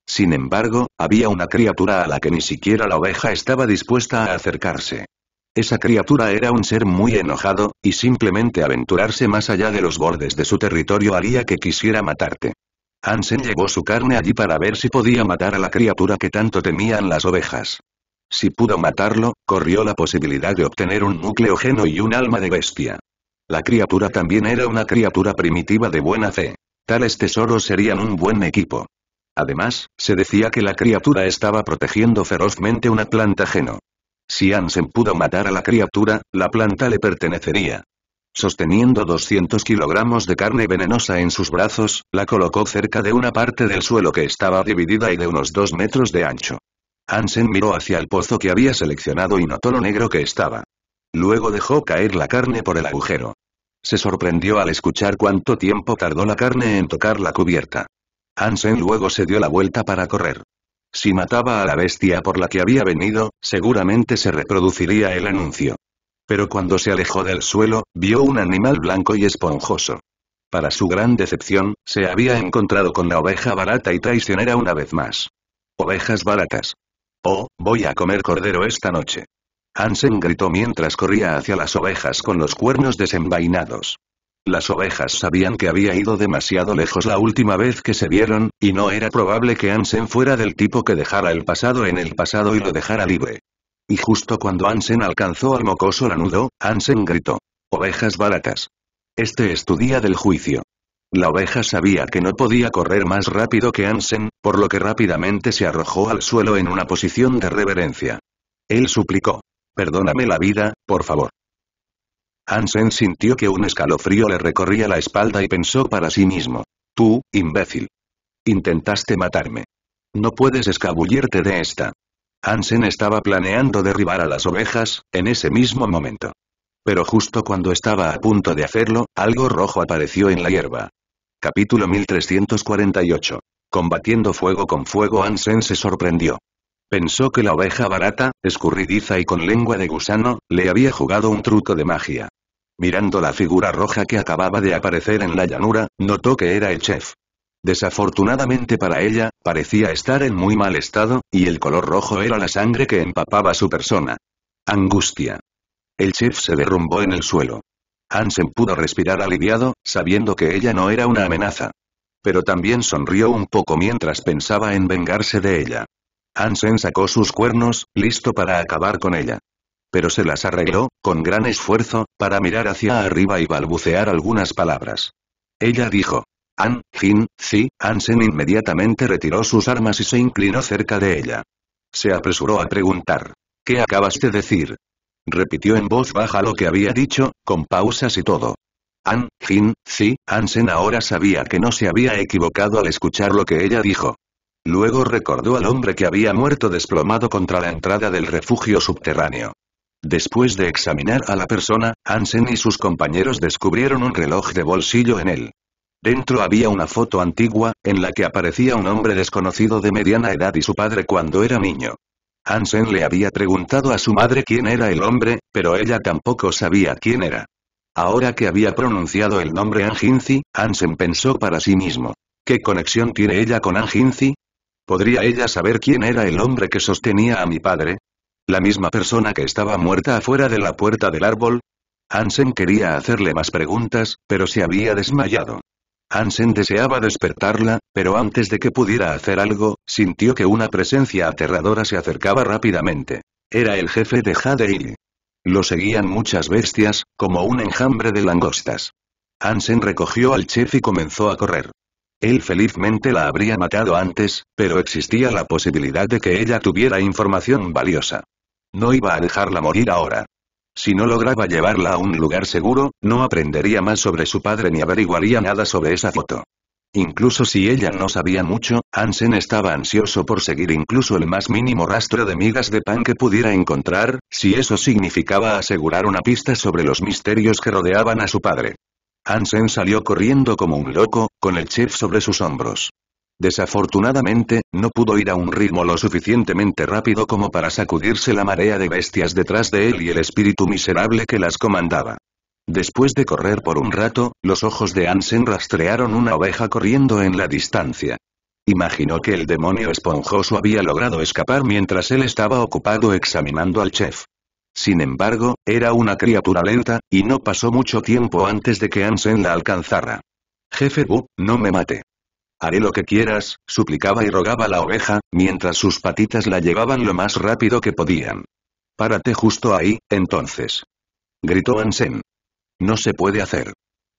Sin embargo, había una criatura a la que ni siquiera la oveja estaba dispuesta a acercarse. Esa criatura era un ser muy enojado, y simplemente aventurarse más allá de los bordes de su territorio haría que quisiera matarte. Hansen llevó su carne allí para ver si podía matar a la criatura que tanto temían las ovejas. Si pudo matarlo, corrió la posibilidad de obtener un núcleo geno y un alma de bestia. La criatura también era una criatura primitiva de buena fe. Tales tesoros serían un buen equipo. Además, se decía que la criatura estaba protegiendo ferozmente una planta ajeno. Si Ansem pudo matar a la criatura, la planta le pertenecería. Sosteniendo 200 kilogramos de carne venenosa en sus brazos, la colocó cerca de una parte del suelo que estaba dividida y de unos dos metros de ancho. Ansen miró hacia el pozo que había seleccionado y notó lo negro que estaba. Luego dejó caer la carne por el agujero. Se sorprendió al escuchar cuánto tiempo tardó la carne en tocar la cubierta. Hansen luego se dio la vuelta para correr. Si mataba a la bestia por la que había venido, seguramente se reproduciría el anuncio. Pero cuando se alejó del suelo, vio un animal blanco y esponjoso. Para su gran decepción, se había encontrado con la oveja barata y traicionera una vez más. Ovejas baratas. Oh, voy a comer cordero esta noche. Ansen gritó mientras corría hacia las ovejas con los cuernos desenvainados. Las ovejas sabían que había ido demasiado lejos la última vez que se vieron, y no era probable que Ansen fuera del tipo que dejara el pasado en el pasado y lo dejara libre. Y justo cuando Ansen alcanzó al mocoso lanudo, Ansen gritó. Ovejas baratas. Este es tu día del juicio. La oveja sabía que no podía correr más rápido que Ansen, por lo que rápidamente se arrojó al suelo en una posición de reverencia. Él suplicó. Perdóname la vida, por favor. Hansen sintió que un escalofrío le recorría la espalda y pensó para sí mismo. Tú, imbécil. Intentaste matarme. No puedes escabullirte de esta. Hansen estaba planeando derribar a las ovejas, en ese mismo momento. Pero justo cuando estaba a punto de hacerlo, algo rojo apareció en la hierba. Capítulo 1348. Combatiendo fuego con fuego Ansen se sorprendió. Pensó que la oveja barata, escurridiza y con lengua de gusano, le había jugado un truco de magia. Mirando la figura roja que acababa de aparecer en la llanura, notó que era el chef. Desafortunadamente para ella, parecía estar en muy mal estado, y el color rojo era la sangre que empapaba su persona. Angustia. El chef se derrumbó en el suelo. Hansen pudo respirar aliviado, sabiendo que ella no era una amenaza. Pero también sonrió un poco mientras pensaba en vengarse de ella. Ansen sacó sus cuernos, listo para acabar con ella. Pero se las arregló, con gran esfuerzo, para mirar hacia arriba y balbucear algunas palabras. Ella dijo. An, Jin, Si, Ansen inmediatamente retiró sus armas y se inclinó cerca de ella. Se apresuró a preguntar. ¿Qué acabas de decir? Repitió en voz baja lo que había dicho, con pausas y todo. An, Jin, Si, Ansen ahora sabía que no se había equivocado al escuchar lo que ella dijo. Luego recordó al hombre que había muerto desplomado contra la entrada del refugio subterráneo. Después de examinar a la persona, Ansen y sus compañeros descubrieron un reloj de bolsillo en él. Dentro había una foto antigua, en la que aparecía un hombre desconocido de mediana edad y su padre cuando era niño. Ansen le había preguntado a su madre quién era el hombre, pero ella tampoco sabía quién era. Ahora que había pronunciado el nombre Anginzi, Ansen pensó para sí mismo. ¿Qué conexión tiene ella con Anginzi? ¿Podría ella saber quién era el hombre que sostenía a mi padre? ¿La misma persona que estaba muerta afuera de la puerta del árbol? Hansen quería hacerle más preguntas, pero se había desmayado. Hansen deseaba despertarla, pero antes de que pudiera hacer algo, sintió que una presencia aterradora se acercaba rápidamente. Era el jefe de Jadeil. Lo seguían muchas bestias, como un enjambre de langostas. Hansen recogió al chef y comenzó a correr. Él felizmente la habría matado antes, pero existía la posibilidad de que ella tuviera información valiosa. No iba a dejarla morir ahora. Si no lograba llevarla a un lugar seguro, no aprendería más sobre su padre ni averiguaría nada sobre esa foto. Incluso si ella no sabía mucho, Hansen estaba ansioso por seguir incluso el más mínimo rastro de migas de pan que pudiera encontrar, si eso significaba asegurar una pista sobre los misterios que rodeaban a su padre. Hansen salió corriendo como un loco, con el chef sobre sus hombros. Desafortunadamente, no pudo ir a un ritmo lo suficientemente rápido como para sacudirse la marea de bestias detrás de él y el espíritu miserable que las comandaba. Después de correr por un rato, los ojos de Ansen rastrearon una oveja corriendo en la distancia. Imaginó que el demonio esponjoso había logrado escapar mientras él estaba ocupado examinando al chef. Sin embargo, era una criatura lenta, y no pasó mucho tiempo antes de que Ansen la alcanzara. Jefe Bu, no me mate. Haré lo que quieras, suplicaba y rogaba la oveja, mientras sus patitas la llevaban lo más rápido que podían. Párate justo ahí, entonces. Gritó Ansen. No se puede hacer.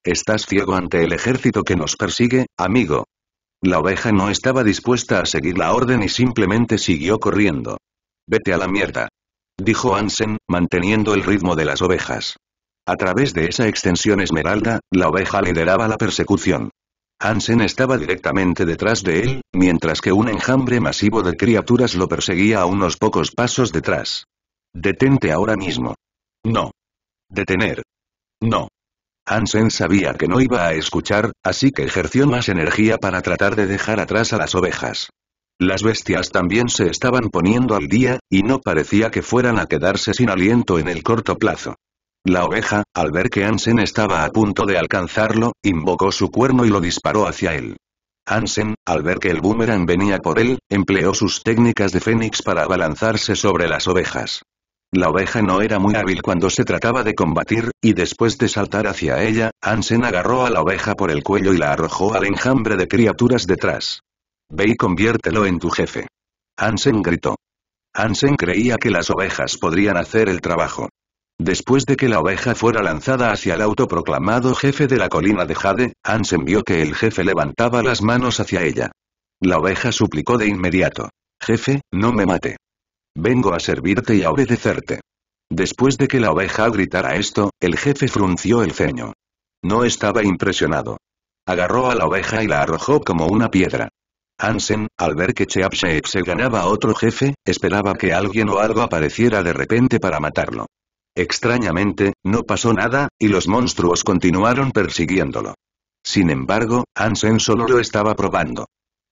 Estás ciego ante el ejército que nos persigue, amigo. La oveja no estaba dispuesta a seguir la orden y simplemente siguió corriendo. Vete a la mierda dijo Ansen, manteniendo el ritmo de las ovejas. A través de esa extensión esmeralda, la oveja lideraba la persecución. Ansen estaba directamente detrás de él, mientras que un enjambre masivo de criaturas lo perseguía a unos pocos pasos detrás. Detente ahora mismo. No. Detener. No. Ansen sabía que no iba a escuchar, así que ejerció más energía para tratar de dejar atrás a las ovejas. Las bestias también se estaban poniendo al día, y no parecía que fueran a quedarse sin aliento en el corto plazo. La oveja, al ver que Ansen estaba a punto de alcanzarlo, invocó su cuerno y lo disparó hacia él. Ansen, al ver que el boomerang venía por él, empleó sus técnicas de fénix para abalanzarse sobre las ovejas. La oveja no era muy hábil cuando se trataba de combatir, y después de saltar hacia ella, Ansen agarró a la oveja por el cuello y la arrojó al enjambre de criaturas detrás. Ve y conviértelo en tu jefe. Hansen gritó. Hansen creía que las ovejas podrían hacer el trabajo. Después de que la oveja fuera lanzada hacia el autoproclamado jefe de la colina de Jade, Hansen vio que el jefe levantaba las manos hacia ella. La oveja suplicó de inmediato. Jefe, no me mate. Vengo a servirte y a obedecerte. Después de que la oveja gritara esto, el jefe frunció el ceño. No estaba impresionado. Agarró a la oveja y la arrojó como una piedra. Ansen, al ver que Cheapsheep se ganaba a otro jefe, esperaba que alguien o algo apareciera de repente para matarlo. Extrañamente, no pasó nada, y los monstruos continuaron persiguiéndolo. Sin embargo, Ansen solo lo estaba probando.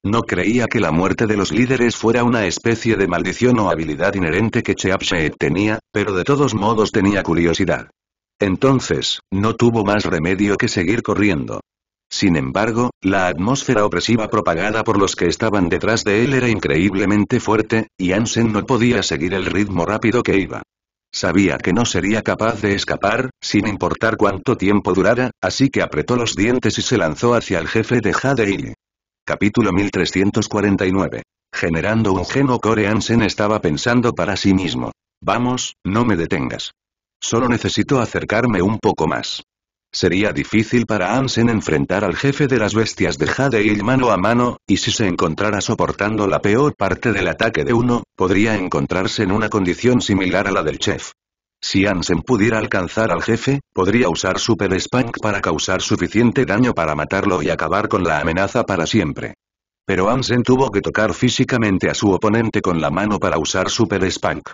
No creía que la muerte de los líderes fuera una especie de maldición o habilidad inherente que Cheapsheep tenía, pero de todos modos tenía curiosidad. Entonces, no tuvo más remedio que seguir corriendo. Sin embargo, la atmósfera opresiva propagada por los que estaban detrás de él era increíblemente fuerte, y Ansen no podía seguir el ritmo rápido que iba. Sabía que no sería capaz de escapar, sin importar cuánto tiempo durara, así que apretó los dientes y se lanzó hacia el jefe de Jade Capítulo 1349. Generando un geno Ansen estaba pensando para sí mismo. Vamos, no me detengas. Solo necesito acercarme un poco más. Sería difícil para Ansen enfrentar al jefe de las bestias de Jade mano a mano, y si se encontrara soportando la peor parte del ataque de uno, podría encontrarse en una condición similar a la del chef. Si Ansen pudiera alcanzar al jefe, podría usar Super Spank para causar suficiente daño para matarlo y acabar con la amenaza para siempre. Pero Ansen tuvo que tocar físicamente a su oponente con la mano para usar Super Spank.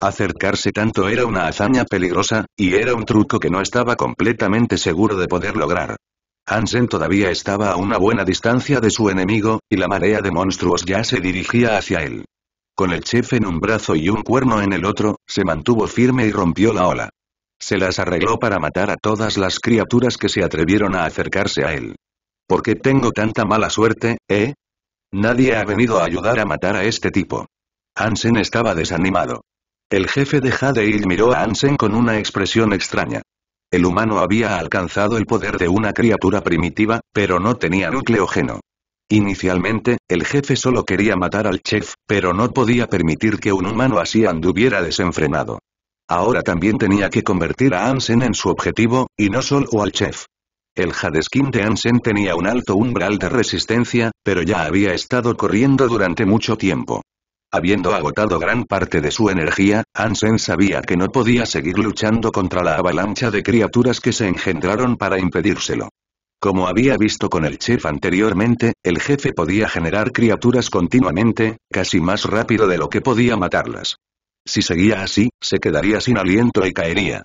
Acercarse tanto era una hazaña peligrosa, y era un truco que no estaba completamente seguro de poder lograr. Hansen todavía estaba a una buena distancia de su enemigo, y la marea de monstruos ya se dirigía hacia él. Con el chef en un brazo y un cuerno en el otro, se mantuvo firme y rompió la ola. Se las arregló para matar a todas las criaturas que se atrevieron a acercarse a él. ¿Por qué tengo tanta mala suerte, eh? Nadie ha venido a ayudar a matar a este tipo. Hansen estaba desanimado. El jefe de Jade miró a Ansen con una expresión extraña. El humano había alcanzado el poder de una criatura primitiva, pero no tenía nucleógeno. Inicialmente, el jefe solo quería matar al chef, pero no podía permitir que un humano así anduviera desenfrenado. Ahora también tenía que convertir a Ansen en su objetivo, y no solo al chef. El Hadeskin de Ansen tenía un alto umbral de resistencia, pero ya había estado corriendo durante mucho tiempo. Habiendo agotado gran parte de su energía, Ansen sabía que no podía seguir luchando contra la avalancha de criaturas que se engendraron para impedírselo. Como había visto con el chef anteriormente, el jefe podía generar criaturas continuamente, casi más rápido de lo que podía matarlas. Si seguía así, se quedaría sin aliento y caería.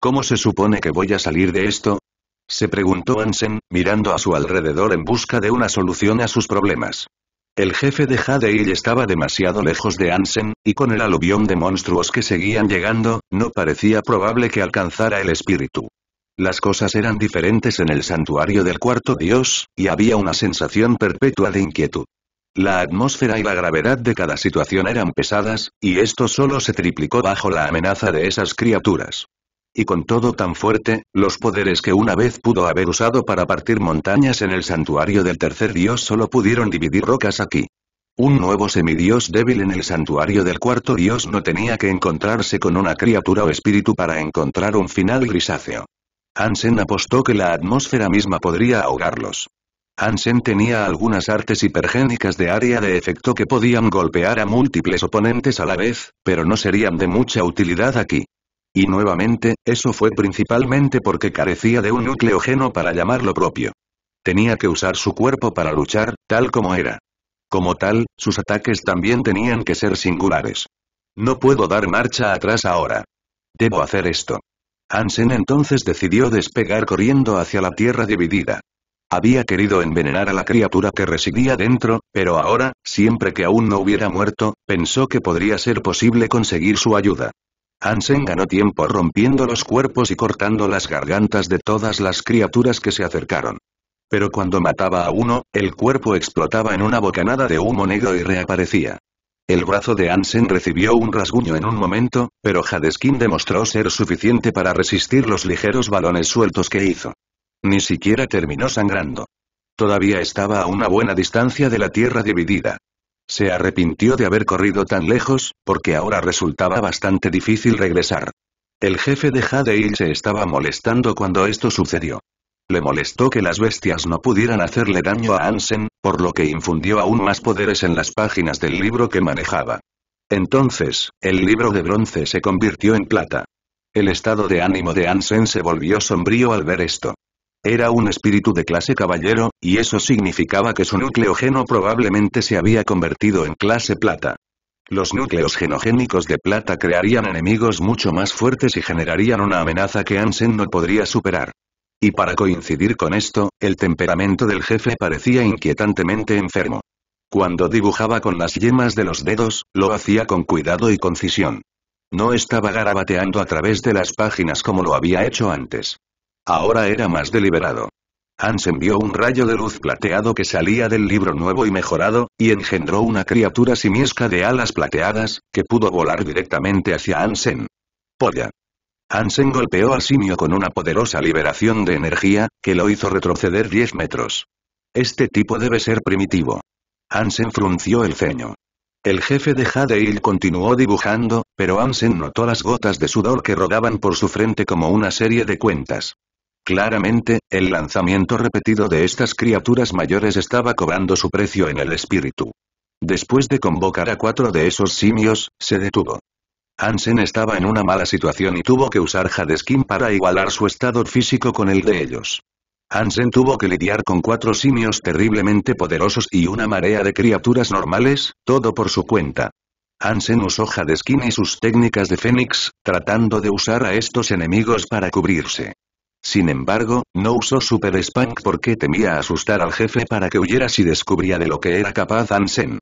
¿Cómo se supone que voy a salir de esto? Se preguntó Ansen, mirando a su alrededor en busca de una solución a sus problemas. El jefe de Jadeil estaba demasiado lejos de Ansen y con el aluvión de monstruos que seguían llegando, no parecía probable que alcanzara el espíritu. Las cosas eran diferentes en el santuario del cuarto dios, y había una sensación perpetua de inquietud. La atmósfera y la gravedad de cada situación eran pesadas, y esto solo se triplicó bajo la amenaza de esas criaturas y con todo tan fuerte, los poderes que una vez pudo haber usado para partir montañas en el santuario del tercer dios solo pudieron dividir rocas aquí. Un nuevo semidios débil en el santuario del cuarto dios no tenía que encontrarse con una criatura o espíritu para encontrar un final grisáceo. Hansen apostó que la atmósfera misma podría ahogarlos. Hansen tenía algunas artes hipergénicas de área de efecto que podían golpear a múltiples oponentes a la vez, pero no serían de mucha utilidad aquí. Y nuevamente, eso fue principalmente porque carecía de un núcleo geno para llamarlo propio. Tenía que usar su cuerpo para luchar, tal como era. Como tal, sus ataques también tenían que ser singulares. No puedo dar marcha atrás ahora. Debo hacer esto. Hansen entonces decidió despegar corriendo hacia la tierra dividida. Había querido envenenar a la criatura que residía dentro, pero ahora, siempre que aún no hubiera muerto, pensó que podría ser posible conseguir su ayuda. Ansen ganó tiempo rompiendo los cuerpos y cortando las gargantas de todas las criaturas que se acercaron. Pero cuando mataba a uno, el cuerpo explotaba en una bocanada de humo negro y reaparecía. El brazo de Ansen recibió un rasguño en un momento, pero Hadeskin demostró ser suficiente para resistir los ligeros balones sueltos que hizo. Ni siquiera terminó sangrando. Todavía estaba a una buena distancia de la tierra dividida. Se arrepintió de haber corrido tan lejos, porque ahora resultaba bastante difícil regresar. El jefe de Jade se estaba molestando cuando esto sucedió. Le molestó que las bestias no pudieran hacerle daño a Ansen, por lo que infundió aún más poderes en las páginas del libro que manejaba. Entonces, el libro de bronce se convirtió en plata. El estado de ánimo de Ansen se volvió sombrío al ver esto. Era un espíritu de clase caballero, y eso significaba que su núcleo geno probablemente se había convertido en clase plata. Los núcleos genogénicos de plata crearían enemigos mucho más fuertes y generarían una amenaza que Ansen no podría superar. Y para coincidir con esto, el temperamento del jefe parecía inquietantemente enfermo. Cuando dibujaba con las yemas de los dedos, lo hacía con cuidado y concisión. No estaba garabateando a través de las páginas como lo había hecho antes. Ahora era más deliberado. Hansen envió un rayo de luz plateado que salía del libro nuevo y mejorado, y engendró una criatura simiesca de alas plateadas, que pudo volar directamente hacia Hansen. Polla. Hansen golpeó al Simio con una poderosa liberación de energía, que lo hizo retroceder 10 metros. Este tipo debe ser primitivo. Hansen frunció el ceño. El jefe de Jadeil continuó dibujando, pero Hansen notó las gotas de sudor que rodaban por su frente como una serie de cuentas. Claramente, el lanzamiento repetido de estas criaturas mayores estaba cobrando su precio en el espíritu. Después de convocar a cuatro de esos simios, se detuvo. Hansen estaba en una mala situación y tuvo que usar Hadeskin para igualar su estado físico con el de ellos. Hansen tuvo que lidiar con cuatro simios terriblemente poderosos y una marea de criaturas normales, todo por su cuenta. Hansen usó Hadeskin y sus técnicas de Fénix, tratando de usar a estos enemigos para cubrirse. Sin embargo, no usó Super Spank porque temía asustar al jefe para que huyera si descubría de lo que era capaz Ansen.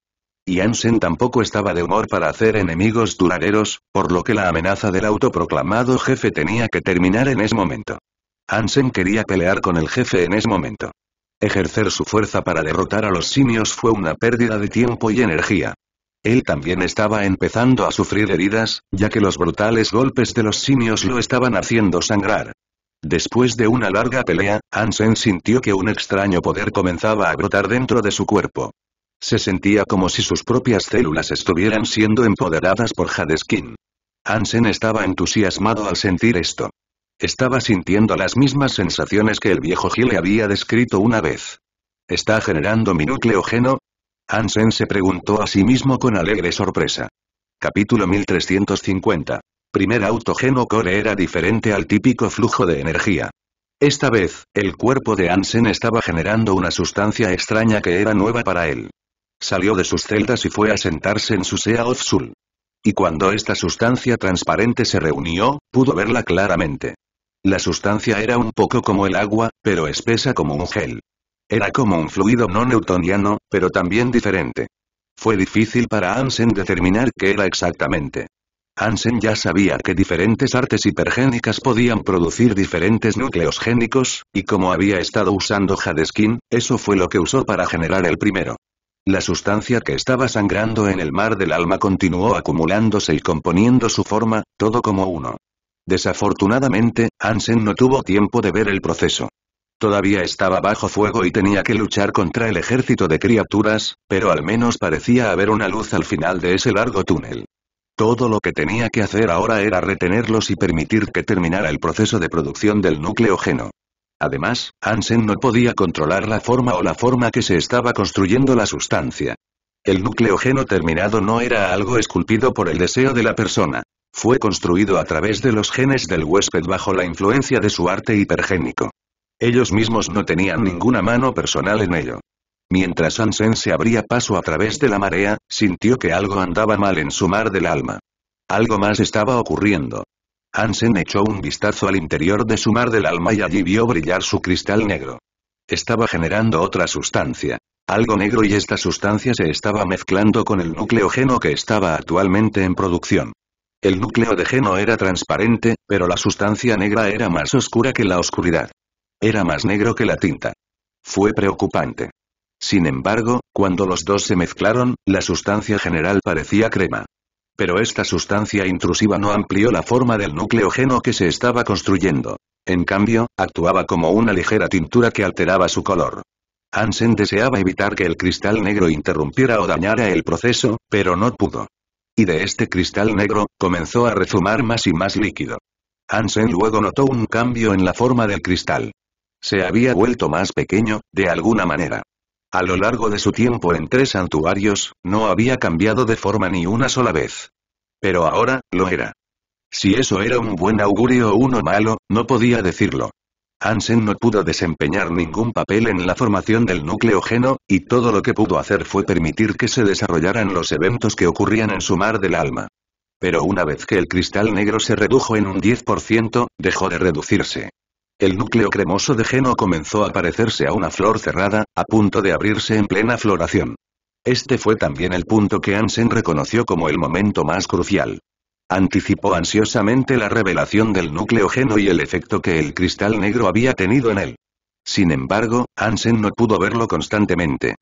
Y Ansen tampoco estaba de humor para hacer enemigos duraderos, por lo que la amenaza del autoproclamado jefe tenía que terminar en ese momento. Ansen quería pelear con el jefe en ese momento. Ejercer su fuerza para derrotar a los simios fue una pérdida de tiempo y energía. Él también estaba empezando a sufrir heridas, ya que los brutales golpes de los simios lo estaban haciendo sangrar. Después de una larga pelea, Ansen sintió que un extraño poder comenzaba a brotar dentro de su cuerpo. Se sentía como si sus propias células estuvieran siendo empoderadas por Hadeskin. Ansen estaba entusiasmado al sentir esto. Estaba sintiendo las mismas sensaciones que el viejo Gil le había descrito una vez. ¿Está generando mi núcleo geno, Ansen se preguntó a sí mismo con alegre sorpresa. Capítulo 1350 primer autogeno core era diferente al típico flujo de energía. Esta vez, el cuerpo de Ansen estaba generando una sustancia extraña que era nueva para él. Salió de sus celdas y fue a sentarse en su Sea of Y cuando esta sustancia transparente se reunió, pudo verla claramente. La sustancia era un poco como el agua, pero espesa como un gel. Era como un fluido no newtoniano, pero también diferente. Fue difícil para Ansen determinar qué era exactamente. Hansen ya sabía que diferentes artes hipergénicas podían producir diferentes núcleos génicos, y como había estado usando Hadeskin, eso fue lo que usó para generar el primero. La sustancia que estaba sangrando en el mar del alma continuó acumulándose y componiendo su forma, todo como uno. Desafortunadamente, Hansen no tuvo tiempo de ver el proceso. Todavía estaba bajo fuego y tenía que luchar contra el ejército de criaturas, pero al menos parecía haber una luz al final de ese largo túnel. Todo lo que tenía que hacer ahora era retenerlos y permitir que terminara el proceso de producción del nucleógeno. Además, Hansen no podía controlar la forma o la forma que se estaba construyendo la sustancia. El nucleógeno terminado no era algo esculpido por el deseo de la persona. Fue construido a través de los genes del huésped bajo la influencia de su arte hipergénico. Ellos mismos no tenían ninguna mano personal en ello. Mientras Ansen se abría paso a través de la marea, sintió que algo andaba mal en su mar del alma. Algo más estaba ocurriendo. Ansen echó un vistazo al interior de su mar del alma y allí vio brillar su cristal negro. Estaba generando otra sustancia. Algo negro y esta sustancia se estaba mezclando con el núcleo geno que estaba actualmente en producción. El núcleo de geno era transparente, pero la sustancia negra era más oscura que la oscuridad. Era más negro que la tinta. Fue preocupante. Sin embargo, cuando los dos se mezclaron, la sustancia general parecía crema. Pero esta sustancia intrusiva no amplió la forma del nucleógeno que se estaba construyendo. En cambio, actuaba como una ligera tintura que alteraba su color. Hansen deseaba evitar que el cristal negro interrumpiera o dañara el proceso, pero no pudo. Y de este cristal negro, comenzó a rezumar más y más líquido. Hansen luego notó un cambio en la forma del cristal. Se había vuelto más pequeño, de alguna manera. A lo largo de su tiempo en tres santuarios, no había cambiado de forma ni una sola vez. Pero ahora, lo era. Si eso era un buen augurio o uno malo, no podía decirlo. Hansen no pudo desempeñar ningún papel en la formación del núcleo geno, y todo lo que pudo hacer fue permitir que se desarrollaran los eventos que ocurrían en su mar del alma. Pero una vez que el cristal negro se redujo en un 10%, dejó de reducirse. El núcleo cremoso de Geno comenzó a parecerse a una flor cerrada, a punto de abrirse en plena floración. Este fue también el punto que Ansen reconoció como el momento más crucial. Anticipó ansiosamente la revelación del núcleo Geno y el efecto que el cristal negro había tenido en él. Sin embargo, Ansen no pudo verlo constantemente.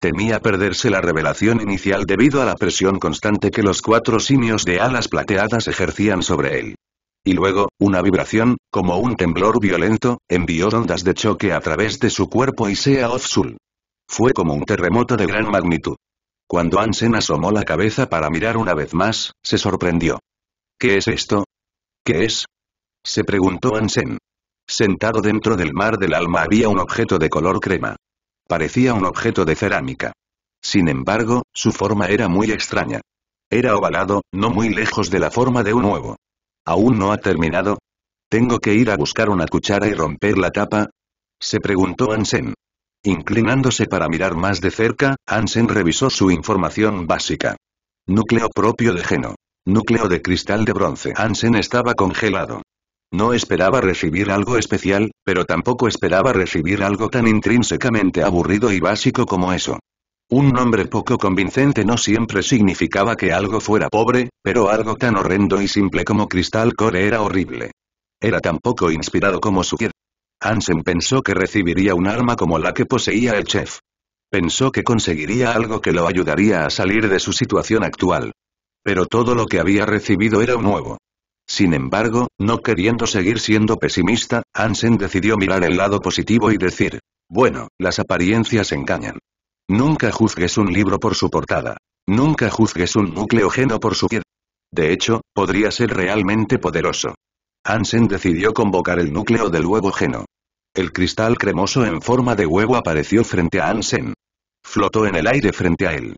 Temía perderse la revelación inicial debido a la presión constante que los cuatro simios de alas plateadas ejercían sobre él. Y luego, una vibración, como un temblor violento, envió ondas de choque a través de su cuerpo y Sea of Fue como un terremoto de gran magnitud. Cuando Ansen asomó la cabeza para mirar una vez más, se sorprendió. ¿Qué es esto? ¿Qué es? Se preguntó Ansen. Sentado dentro del mar del alma había un objeto de color crema. Parecía un objeto de cerámica. Sin embargo, su forma era muy extraña. Era ovalado, no muy lejos de la forma de un huevo. ¿Aún no ha terminado? ¿Tengo que ir a buscar una cuchara y romper la tapa? Se preguntó Ansen. Inclinándose para mirar más de cerca, Ansen revisó su información básica. Núcleo propio de Geno. Núcleo de cristal de bronce. Ansen estaba congelado. No esperaba recibir algo especial, pero tampoco esperaba recibir algo tan intrínsecamente aburrido y básico como eso. Un nombre poco convincente no siempre significaba que algo fuera pobre, pero algo tan horrendo y simple como Cristal Core era horrible. Era tan poco inspirado como su Ansen pensó que recibiría un arma como la que poseía el chef. Pensó que conseguiría algo que lo ayudaría a salir de su situación actual. Pero todo lo que había recibido era nuevo. Sin embargo, no queriendo seguir siendo pesimista, Ansen decidió mirar el lado positivo y decir, bueno, las apariencias engañan. Nunca juzgues un libro por su portada. Nunca juzgues un núcleo geno por su pie. De hecho, podría ser realmente poderoso. Hansen decidió convocar el núcleo del huevo geno. El cristal cremoso en forma de huevo apareció frente a Hansen. Flotó en el aire frente a él.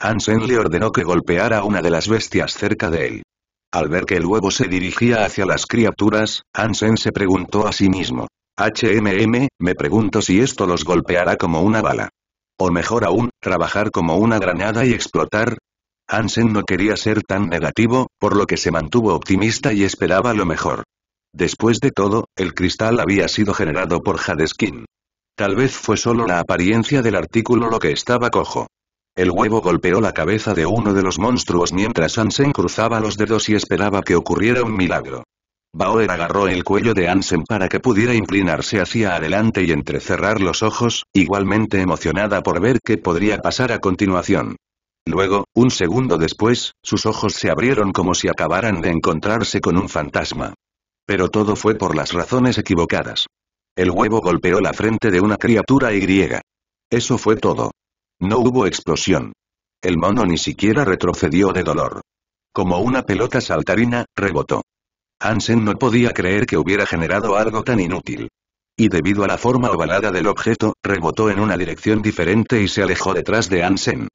Hansen le ordenó que golpeara a una de las bestias cerca de él. Al ver que el huevo se dirigía hacia las criaturas, Hansen se preguntó a sí mismo. HMM, me pregunto si esto los golpeará como una bala. O mejor aún, trabajar como una granada y explotar. Hansen no quería ser tan negativo, por lo que se mantuvo optimista y esperaba lo mejor. Después de todo, el cristal había sido generado por Hadeskin. Tal vez fue solo la apariencia del artículo lo que estaba cojo. El huevo golpeó la cabeza de uno de los monstruos mientras Hansen cruzaba los dedos y esperaba que ocurriera un milagro. Bauer agarró el cuello de Ansen para que pudiera inclinarse hacia adelante y entrecerrar los ojos, igualmente emocionada por ver qué podría pasar a continuación. Luego, un segundo después, sus ojos se abrieron como si acabaran de encontrarse con un fantasma. Pero todo fue por las razones equivocadas. El huevo golpeó la frente de una criatura y griega. Eso fue todo. No hubo explosión. El mono ni siquiera retrocedió de dolor. Como una pelota saltarina, rebotó. Hansen no podía creer que hubiera generado algo tan inútil. Y debido a la forma ovalada del objeto, rebotó en una dirección diferente y se alejó detrás de Ansen.